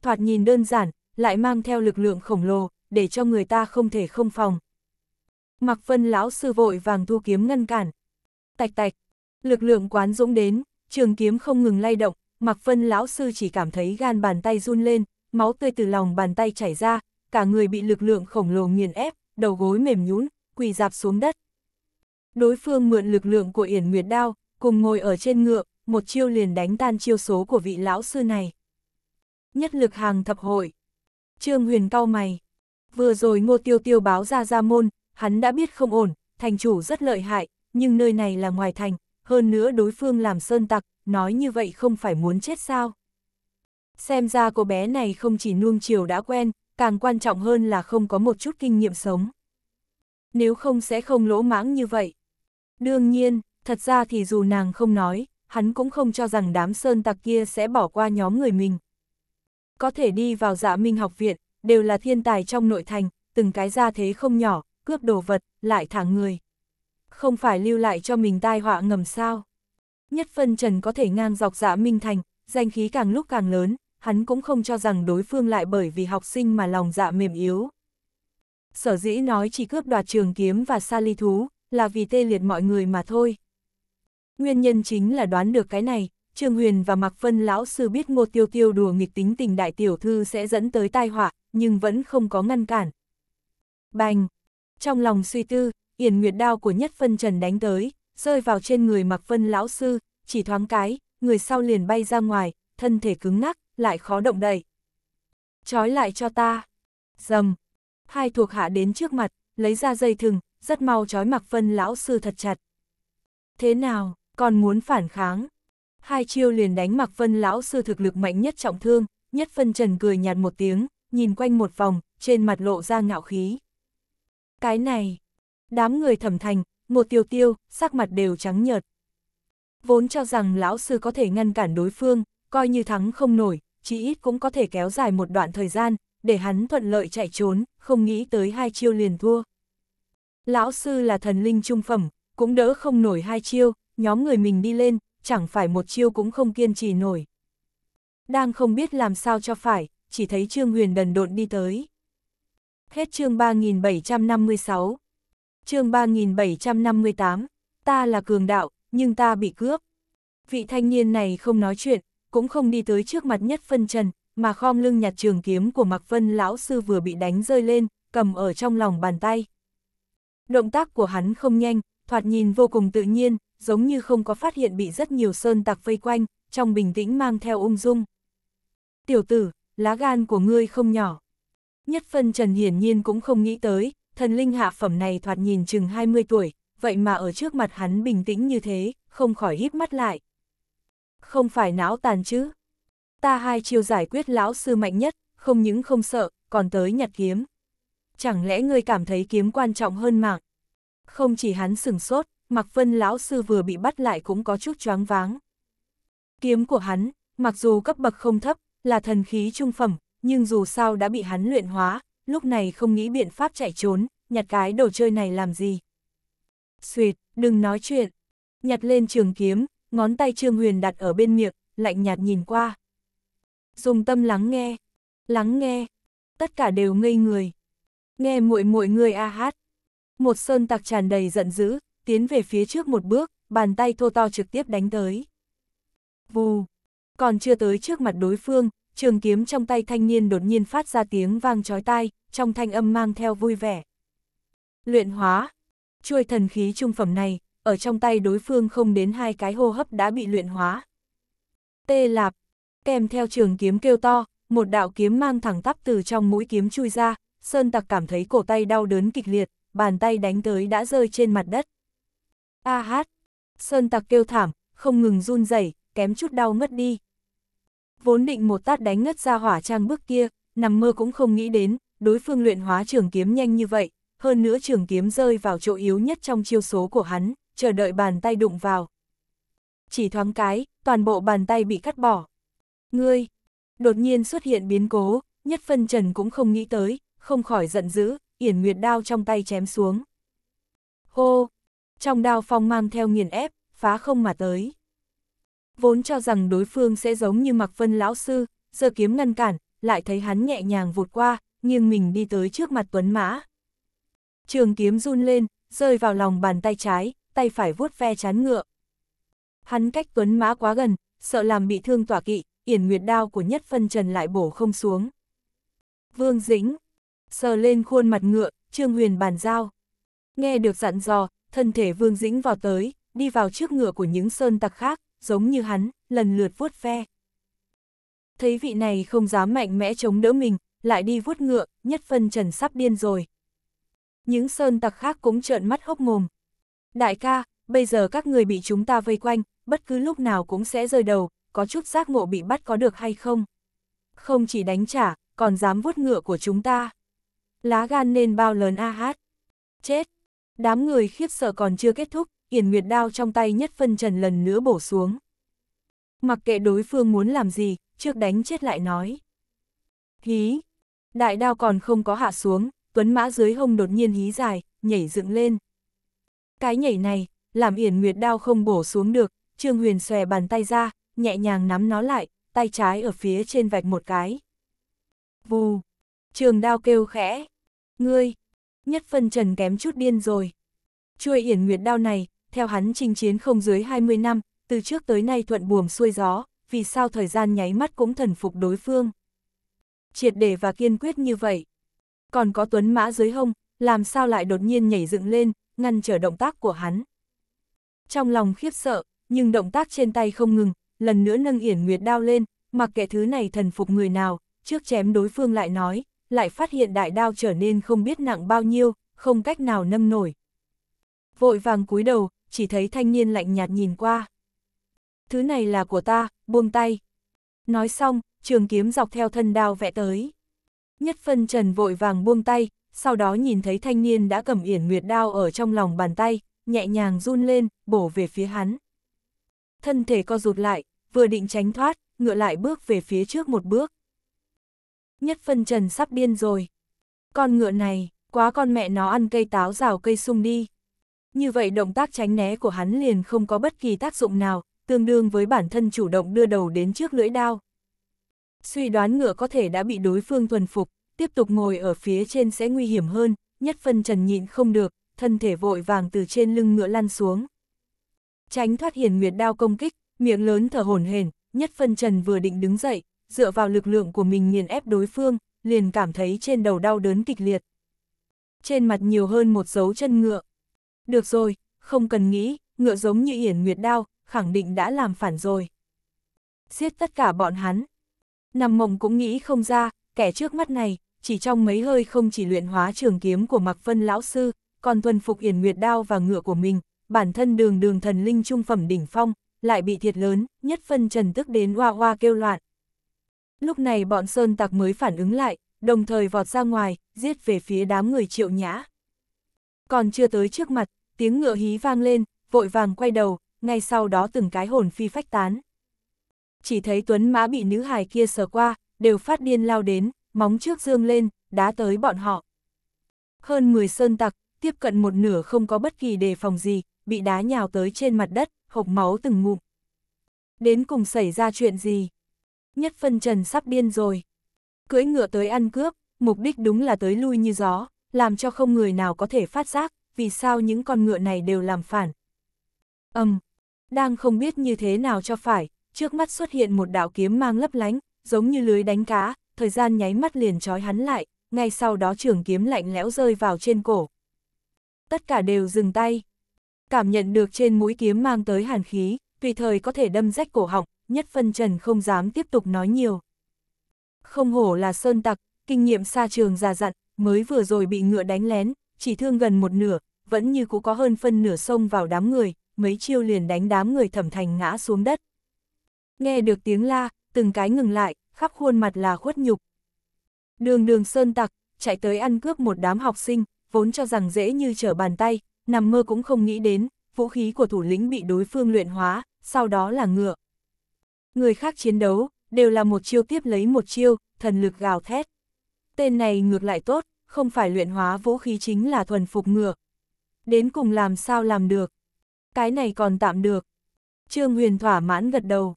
A: Thoạt nhìn đơn giản, lại mang theo lực lượng khổng lồ, để cho người ta không thể không phòng. Mạc Vân lão sư vội vàng thu kiếm ngăn cản. Tạch tạch, lực lượng quán dũng đến, trường kiếm không ngừng lay động, Mạc Vân lão sư chỉ cảm thấy gan bàn tay run lên, máu tươi từ lòng bàn tay chảy ra, cả người bị lực lượng khổng lồ nghiền ép, đầu gối mềm nhũn, quỳ dạp xuống đất. Đối phương mượn lực lượng của Yển Nguyệt đao, cùng ngồi ở trên ngựa, một chiêu liền đánh tan chiêu số của vị lão sư này. Nhất lực hàng thập hội. Trương Huyền cau mày. Vừa rồi Ngô Tiêu Tiêu báo ra ra môn, hắn đã biết không ổn, thành chủ rất lợi hại, nhưng nơi này là ngoài thành, hơn nữa đối phương làm sơn tặc, nói như vậy không phải muốn chết sao? Xem ra cô bé này không chỉ nuông chiều đã quen, càng quan trọng hơn là không có một chút kinh nghiệm sống. Nếu không sẽ không lỗ mãng như vậy. Đương nhiên, thật ra thì dù nàng không nói, hắn cũng không cho rằng đám sơn tặc kia sẽ bỏ qua nhóm người mình. Có thể đi vào dạ minh học viện, đều là thiên tài trong nội thành, từng cái gia thế không nhỏ, cướp đồ vật, lại thả người. Không phải lưu lại cho mình tai họa ngầm sao. Nhất phân trần có thể ngang dọc dạ Minh Thành, danh khí càng lúc càng lớn, hắn cũng không cho rằng đối phương lại bởi vì học sinh mà lòng dạ mềm yếu. Sở dĩ nói chỉ cướp đoạt trường kiếm và sa ly thú, là vì tê liệt mọi người mà thôi. Nguyên nhân chính là đoán được cái này, Trương Huyền và Mạc Phân lão sư biết Ngô Tiêu Tiêu đùa nghịch tính tình đại tiểu thư sẽ dẫn tới tai họa, nhưng vẫn không có ngăn cản. Bành! Trong lòng suy tư, Yển Nguyệt đao của Nhất Phân Trần đánh tới, rơi vào trên người mặc Vân lão sư, chỉ thoáng cái, người sau liền bay ra ngoài, thân thể cứng ngắc, lại khó động đậy. chói lại cho ta. Dầm. Hai thuộc hạ đến trước mặt, lấy ra dây thừng, rất mau chói mặc Vân lão sư thật chặt. Thế nào, còn muốn phản kháng? Hai chiêu liền đánh mặc Vân lão sư thực lực mạnh nhất trọng thương, nhất phân trần cười nhạt một tiếng, nhìn quanh một vòng, trên mặt lộ ra ngạo khí. Cái này, đám người thẩm thành, một tiêu tiêu, sắc mặt đều trắng nhợt. Vốn cho rằng lão sư có thể ngăn cản đối phương, coi như thắng không nổi, chỉ ít cũng có thể kéo dài một đoạn thời gian, để hắn thuận lợi chạy trốn, không nghĩ tới hai chiêu liền thua. Lão sư là thần linh trung phẩm, cũng đỡ không nổi hai chiêu, nhóm người mình đi lên, chẳng phải một chiêu cũng không kiên trì nổi. Đang không biết làm sao cho phải, chỉ thấy Trương Huyền đần độn đi tới. Hết chương 3756 chương 3758, ta là cường đạo, nhưng ta bị cướp. Vị thanh niên này không nói chuyện, cũng không đi tới trước mặt nhất phân trần, mà khom lưng nhặt trường kiếm của Mạc Vân lão sư vừa bị đánh rơi lên, cầm ở trong lòng bàn tay. Động tác của hắn không nhanh, thoạt nhìn vô cùng tự nhiên, giống như không có phát hiện bị rất nhiều sơn tạc vây quanh, trong bình tĩnh mang theo ung dung. Tiểu tử, lá gan của ngươi không nhỏ. Nhất phân trần hiển nhiên cũng không nghĩ tới, thần linh hạ phẩm này thoạt nhìn chừng 20 tuổi, vậy mà ở trước mặt hắn bình tĩnh như thế, không khỏi híp mắt lại. Không phải não tàn chứ. Ta hai chiêu giải quyết lão sư mạnh nhất, không những không sợ, còn tới nhặt kiếm. Chẳng lẽ ngươi cảm thấy kiếm quan trọng hơn mạng? Không chỉ hắn sừng sốt, Mạc Vân lão sư vừa bị bắt lại cũng có chút choáng váng. Kiếm của hắn, mặc dù cấp bậc không thấp, là thần khí trung phẩm, nhưng dù sao đã bị hắn luyện hóa, lúc này không nghĩ biện pháp chạy trốn, nhặt cái đồ chơi này làm gì. Xuyệt, đừng nói chuyện. Nhặt lên trường kiếm, ngón tay Trương Huyền đặt ở bên miệng, lạnh nhạt nhìn qua. Dùng tâm lắng nghe, lắng nghe, tất cả đều ngây người. Nghe muội muội người a hát. Một sơn tặc tràn đầy giận dữ, tiến về phía trước một bước, bàn tay thô to trực tiếp đánh tới. Vù, còn chưa tới trước mặt đối phương, trường kiếm trong tay thanh niên đột nhiên phát ra tiếng vang chói tai, trong thanh âm mang theo vui vẻ. Luyện hóa. Chuôi thần khí trung phẩm này, ở trong tay đối phương không đến hai cái hô hấp đã bị luyện hóa. Tê lạp. Kèm theo trường kiếm kêu to, một đạo kiếm mang thẳng tắp từ trong mũi kiếm chui ra, Sơn Tặc cảm thấy cổ tay đau đớn kịch liệt, bàn tay đánh tới đã rơi trên mặt đất. A à hát. Sơn Tặc kêu thảm, không ngừng run rẩy, kém chút đau ngất đi vốn định một tát đánh ngất ra hỏa trang bước kia, nằm mơ cũng không nghĩ đến, đối phương luyện hóa trường kiếm nhanh như vậy, hơn nữa trường kiếm rơi vào chỗ yếu nhất trong chiêu số của hắn, chờ đợi bàn tay đụng vào. Chỉ thoáng cái, toàn bộ bàn tay bị cắt bỏ. Ngươi, đột nhiên xuất hiện biến cố, nhất phân trần cũng không nghĩ tới, không khỏi giận dữ, yển nguyệt đao trong tay chém xuống. Hô, trong đao phong mang theo nghiền ép, phá không mà tới vốn cho rằng đối phương sẽ giống như Mạc Vân lão sư, giơ kiếm ngăn cản, lại thấy hắn nhẹ nhàng vụt qua, nghiêng mình đi tới trước mặt Tuấn Mã. Trường kiếm run lên, rơi vào lòng bàn tay trái, tay phải vuốt ve chán ngựa. Hắn cách Tuấn Mã quá gần, sợ làm bị thương tỏa kỵ, yển nguyệt đao của nhất phân trần lại bổ không xuống. Vương Dĩnh, sờ lên khuôn mặt ngựa, Trương Huyền bàn giao. Nghe được dặn dò, thân thể Vương Dĩnh vào tới, đi vào trước ngựa của những sơn tặc khác, giống như hắn, lần lượt vuốt ve. Thấy vị này không dám mạnh mẽ chống đỡ mình, lại đi vuốt ngựa, nhất phân trần sắp điên rồi. Những sơn tặc khác cũng trợn mắt hốc mồm. Đại ca, bây giờ các người bị chúng ta vây quanh, bất cứ lúc nào cũng sẽ rơi đầu, có chút giác ngộ bị bắt có được hay không? Không chỉ đánh trả, còn dám vuốt ngựa của chúng ta. Lá gan nên bao lớn a hát. Chết! Đám người khiếp sợ còn chưa kết thúc, Yển Nguyệt đao trong tay nhất phân trần lần nữa bổ xuống. Mặc kệ đối phương muốn làm gì, trước đánh chết lại nói. Hí! Đại đao còn không có hạ xuống, tuấn mã dưới hông đột nhiên hí dài, nhảy dựng lên. Cái nhảy này, làm Yển Nguyệt đao không bổ xuống được, Trương Huyền xòe bàn tay ra, nhẹ nhàng nắm nó lại, tay trái ở phía trên vạch một cái. Vù! Trường đao kêu khẽ. Ngươi! Nhất phân trần kém chút điên rồi. Chuôi Yển Nguyệt đao này, theo hắn chinh chiến không dưới 20 năm, từ trước tới nay thuận buồm xuôi gió, vì sao thời gian nháy mắt cũng thần phục đối phương. Triệt để và kiên quyết như vậy. Còn có tuấn mã dưới hông, làm sao lại đột nhiên nhảy dựng lên, ngăn trở động tác của hắn. Trong lòng khiếp sợ, nhưng động tác trên tay không ngừng, lần nữa nâng yển nguyệt đao lên, mặc kệ thứ này thần phục người nào, trước chém đối phương lại nói, lại phát hiện đại đao trở nên không biết nặng bao nhiêu, không cách nào nâng nổi. Vội vàng cúi đầu, chỉ thấy thanh niên lạnh nhạt nhìn qua. Thứ này là của ta, buông tay. Nói xong, trường kiếm dọc theo thân đao vẽ tới. Nhất phân trần vội vàng buông tay, sau đó nhìn thấy thanh niên đã cầm yển nguyệt đao ở trong lòng bàn tay, nhẹ nhàng run lên, bổ về phía hắn. Thân thể co rụt lại, vừa định tránh thoát, ngựa lại bước về phía trước một bước. Nhất phân trần sắp điên rồi. Con ngựa này, quá con mẹ nó ăn cây táo rào cây sung đi. Như vậy động tác tránh né của hắn liền không có bất kỳ tác dụng nào, tương đương với bản thân chủ động đưa đầu đến trước lưỡi đao. Suy đoán ngựa có thể đã bị đối phương thuần phục, tiếp tục ngồi ở phía trên sẽ nguy hiểm hơn, nhất phân trần nhịn không được, thân thể vội vàng từ trên lưng ngựa lăn xuống. Tránh thoát hiền nguyệt đao công kích, miệng lớn thở hổn hển, nhất phân trần vừa định đứng dậy, dựa vào lực lượng của mình nghiền ép đối phương, liền cảm thấy trên đầu đau đớn kịch liệt. Trên mặt nhiều hơn một dấu chân ngựa, được rồi, không cần nghĩ, ngựa giống như hiển Nguyệt Đao, khẳng định đã làm phản rồi. Giết tất cả bọn hắn. Nằm mộng cũng nghĩ không ra, kẻ trước mắt này, chỉ trong mấy hơi không chỉ luyện hóa trường kiếm của Mạc Vân Lão Sư, còn tuần phục hiển Nguyệt Đao và ngựa của mình, bản thân đường đường thần linh trung phẩm đỉnh phong, lại bị thiệt lớn, nhất phân trần tức đến hoa hoa kêu loạn. Lúc này bọn Sơn Tạc mới phản ứng lại, đồng thời vọt ra ngoài, giết về phía đám người triệu nhã. Còn chưa tới trước mặt, tiếng ngựa hí vang lên, vội vàng quay đầu, ngay sau đó từng cái hồn phi phách tán. Chỉ thấy Tuấn Mã bị nữ hài kia sờ qua, đều phát điên lao đến, móng trước dương lên, đá tới bọn họ. Hơn 10 sơn tặc, tiếp cận một nửa không có bất kỳ đề phòng gì, bị đá nhào tới trên mặt đất, hộc máu từng ngụm. Đến cùng xảy ra chuyện gì? Nhất phân trần sắp điên rồi. Cưỡi ngựa tới ăn cướp, mục đích đúng là tới lui như gió làm cho không người nào có thể phát giác, vì sao những con ngựa này đều làm phản. Âm, um, đang không biết như thế nào cho phải, trước mắt xuất hiện một đạo kiếm mang lấp lánh, giống như lưới đánh cá, thời gian nháy mắt liền trói hắn lại, ngay sau đó trường kiếm lạnh lẽo rơi vào trên cổ. Tất cả đều dừng tay. Cảm nhận được trên mũi kiếm mang tới hàn khí, tùy thời có thể đâm rách cổ họng, nhất phân trần không dám tiếp tục nói nhiều. Không hổ là sơn tặc, kinh nghiệm xa trường già dặn, mới vừa rồi bị ngựa đánh lén, chỉ thương gần một nửa, vẫn như cũ có hơn phân nửa sông vào đám người, mấy chiêu liền đánh đám người thẩm thành ngã xuống đất. Nghe được tiếng la, từng cái ngừng lại, khắp khuôn mặt là khuất nhục. Đường đường sơn tặc, chạy tới ăn cướp một đám học sinh, vốn cho rằng dễ như trở bàn tay, nằm mơ cũng không nghĩ đến, vũ khí của thủ lĩnh bị đối phương luyện hóa, sau đó là ngựa. Người khác chiến đấu, đều là một chiêu tiếp lấy một chiêu, thần lực gào thét. Tên này ngược lại tốt, không phải luyện hóa vũ khí chính là thuần phục ngược. Đến cùng làm sao làm được? Cái này còn tạm được. Trương Huyền thỏa mãn gật đầu.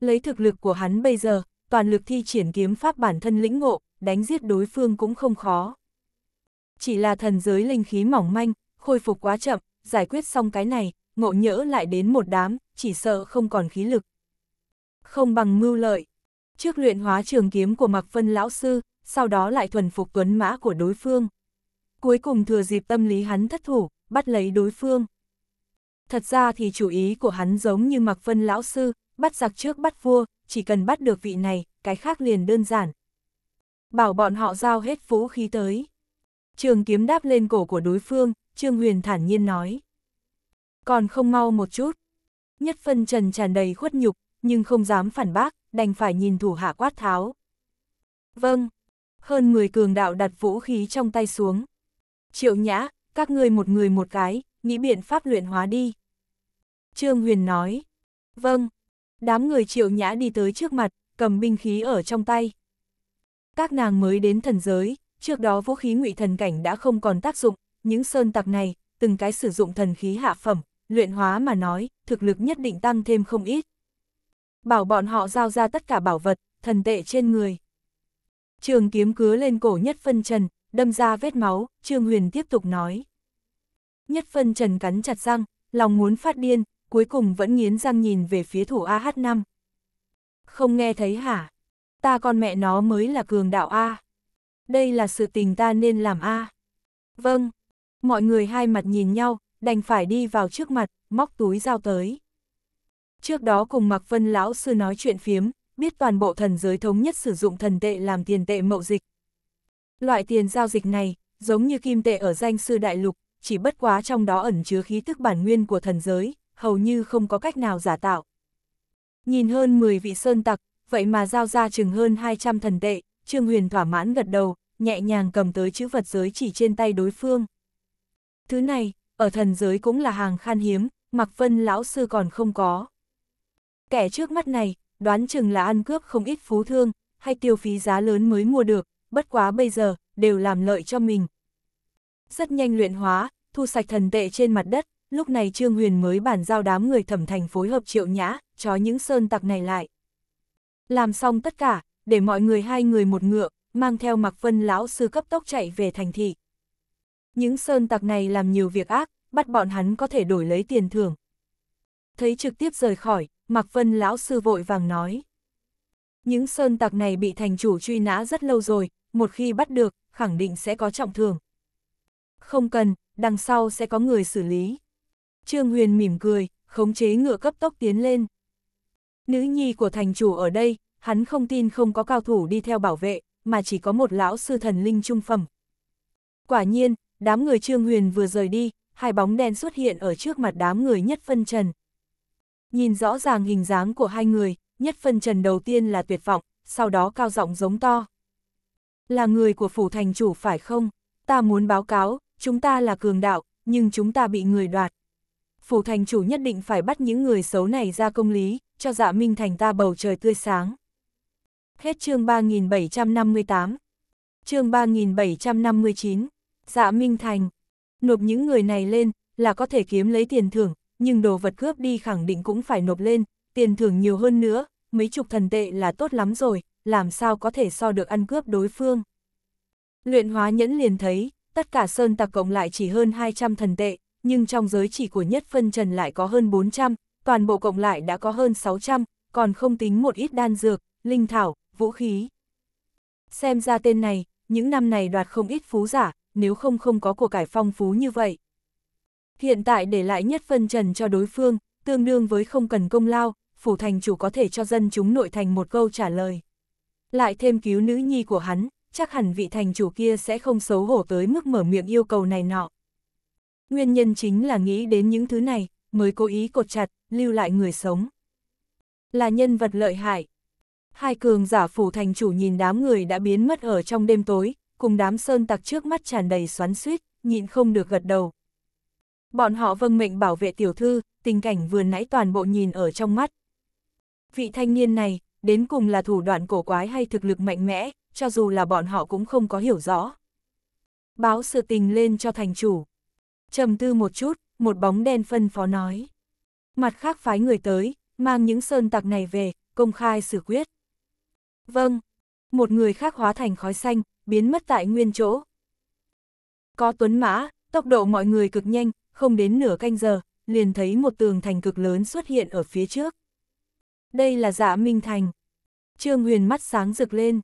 A: Lấy thực lực của hắn bây giờ, toàn lực thi triển kiếm pháp bản thân lĩnh ngộ, đánh giết đối phương cũng không khó. Chỉ là thần giới linh khí mỏng manh, khôi phục quá chậm, giải quyết xong cái này, ngộ nhỡ lại đến một đám, chỉ sợ không còn khí lực. Không bằng mưu lợi. Trước luyện hóa trường kiếm của Mạc Vân Lão Sư, sau đó lại thuần phục tuấn mã của đối phương. Cuối cùng thừa dịp tâm lý hắn thất thủ, bắt lấy đối phương. Thật ra thì chủ ý của hắn giống như mặc phân lão sư, bắt giặc trước bắt vua, chỉ cần bắt được vị này, cái khác liền đơn giản. Bảo bọn họ giao hết vũ khí tới. Trường kiếm đáp lên cổ của đối phương, Trương Huyền thản nhiên nói. Còn không mau một chút. Nhất phân trần tràn đầy khuất nhục, nhưng không dám phản bác, đành phải nhìn thủ hạ quát tháo. Vâng hơn 10 cường đạo đặt vũ khí trong tay xuống. Triệu nhã, các ngươi một người một cái, nghĩ biện pháp luyện hóa đi. Trương Huyền nói, vâng, đám người triệu nhã đi tới trước mặt, cầm binh khí ở trong tay. Các nàng mới đến thần giới, trước đó vũ khí ngụy thần cảnh đã không còn tác dụng, những sơn tặc này, từng cái sử dụng thần khí hạ phẩm, luyện hóa mà nói, thực lực nhất định tăng thêm không ít. Bảo bọn họ giao ra tất cả bảo vật, thần tệ trên người trường kiếm cứa lên cổ nhất phân trần, đâm ra vết máu, Trương Huyền tiếp tục nói. Nhất phân trần cắn chặt răng, lòng muốn phát điên, cuối cùng vẫn nghiến răng nhìn về phía thủ AH5. Không nghe thấy hả? Ta con mẹ nó mới là cường đạo A. Đây là sự tình ta nên làm A. Vâng. Mọi người hai mặt nhìn nhau, đành phải đi vào trước mặt, móc túi dao tới. Trước đó cùng Mạc Vân Lão Sư nói chuyện phiếm, biết toàn bộ thần giới thống nhất sử dụng thần tệ làm tiền tệ mậu dịch. Loại tiền giao dịch này, giống như kim tệ ở danh sư đại lục, chỉ bất quá trong đó ẩn chứa khí tức bản nguyên của thần giới, hầu như không có cách nào giả tạo. Nhìn hơn 10 vị sơn tặc, vậy mà giao ra chừng hơn 200 thần tệ, Trương Huyền thỏa mãn gật đầu, nhẹ nhàng cầm tới chữ vật giới chỉ trên tay đối phương. Thứ này, ở thần giới cũng là hàng khan hiếm, Mạc Vân lão sư còn không có. Kẻ trước mắt này, đoán chừng là ăn cướp không ít phú thương, hay tiêu phí giá lớn mới mua được, bất quá bây giờ, đều làm lợi cho mình. Rất nhanh luyện hóa, thu sạch thần tệ trên mặt đất, lúc này Trương Huyền mới bản giao đám người thẩm thành phối hợp triệu nhã, trói những sơn tặc này lại. Làm xong tất cả, để mọi người hai người một ngựa, mang theo mặc phân lão sư cấp tốc chạy về thành thị. Những sơn tặc này làm nhiều việc ác, bắt bọn hắn có thể đổi lấy tiền thưởng. Thấy trực tiếp rời khỏi, Mạc Vân lão sư vội vàng nói. Những sơn tặc này bị thành chủ truy nã rất lâu rồi, một khi bắt được, khẳng định sẽ có trọng thưởng. Không cần, đằng sau sẽ có người xử lý. Trương Huyền mỉm cười, khống chế ngựa cấp tốc tiến lên. Nữ nhi của thành chủ ở đây, hắn không tin không có cao thủ đi theo bảo vệ, mà chỉ có một lão sư thần linh trung phẩm. Quả nhiên, đám người Trương Huyền vừa rời đi, hai bóng đen xuất hiện ở trước mặt đám người nhất phân trần. Nhìn rõ ràng hình dáng của hai người, nhất phân trần đầu tiên là tuyệt vọng, sau đó cao giọng giống to. Là người của phủ thành chủ phải không? Ta muốn báo cáo, chúng ta là cường đạo, nhưng chúng ta bị người đoạt. Phủ thành chủ nhất định phải bắt những người xấu này ra công lý, cho dạ minh thành ta bầu trời tươi sáng. Hết chương 3758 chương 3759, dạ Minh Thành. Nộp những người này lên, là có thể kiếm lấy tiền thưởng, nhưng đồ vật cướp đi khẳng định cũng phải nộp lên, tiền thưởng nhiều hơn nữa, mấy chục thần tệ là tốt lắm rồi, làm sao có thể so được ăn cướp đối phương. Luyện hóa nhẫn liền thấy, tất cả sơn tặc cộng lại chỉ hơn 200 thần tệ, nhưng trong giới chỉ của nhất phân trần lại có hơn 400, toàn bộ cộng lại đã có hơn 600, còn không tính một ít đan dược, linh thảo, vũ khí. Xem ra tên này, những năm này đoạt không ít phú giả, nếu không không có của cải phong phú như vậy. Hiện tại để lại nhất phân trần cho đối phương, tương đương với không cần công lao, phủ thành chủ có thể cho dân chúng nội thành một câu trả lời. Lại thêm cứu nữ nhi của hắn, chắc hẳn vị thành chủ kia sẽ không xấu hổ tới mức mở miệng yêu cầu này nọ. Nguyên nhân chính là nghĩ đến những thứ này, mới cố ý cột chặt, lưu lại người sống. Là nhân vật lợi hại. Hai cường giả phủ thành chủ nhìn đám người đã biến mất ở trong đêm tối, cùng đám sơn tặc trước mắt tràn đầy xoắn suýt, nhịn không được gật đầu, Bọn họ vâng mệnh bảo vệ tiểu thư, tình cảnh vừa nãy toàn bộ nhìn ở trong mắt. Vị thanh niên này, đến cùng là thủ đoạn cổ quái hay thực lực mạnh mẽ, cho dù là bọn họ cũng không có hiểu rõ. Báo sự tình lên cho thành chủ. trầm tư một chút, một bóng đen phân phó nói. Mặt khác phái người tới, mang những sơn tặc này về, công khai xử quyết. Vâng, một người khác hóa thành khói xanh, biến mất tại nguyên chỗ. Có tuấn mã, tốc độ mọi người cực nhanh, không đến nửa canh giờ, liền thấy một tường thành cực lớn xuất hiện ở phía trước. Đây là dạ Minh Thành. Trương Huyền mắt sáng rực lên.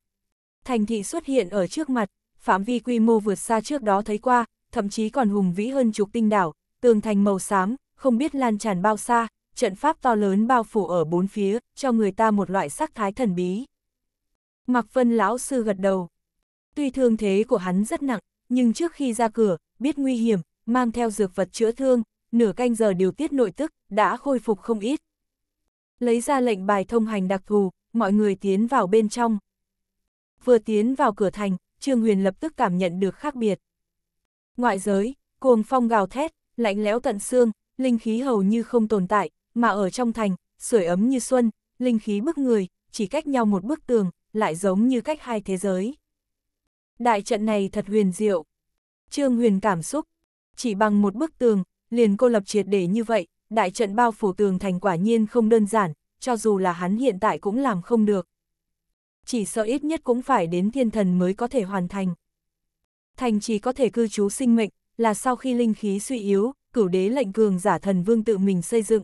A: Thành thị xuất hiện ở trước mặt, phạm vi quy mô vượt xa trước đó thấy qua, thậm chí còn hùng vĩ hơn chục tinh đảo, tường thành màu xám, không biết lan tràn bao xa, trận pháp to lớn bao phủ ở bốn phía, cho người ta một loại sắc thái thần bí. Mạc Vân lão sư gật đầu. Tuy thương thế của hắn rất nặng, nhưng trước khi ra cửa, biết nguy hiểm, mang theo dược vật chữa thương, nửa canh giờ điều tiết nội tức, đã khôi phục không ít. Lấy ra lệnh bài thông hành đặc thù, mọi người tiến vào bên trong. Vừa tiến vào cửa thành, Trương Huyền lập tức cảm nhận được khác biệt. Ngoại giới, cuồng phong gào thét, lạnh lẽo tận xương, linh khí hầu như không tồn tại, mà ở trong thành, sưởi ấm như xuân, linh khí bức người, chỉ cách nhau một bức tường, lại giống như cách hai thế giới. Đại trận này thật huyền diệu. Trương Huyền cảm xúc, chỉ bằng một bức tường, liền cô lập triệt để như vậy, đại trận bao phủ tường thành quả nhiên không đơn giản, cho dù là hắn hiện tại cũng làm không được. Chỉ sợ ít nhất cũng phải đến thiên thần mới có thể hoàn thành. Thành chỉ có thể cư trú sinh mệnh, là sau khi linh khí suy yếu, cửu đế lệnh cường giả thần vương tự mình xây dựng.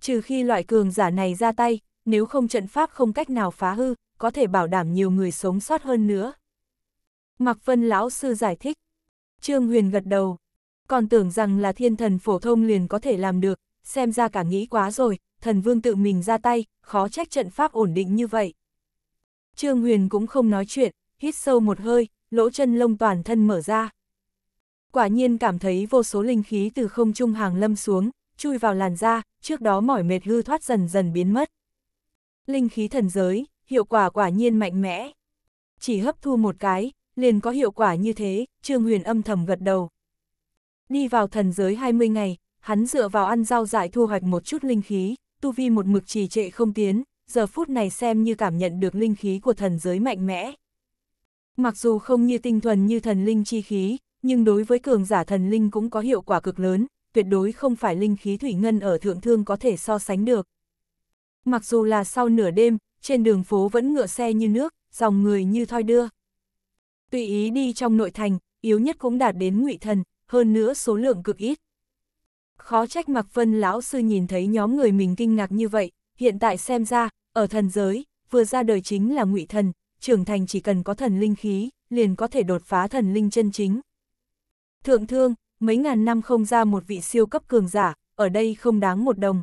A: Trừ khi loại cường giả này ra tay, nếu không trận pháp không cách nào phá hư, có thể bảo đảm nhiều người sống sót hơn nữa. Mạc Vân Lão Sư giải thích. Trương Huyền gật đầu. Còn tưởng rằng là thiên thần phổ thông liền có thể làm được, xem ra cả nghĩ quá rồi, thần vương tự mình ra tay, khó trách trận pháp ổn định như vậy. Trương Huyền cũng không nói chuyện, hít sâu một hơi, lỗ chân lông toàn thân mở ra. Quả nhiên cảm thấy vô số linh khí từ không trung hàng lâm xuống, chui vào làn da, trước đó mỏi mệt hư thoát dần dần biến mất. Linh khí thần giới, hiệu quả quả nhiên mạnh mẽ. Chỉ hấp thu một cái, liền có hiệu quả như thế, Trương Huyền âm thầm gật đầu. Đi vào thần giới 20 ngày, hắn dựa vào ăn rau dại thu hoạch một chút linh khí, tu vi một mực trì trệ không tiến, giờ phút này xem như cảm nhận được linh khí của thần giới mạnh mẽ. Mặc dù không như tinh thuần như thần linh chi khí, nhưng đối với cường giả thần linh cũng có hiệu quả cực lớn, tuyệt đối không phải linh khí thủy ngân ở thượng thương có thể so sánh được. Mặc dù là sau nửa đêm, trên đường phố vẫn ngựa xe như nước, dòng người như thoi đưa. Tùy ý đi trong nội thành, yếu nhất cũng đạt đến ngụy thần, hơn nữa số lượng cực ít. Khó trách Mạc Vân lão sư nhìn thấy nhóm người mình kinh ngạc như vậy, hiện tại xem ra, ở thần giới, vừa ra đời chính là ngụy thần, trưởng thành chỉ cần có thần linh khí, liền có thể đột phá thần linh chân chính. Thượng thương, mấy ngàn năm không ra một vị siêu cấp cường giả, ở đây không đáng một đồng.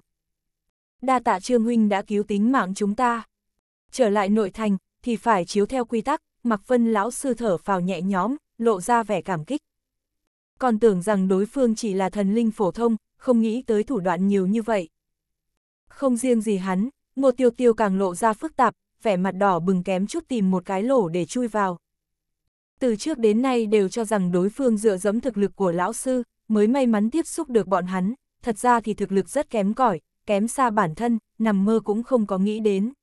A: Đa tạ Trương Huynh đã cứu tính mạng chúng ta. Trở lại nội thành, thì phải chiếu theo quy tắc, Mạc Vân lão sư thở phào nhẹ nhóm lộ ra vẻ cảm kích còn tưởng rằng đối phương chỉ là thần linh phổ thông, không nghĩ tới thủ đoạn nhiều như vậy. Không riêng gì hắn, Ngô Tiêu Tiêu càng lộ ra phức tạp, vẻ mặt đỏ bừng kém chút tìm một cái lỗ để chui vào. Từ trước đến nay đều cho rằng đối phương dựa dẫm thực lực của lão sư, mới may mắn tiếp xúc được bọn hắn, thật ra thì thực lực rất kém cỏi, kém xa bản thân, nằm mơ cũng không có nghĩ đến.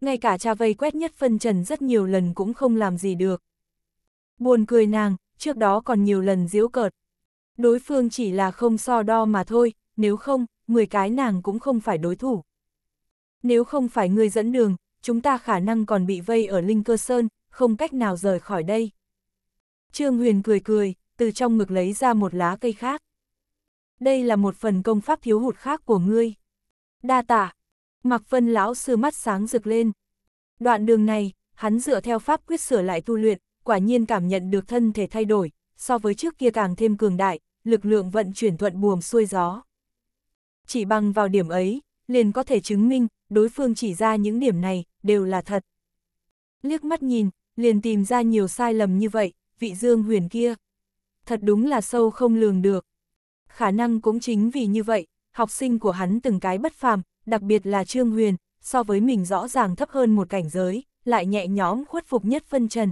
A: Ngay cả cha vây quét nhất phân trần rất nhiều lần cũng không làm gì được. Buồn cười nàng, trước đó còn nhiều lần diễu cợt. Đối phương chỉ là không so đo mà thôi, nếu không, 10 cái nàng cũng không phải đối thủ. Nếu không phải ngươi dẫn đường, chúng ta khả năng còn bị vây ở Linh Cơ Sơn, không cách nào rời khỏi đây. Trương Huyền cười cười, từ trong ngực lấy ra một lá cây khác. Đây là một phần công pháp thiếu hụt khác của ngươi. Đa tạ. mạc Vân lão sư mắt sáng rực lên. Đoạn đường này, hắn dựa theo pháp quyết sửa lại tu luyện, quả nhiên cảm nhận được thân thể thay đổi, so với trước kia càng thêm cường đại, lực lượng vận chuyển thuận buồm xuôi gió. Chỉ bằng vào điểm ấy, liền có thể chứng minh, đối phương chỉ ra những điểm này, đều là thật. Liếc mắt nhìn, liền tìm ra nhiều sai lầm như vậy, vị dương huyền kia. Thật đúng là sâu không lường được. Khả năng cũng chính vì như vậy, học sinh của hắn từng cái bất phàm, đặc biệt là Trương Huyền, so với mình rõ ràng thấp hơn một cảnh giới, lại nhẹ nhõm khuất phục nhất phân trần,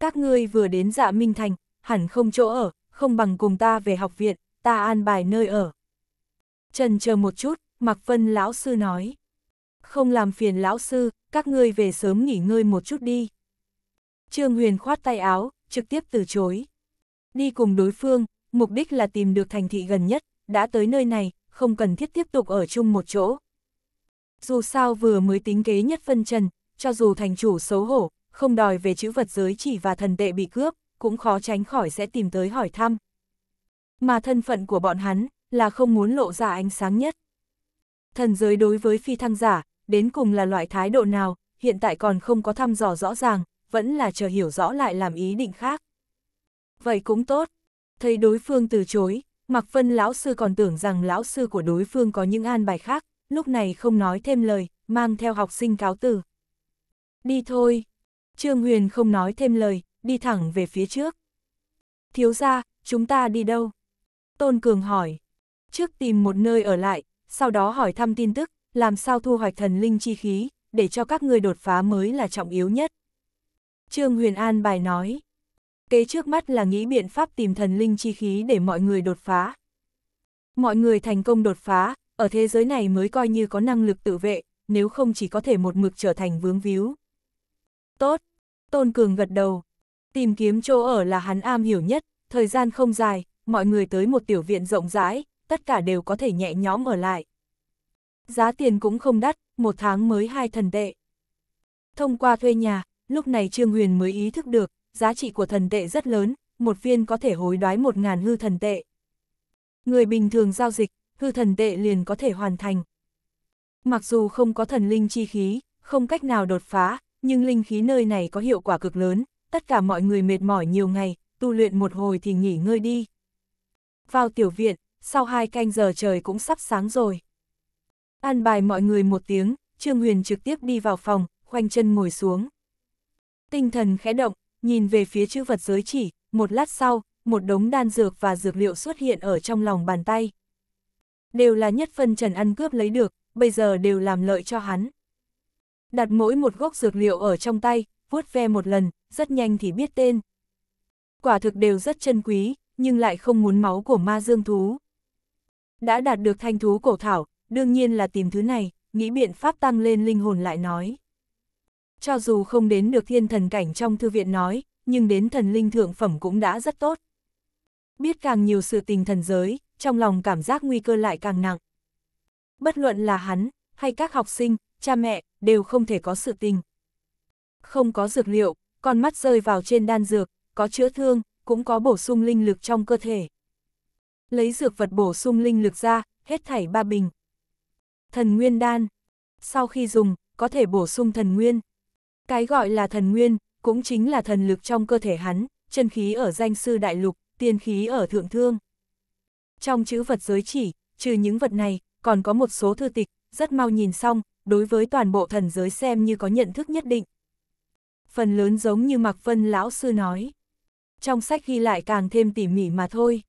A: các ngươi vừa đến dạ Minh Thành, hẳn không chỗ ở, không bằng cùng ta về học viện, ta an bài nơi ở. Trần chờ một chút, Mạc Vân lão sư nói. Không làm phiền lão sư, các ngươi về sớm nghỉ ngơi một chút đi. Trương Huyền khoát tay áo, trực tiếp từ chối. Đi cùng đối phương, mục đích là tìm được thành thị gần nhất, đã tới nơi này, không cần thiết tiếp tục ở chung một chỗ. Dù sao vừa mới tính kế nhất phân trần, cho dù thành chủ xấu hổ, không đòi về chữ vật giới chỉ và thần tệ bị cướp, cũng khó tránh khỏi sẽ tìm tới hỏi thăm. Mà thân phận của bọn hắn là không muốn lộ ra ánh sáng nhất. Thần giới đối với phi thăng giả, đến cùng là loại thái độ nào, hiện tại còn không có thăm dò rõ ràng, vẫn là chờ hiểu rõ lại làm ý định khác. Vậy cũng tốt. Thấy đối phương từ chối, Mạc Vân lão sư còn tưởng rằng lão sư của đối phương có những an bài khác, lúc này không nói thêm lời, mang theo học sinh cáo từ. Đi thôi, Trương Huyền không nói thêm lời, đi thẳng về phía trước. Thiếu ra, chúng ta đi đâu? Tôn Cường hỏi. Trước tìm một nơi ở lại, sau đó hỏi thăm tin tức, làm sao thu hoạch thần linh chi khí, để cho các người đột phá mới là trọng yếu nhất. Trương Huyền An bài nói. Kế trước mắt là nghĩ biện pháp tìm thần linh chi khí để mọi người đột phá. Mọi người thành công đột phá, ở thế giới này mới coi như có năng lực tự vệ, nếu không chỉ có thể một mực trở thành vướng víu. Tốt, Tôn Cường gật đầu. Tìm kiếm chỗ ở là hắn am hiểu nhất, thời gian không dài, mọi người tới một tiểu viện rộng rãi, tất cả đều có thể nhẹ nhõm ở lại. Giá tiền cũng không đắt, một tháng mới hai thần tệ. Thông qua thuê nhà, lúc này Trương Huyền mới ý thức được, giá trị của thần tệ rất lớn, một viên có thể hối đoái một ngàn hư thần tệ. Người bình thường giao dịch, hư thần tệ liền có thể hoàn thành. Mặc dù không có thần linh chi khí, không cách nào đột phá, nhưng linh khí nơi này có hiệu quả cực lớn, tất cả mọi người mệt mỏi nhiều ngày, tu luyện một hồi thì nghỉ ngơi đi. Vào tiểu viện, sau hai canh giờ trời cũng sắp sáng rồi. An bài mọi người một tiếng, Trương Huyền trực tiếp đi vào phòng, khoanh chân ngồi xuống. Tinh thần khẽ động, nhìn về phía chữ vật giới chỉ, một lát sau, một đống đan dược và dược liệu xuất hiện ở trong lòng bàn tay. Đều là nhất phân Trần ăn cướp lấy được, bây giờ đều làm lợi cho hắn đặt mỗi một gốc dược liệu ở trong tay, vuốt ve một lần, rất nhanh thì biết tên. Quả thực đều rất chân quý, nhưng lại không muốn máu của ma dương thú. Đã đạt được thanh thú cổ thảo, đương nhiên là tìm thứ này, nghĩ biện pháp tăng lên linh hồn lại nói. Cho dù không đến được thiên thần cảnh trong thư viện nói, nhưng đến thần linh thượng phẩm cũng đã rất tốt. Biết càng nhiều sự tình thần giới, trong lòng cảm giác nguy cơ lại càng nặng. Bất luận là hắn, hay các học sinh, cha mẹ, đều không thể có sự tình. Không có dược liệu, con mắt rơi vào trên đan dược, có chữa thương, cũng có bổ sung linh lực trong cơ thể. Lấy dược vật bổ sung linh lực ra, hết thảy ba bình. Thần nguyên đan. Sau khi dùng, có thể bổ sung thần nguyên. Cái gọi là thần nguyên, cũng chính là thần lực trong cơ thể hắn, chân khí ở danh sư đại lục, tiên khí ở thượng thương. Trong chữ vật giới chỉ, trừ những vật này, còn có một số thư tịch, rất mau nhìn xong, đối với toàn bộ thần giới xem như có nhận thức nhất định. Phần lớn giống như Mạc Vân Lão Sư nói. Trong sách ghi lại càng thêm tỉ mỉ mà thôi.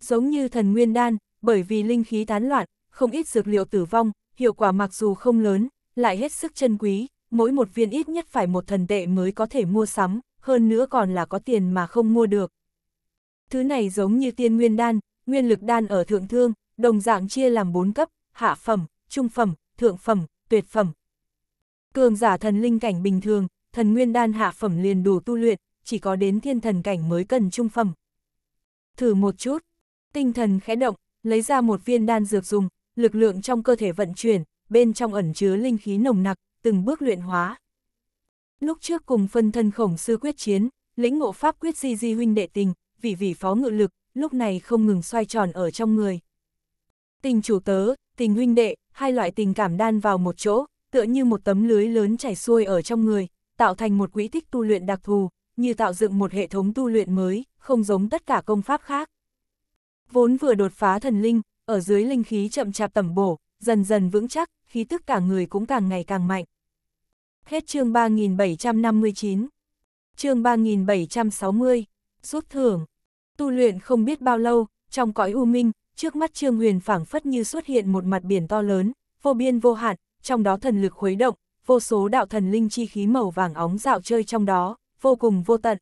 A: Giống như thần nguyên đan, bởi vì linh khí tán loạn, không ít dược liệu tử vong, hiệu quả mặc dù không lớn, lại hết sức chân quý, mỗi một viên ít nhất phải một thần tệ mới có thể mua sắm, hơn nữa còn là có tiền mà không mua được. Thứ này giống như tiên nguyên đan, nguyên lực đan ở thượng thương, đồng dạng chia làm 4 cấp, hạ phẩm, trung phẩm, thượng phẩm, tuyệt phẩm. Cường giả thần linh cảnh bình thường, thần nguyên đan hạ phẩm liền đủ tu luyện, chỉ có đến thiên thần cảnh mới cần trung phẩm. Thử một chút, tinh thần khẽ động, lấy ra một viên đan dược dùng, lực lượng trong cơ thể vận chuyển, bên trong ẩn chứa linh khí nồng nặc, từng bước luyện hóa. Lúc trước cùng phân thân khổng sư quyết chiến, lĩnh ngộ pháp quyết di di huynh đệ tình, vì vì phó ngự lực, lúc này không ngừng xoay tròn ở trong người. Tình chủ tớ, tình huynh đệ, hai loại tình cảm đan vào một chỗ, tựa như một tấm lưới lớn chảy xuôi ở trong người, tạo thành một quỹ tích tu luyện đặc thù, như tạo dựng một hệ thống tu luyện mới, không giống tất cả công pháp khác. Vốn vừa đột phá thần linh, ở dưới linh khí chậm chạp tẩm bổ, dần dần vững chắc, khí tức cả người cũng càng ngày càng mạnh. Hết chương 3759 Chương 3760 Rút thưởng Tu luyện không biết bao lâu, trong cõi u minh, trước mắt Trương Huyền phảng phất như xuất hiện một mặt biển to lớn, vô biên vô hạn, trong đó thần lực khuấy động, vô số đạo thần linh chi khí màu vàng óng dạo chơi trong đó, vô cùng vô tận.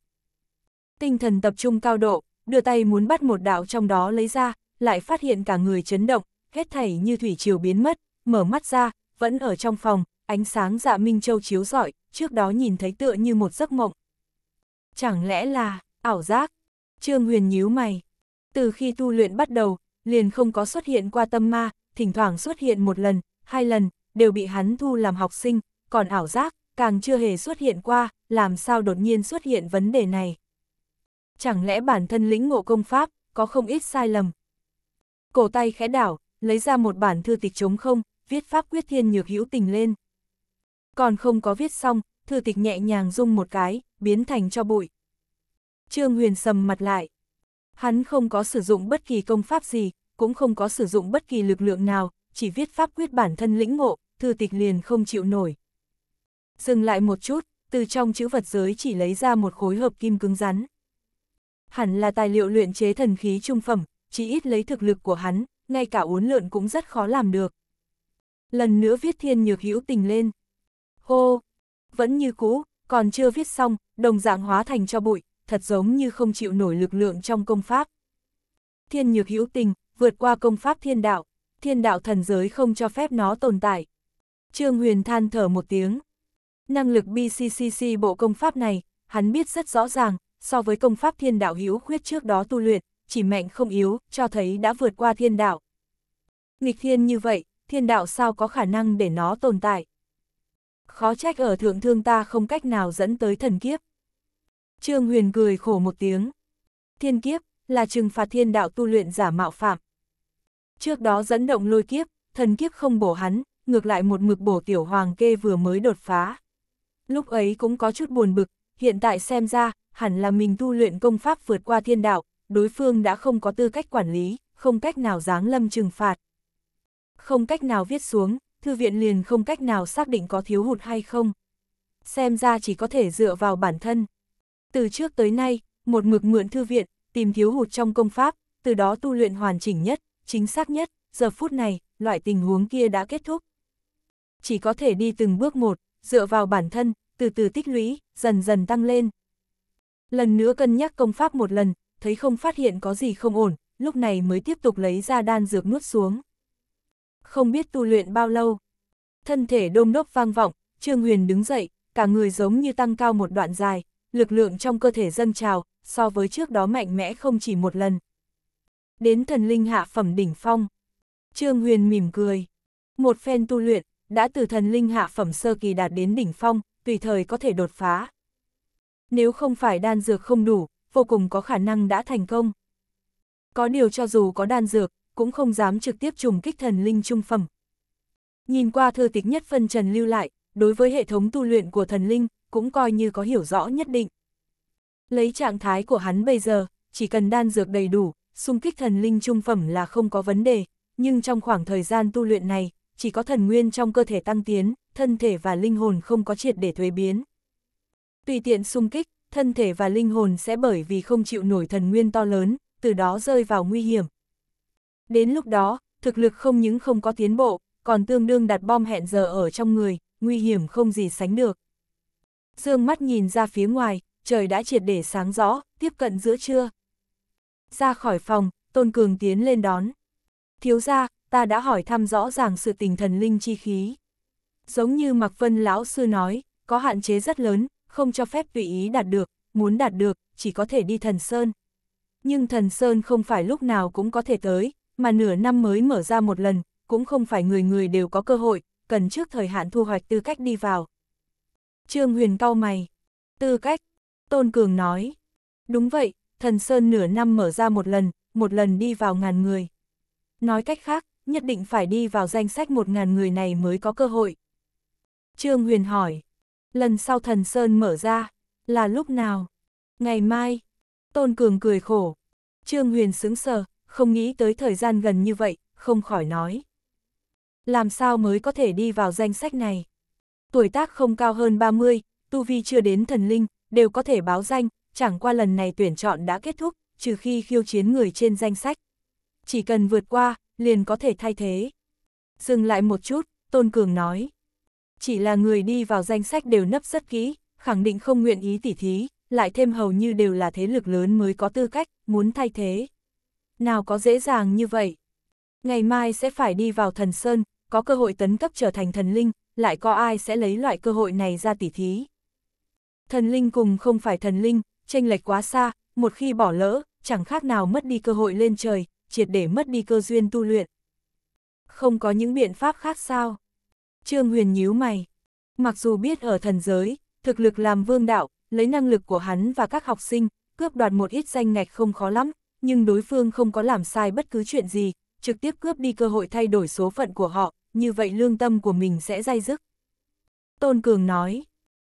A: Tinh thần tập trung cao độ, đưa tay muốn bắt một đạo trong đó lấy ra, lại phát hiện cả người chấn động, hết thảy như thủy triều biến mất, mở mắt ra, vẫn ở trong phòng, ánh sáng dạ minh châu chiếu rọi, trước đó nhìn thấy tựa như một giấc mộng. Chẳng lẽ là, ảo giác? Trương Huyền nhíu mày. Từ khi tu luyện bắt đầu, liền không có xuất hiện qua tâm ma, thỉnh thoảng xuất hiện một lần, hai lần, đều bị hắn thu làm học sinh, còn ảo giác, càng chưa hề xuất hiện qua, làm sao đột nhiên xuất hiện vấn đề này. Chẳng lẽ bản thân lĩnh ngộ công pháp, có không ít sai lầm. Cổ tay khẽ đảo, lấy ra một bản thư tịch chống không, viết pháp quyết thiên nhược hữu tình lên. Còn không có viết xong, thư tịch nhẹ nhàng rung một cái, biến thành cho bụi. Trương Huyền sầm mặt lại. Hắn không có sử dụng bất kỳ công pháp gì, cũng không có sử dụng bất kỳ lực lượng nào, chỉ viết pháp quyết bản thân lĩnh ngộ, thư tịch liền không chịu nổi. Dừng lại một chút, từ trong chữ vật giới chỉ lấy ra một khối hợp kim cứng rắn. Hẳn là tài liệu luyện chế thần khí trung phẩm, chỉ ít lấy thực lực của hắn, ngay cả uốn lượn cũng rất khó làm được. Lần nữa viết thiên nhược hữu tình lên. Hô! Vẫn như cũ, còn chưa viết xong, đồng dạng hóa thành cho bụi, thật giống như không chịu nổi lực lượng trong công pháp. Thiên nhược hữu tình, vượt qua công pháp thiên đạo, thiên đạo thần giới không cho phép nó tồn tại. Trương Huyền than thở một tiếng. Năng lực BCCC bộ công pháp này, hắn biết rất rõ ràng, so với công pháp thiên đạo hữu khuyết trước đó tu luyện, chỉ mạnh không yếu, cho thấy đã vượt qua thiên đạo. Nghịch thiên như vậy, thiên đạo sao có khả năng để nó tồn tại. Khó trách ở thượng thương ta không cách nào dẫn tới thần kiếp. Trương Huyền cười khổ một tiếng. Thiên kiếp, là trừng phạt thiên đạo tu luyện giả mạo phạm, Trước đó dẫn động lôi kiếp, thần kiếp không bổ hắn, ngược lại một mực bổ tiểu hoàng kê vừa mới đột phá. Lúc ấy cũng có chút buồn bực, hiện tại xem ra, hẳn là mình tu luyện công pháp vượt qua thiên đạo, đối phương đã không có tư cách quản lý, không cách nào giáng lâm trừng phạt. Không cách nào viết xuống, thư viện liền không cách nào xác định có thiếu hụt hay không. Xem ra chỉ có thể dựa vào bản thân. Từ trước tới nay, một mực mượn thư viện, tìm thiếu hụt trong công pháp, từ đó tu luyện hoàn chỉnh nhất, chính xác nhất, giờ phút này, loại tình huống kia đã kết thúc. Chỉ có thể đi từng bước một, dựa vào bản thân, từ từ tích lũy, dần dần tăng lên. Lần nữa cân nhắc công pháp một lần, thấy không phát hiện có gì không ổn, lúc này mới tiếp tục lấy ra đan dược nuốt xuống. Không biết tu luyện bao lâu. Thân thể đôm đốc vang vọng, Trương Huyền đứng dậy, cả người giống như tăng cao một đoạn dài, lực lượng trong cơ thể dâng trào, so với trước đó mạnh mẽ không chỉ một lần đến thần linh hạ phẩm đỉnh phong. Trương Huyền mỉm cười. Một phen tu luyện, đã từ thần linh hạ phẩm sơ kỳ đạt đến đỉnh phong, tùy thời có thể đột phá. Nếu không phải đan dược không đủ, vô cùng có khả năng đã thành công. Có điều cho dù có đan dược, cũng không dám trực tiếp trùng kích thần linh trung phẩm. Nhìn qua thư tịch nhất phân trần lưu lại, đối với hệ thống tu luyện của thần linh, cũng coi như có hiểu rõ nhất định. Lấy trạng thái của hắn bây giờ, chỉ cần đan dược đầy đủ, xung kích thần linh trung phẩm là không có vấn đề, nhưng trong khoảng thời gian tu luyện này, chỉ có thần nguyên trong cơ thể tăng tiến, thân thể và linh hồn không có triệt để thuế biến. Tùy tiện xung kích, thân thể và linh hồn sẽ bởi vì không chịu nổi thần nguyên to lớn, từ đó rơi vào nguy hiểm. Đến lúc đó, thực lực không những không có tiến bộ, còn tương đương đặt bom hẹn giờ ở trong người, nguy hiểm không gì sánh được. Dương mắt nhìn ra phía ngoài, trời đã triệt để sáng rõ, tiếp cận giữa trưa. Ra khỏi phòng, Tôn Cường tiến lên đón. Thiếu ra, ta đã hỏi thăm rõ ràng sự tình thần linh chi khí. Giống như Mạc Vân Lão Sư nói, có hạn chế rất lớn, không cho phép tùy ý đạt được, muốn đạt được, chỉ có thể đi thần Sơn. Nhưng thần Sơn không phải lúc nào cũng có thể tới, mà nửa năm mới mở ra một lần, cũng không phải người người đều có cơ hội, cần trước thời hạn thu hoạch tư cách đi vào. Trương Huyền cau mày. Tư cách, Tôn Cường nói. Đúng vậy, thần Sơn nửa năm mở ra một lần, một lần đi vào ngàn người. Nói cách khác, nhất định phải đi vào danh sách một ngàn người này mới có cơ hội. Trương Huyền hỏi, lần sau thần Sơn mở ra, là lúc nào? Ngày mai. Tôn Cường cười khổ. Trương Huyền sững sờ, không nghĩ tới thời gian gần như vậy, không khỏi nói. Làm sao mới có thể đi vào danh sách này? Tuổi tác không cao hơn 30, tu vi chưa đến thần linh, đều có thể báo danh, chẳng qua lần này tuyển chọn đã kết thúc, trừ khi khiêu chiến người trên danh sách. Chỉ cần vượt qua, liền có thể thay thế. Dừng lại một chút, Tôn Cường nói. Chỉ là người đi vào danh sách đều nấp rất kỹ, khẳng định không nguyện ý tỉ thí, lại thêm hầu như đều là thế lực lớn mới có tư cách, muốn thay thế. Nào có dễ dàng như vậy? Ngày mai sẽ phải đi vào thần Sơn, có cơ hội tấn cấp trở thành thần linh, lại có ai sẽ lấy loại cơ hội này ra tỉ thí? Thần linh cùng không phải thần linh, chênh lệch quá xa, một khi bỏ lỡ, chẳng khác nào mất đi cơ hội lên trời, triệt để mất đi cơ duyên tu luyện. Không có những biện pháp khác sao? Trương Huyền nhíu mày. Mặc dù biết ở thần giới, thực lực làm vương đạo, lấy năng lực của hắn và các học sinh, cướp đoạt một ít danh ngạch không khó lắm, nhưng đối phương không có làm sai bất cứ chuyện gì, trực tiếp cướp đi cơ hội thay đổi số phận của họ, như vậy lương tâm của mình sẽ dai dứt. Tôn Cường nói,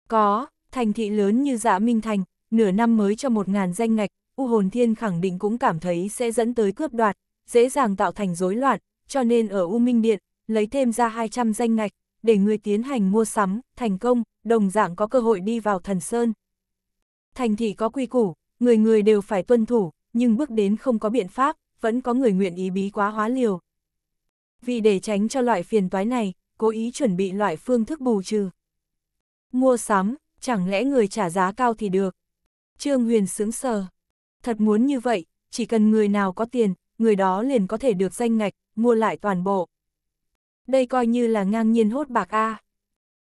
A: có, thành thị lớn như dạ Minh Thành, nửa năm mới cho một ngàn danh ngạch, U Hồn Thiên khẳng định cũng cảm thấy sẽ dẫn tới cướp đoạt, dễ dàng tạo thành rối loạn, cho nên ở U Minh Điện, lấy thêm ra 200 danh ngạch, để người tiến hành mua sắm, thành công, đồng dạng có cơ hội đi vào thần sơn. Thành thị có quy củ, người người đều phải tuân thủ, nhưng bước đến không có biện pháp, vẫn có người nguyện ý bí quá hóa liều. Vì để tránh cho loại phiền toái này, cố ý chuẩn bị loại phương thức bù trừ. Mua sắm, chẳng lẽ người trả giá cao thì được, Trương Huyền sướng sờ. Thật muốn như vậy, chỉ cần người nào có tiền, người đó liền có thể được danh ngạch, mua lại toàn bộ. Đây coi như là ngang nhiên hốt bạc A.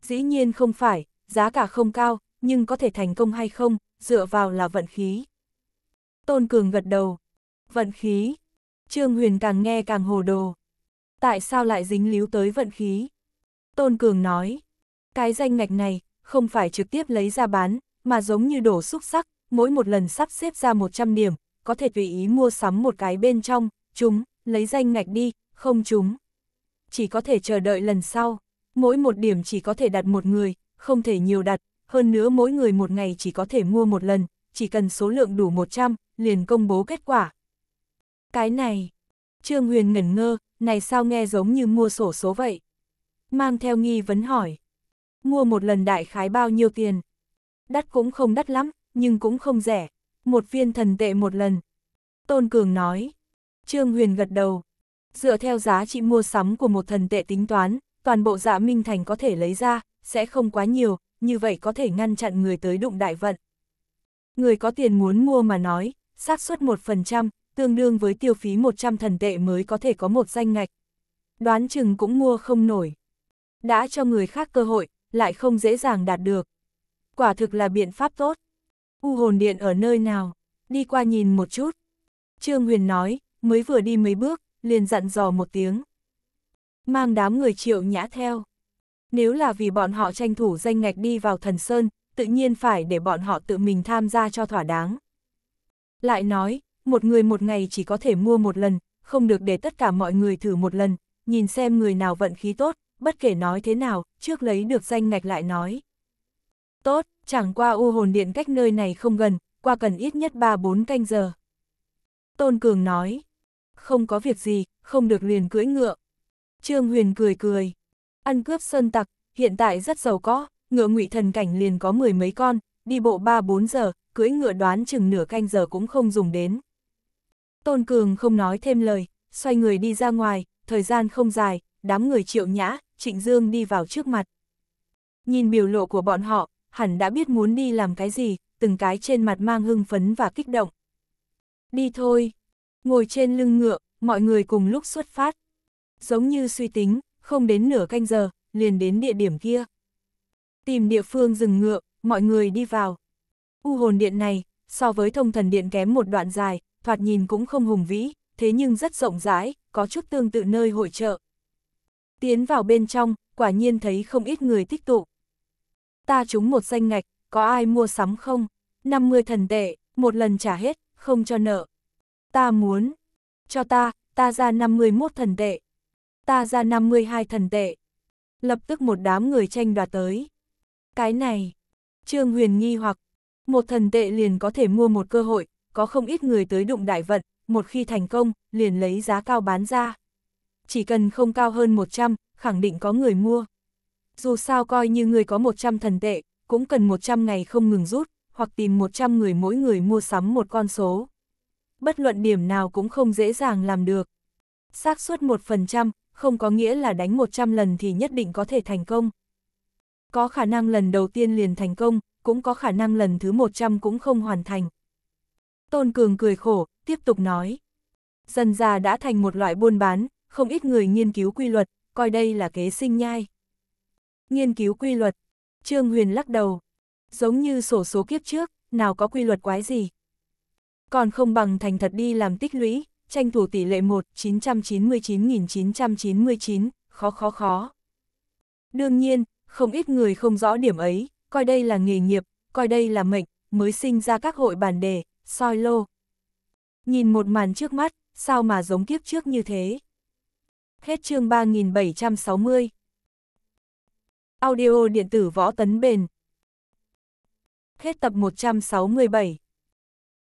A: Dĩ nhiên không phải, giá cả không cao, nhưng có thể thành công hay không, dựa vào là vận khí. Tôn Cường gật đầu. Vận khí. Trương Huyền càng nghe càng hồ đồ. Tại sao lại dính líu tới vận khí? Tôn Cường nói. Cái danh ngạch này, không phải trực tiếp lấy ra bán, mà giống như đổ xúc sắc, mỗi một lần sắp xếp ra 100 điểm, có thể tùy ý mua sắm một cái bên trong, chúng, lấy danh ngạch đi, không chúng. Chỉ có thể chờ đợi lần sau, mỗi một điểm chỉ có thể đặt một người, không thể nhiều đặt, hơn nữa mỗi người một ngày chỉ có thể mua một lần, chỉ cần số lượng đủ 100, liền công bố kết quả. Cái này, Trương Huyền ngẩn ngơ, này sao nghe giống như mua sổ số vậy? Mang theo nghi vấn hỏi, mua một lần đại khái bao nhiêu tiền? Đắt cũng không đắt lắm, nhưng cũng không rẻ, một viên thần tệ một lần. Tôn Cường nói, Trương Huyền gật đầu, dựa theo giá trị mua sắm của một thần tệ tính toán, toàn bộ dạ Minh Thành có thể lấy ra, sẽ không quá nhiều, như vậy có thể ngăn chặn người tới đụng đại vận. Người có tiền muốn mua mà nói, xác suất 1%, tương đương với tiêu phí 100 thần tệ mới có thể có một danh ngạch. Đoán chừng cũng mua không nổi. Đã cho người khác cơ hội, lại không dễ dàng đạt được. Quả thực là biện pháp tốt. U hồn điện ở nơi nào? Đi qua nhìn một chút. Trương Huyền nói, mới vừa đi mấy bước, liền dặn dò một tiếng. Mang đám người triệu nhã theo. Nếu là vì bọn họ tranh thủ danh ngạch đi vào thần sơn, tự nhiên phải để bọn họ tự mình tham gia cho thỏa đáng. Lại nói, một người một ngày chỉ có thể mua một lần, không được để tất cả mọi người thử một lần, nhìn xem người nào vận khí tốt, bất kể nói thế nào, trước lấy được danh ngạch lại nói. Tốt, chẳng qua u hồn điện cách nơi này không gần, qua cần ít nhất 3-4 canh giờ. Tôn Cường nói, không có việc gì, không được liền cưỡi ngựa. Trương Huyền cười cười, ăn cướp sơn tặc, hiện tại rất giàu có, ngựa ngụy thần cảnh liền có mười mấy con, đi bộ 3-4 giờ, cưỡi ngựa đoán chừng nửa canh giờ cũng không dùng đến. Tôn Cường không nói thêm lời, xoay người đi ra ngoài, thời gian không dài, đám người triệu nhã, trịnh dương đi vào trước mặt. Nhìn biểu lộ của bọn họ, hẳn đã biết muốn đi làm cái gì, từng cái trên mặt mang hưng phấn và kích động. Đi thôi, ngồi trên lưng ngựa, mọi người cùng lúc xuất phát. Giống như suy tính, không đến nửa canh giờ, liền đến địa điểm kia. Tìm địa phương dừng ngựa, mọi người đi vào. U hồn điện này, so với thông thần điện kém một đoạn dài, thoạt nhìn cũng không hùng vĩ, thế nhưng rất rộng rãi, có chút tương tự nơi hội trợ. Tiến vào bên trong, quả nhiên thấy không ít người tích tụ. Ta trúng một danh ngạch, có ai mua sắm không? 50 thần tệ, một lần trả hết, không cho nợ. Ta muốn. Cho ta, ta ra 51 thần tệ. Ta ra 52 thần tệ. Lập tức một đám người tranh đoạt tới. Cái này. Trương Huyền nghi hoặc. Một thần tệ liền có thể mua một cơ hội, có không ít người tới đụng đại vận, một khi thành công, liền lấy giá cao bán ra. Chỉ cần không cao hơn 100, khẳng định có người mua dù sao coi như người có 100 thần tệ, cũng cần 100 ngày không ngừng rút, hoặc tìm 100 người mỗi người mua sắm một con số. Bất luận điểm nào cũng không dễ dàng làm được. xác suất 1%, không có nghĩa là đánh 100 lần thì nhất định có thể thành công. Có khả năng lần đầu tiên liền thành công, cũng có khả năng lần thứ 100 cũng không hoàn thành. Tôn Cường cười khổ, tiếp tục nói. Dần già đã thành một loại buôn bán, không ít người nghiên cứu quy luật, coi đây là kế sinh nhai. Nghiên cứu quy luật. Trương Huyền lắc đầu. Giống như sổ số kiếp trước, nào có quy luật quái gì. Còn không bằng thành thật đi làm tích lũy, tranh thủ tỷ lệ 1, 999.999, khó khó khó. Đương nhiên, không ít người không rõ điểm ấy, coi đây là nghề nghiệp, coi đây là mệnh, mới sinh ra các hội bản đề, soi lô. Nhìn một màn trước mắt, sao mà giống kiếp trước như thế? Hết chương 3760 Audio điện tử võ tấn bền. Hết tập 167.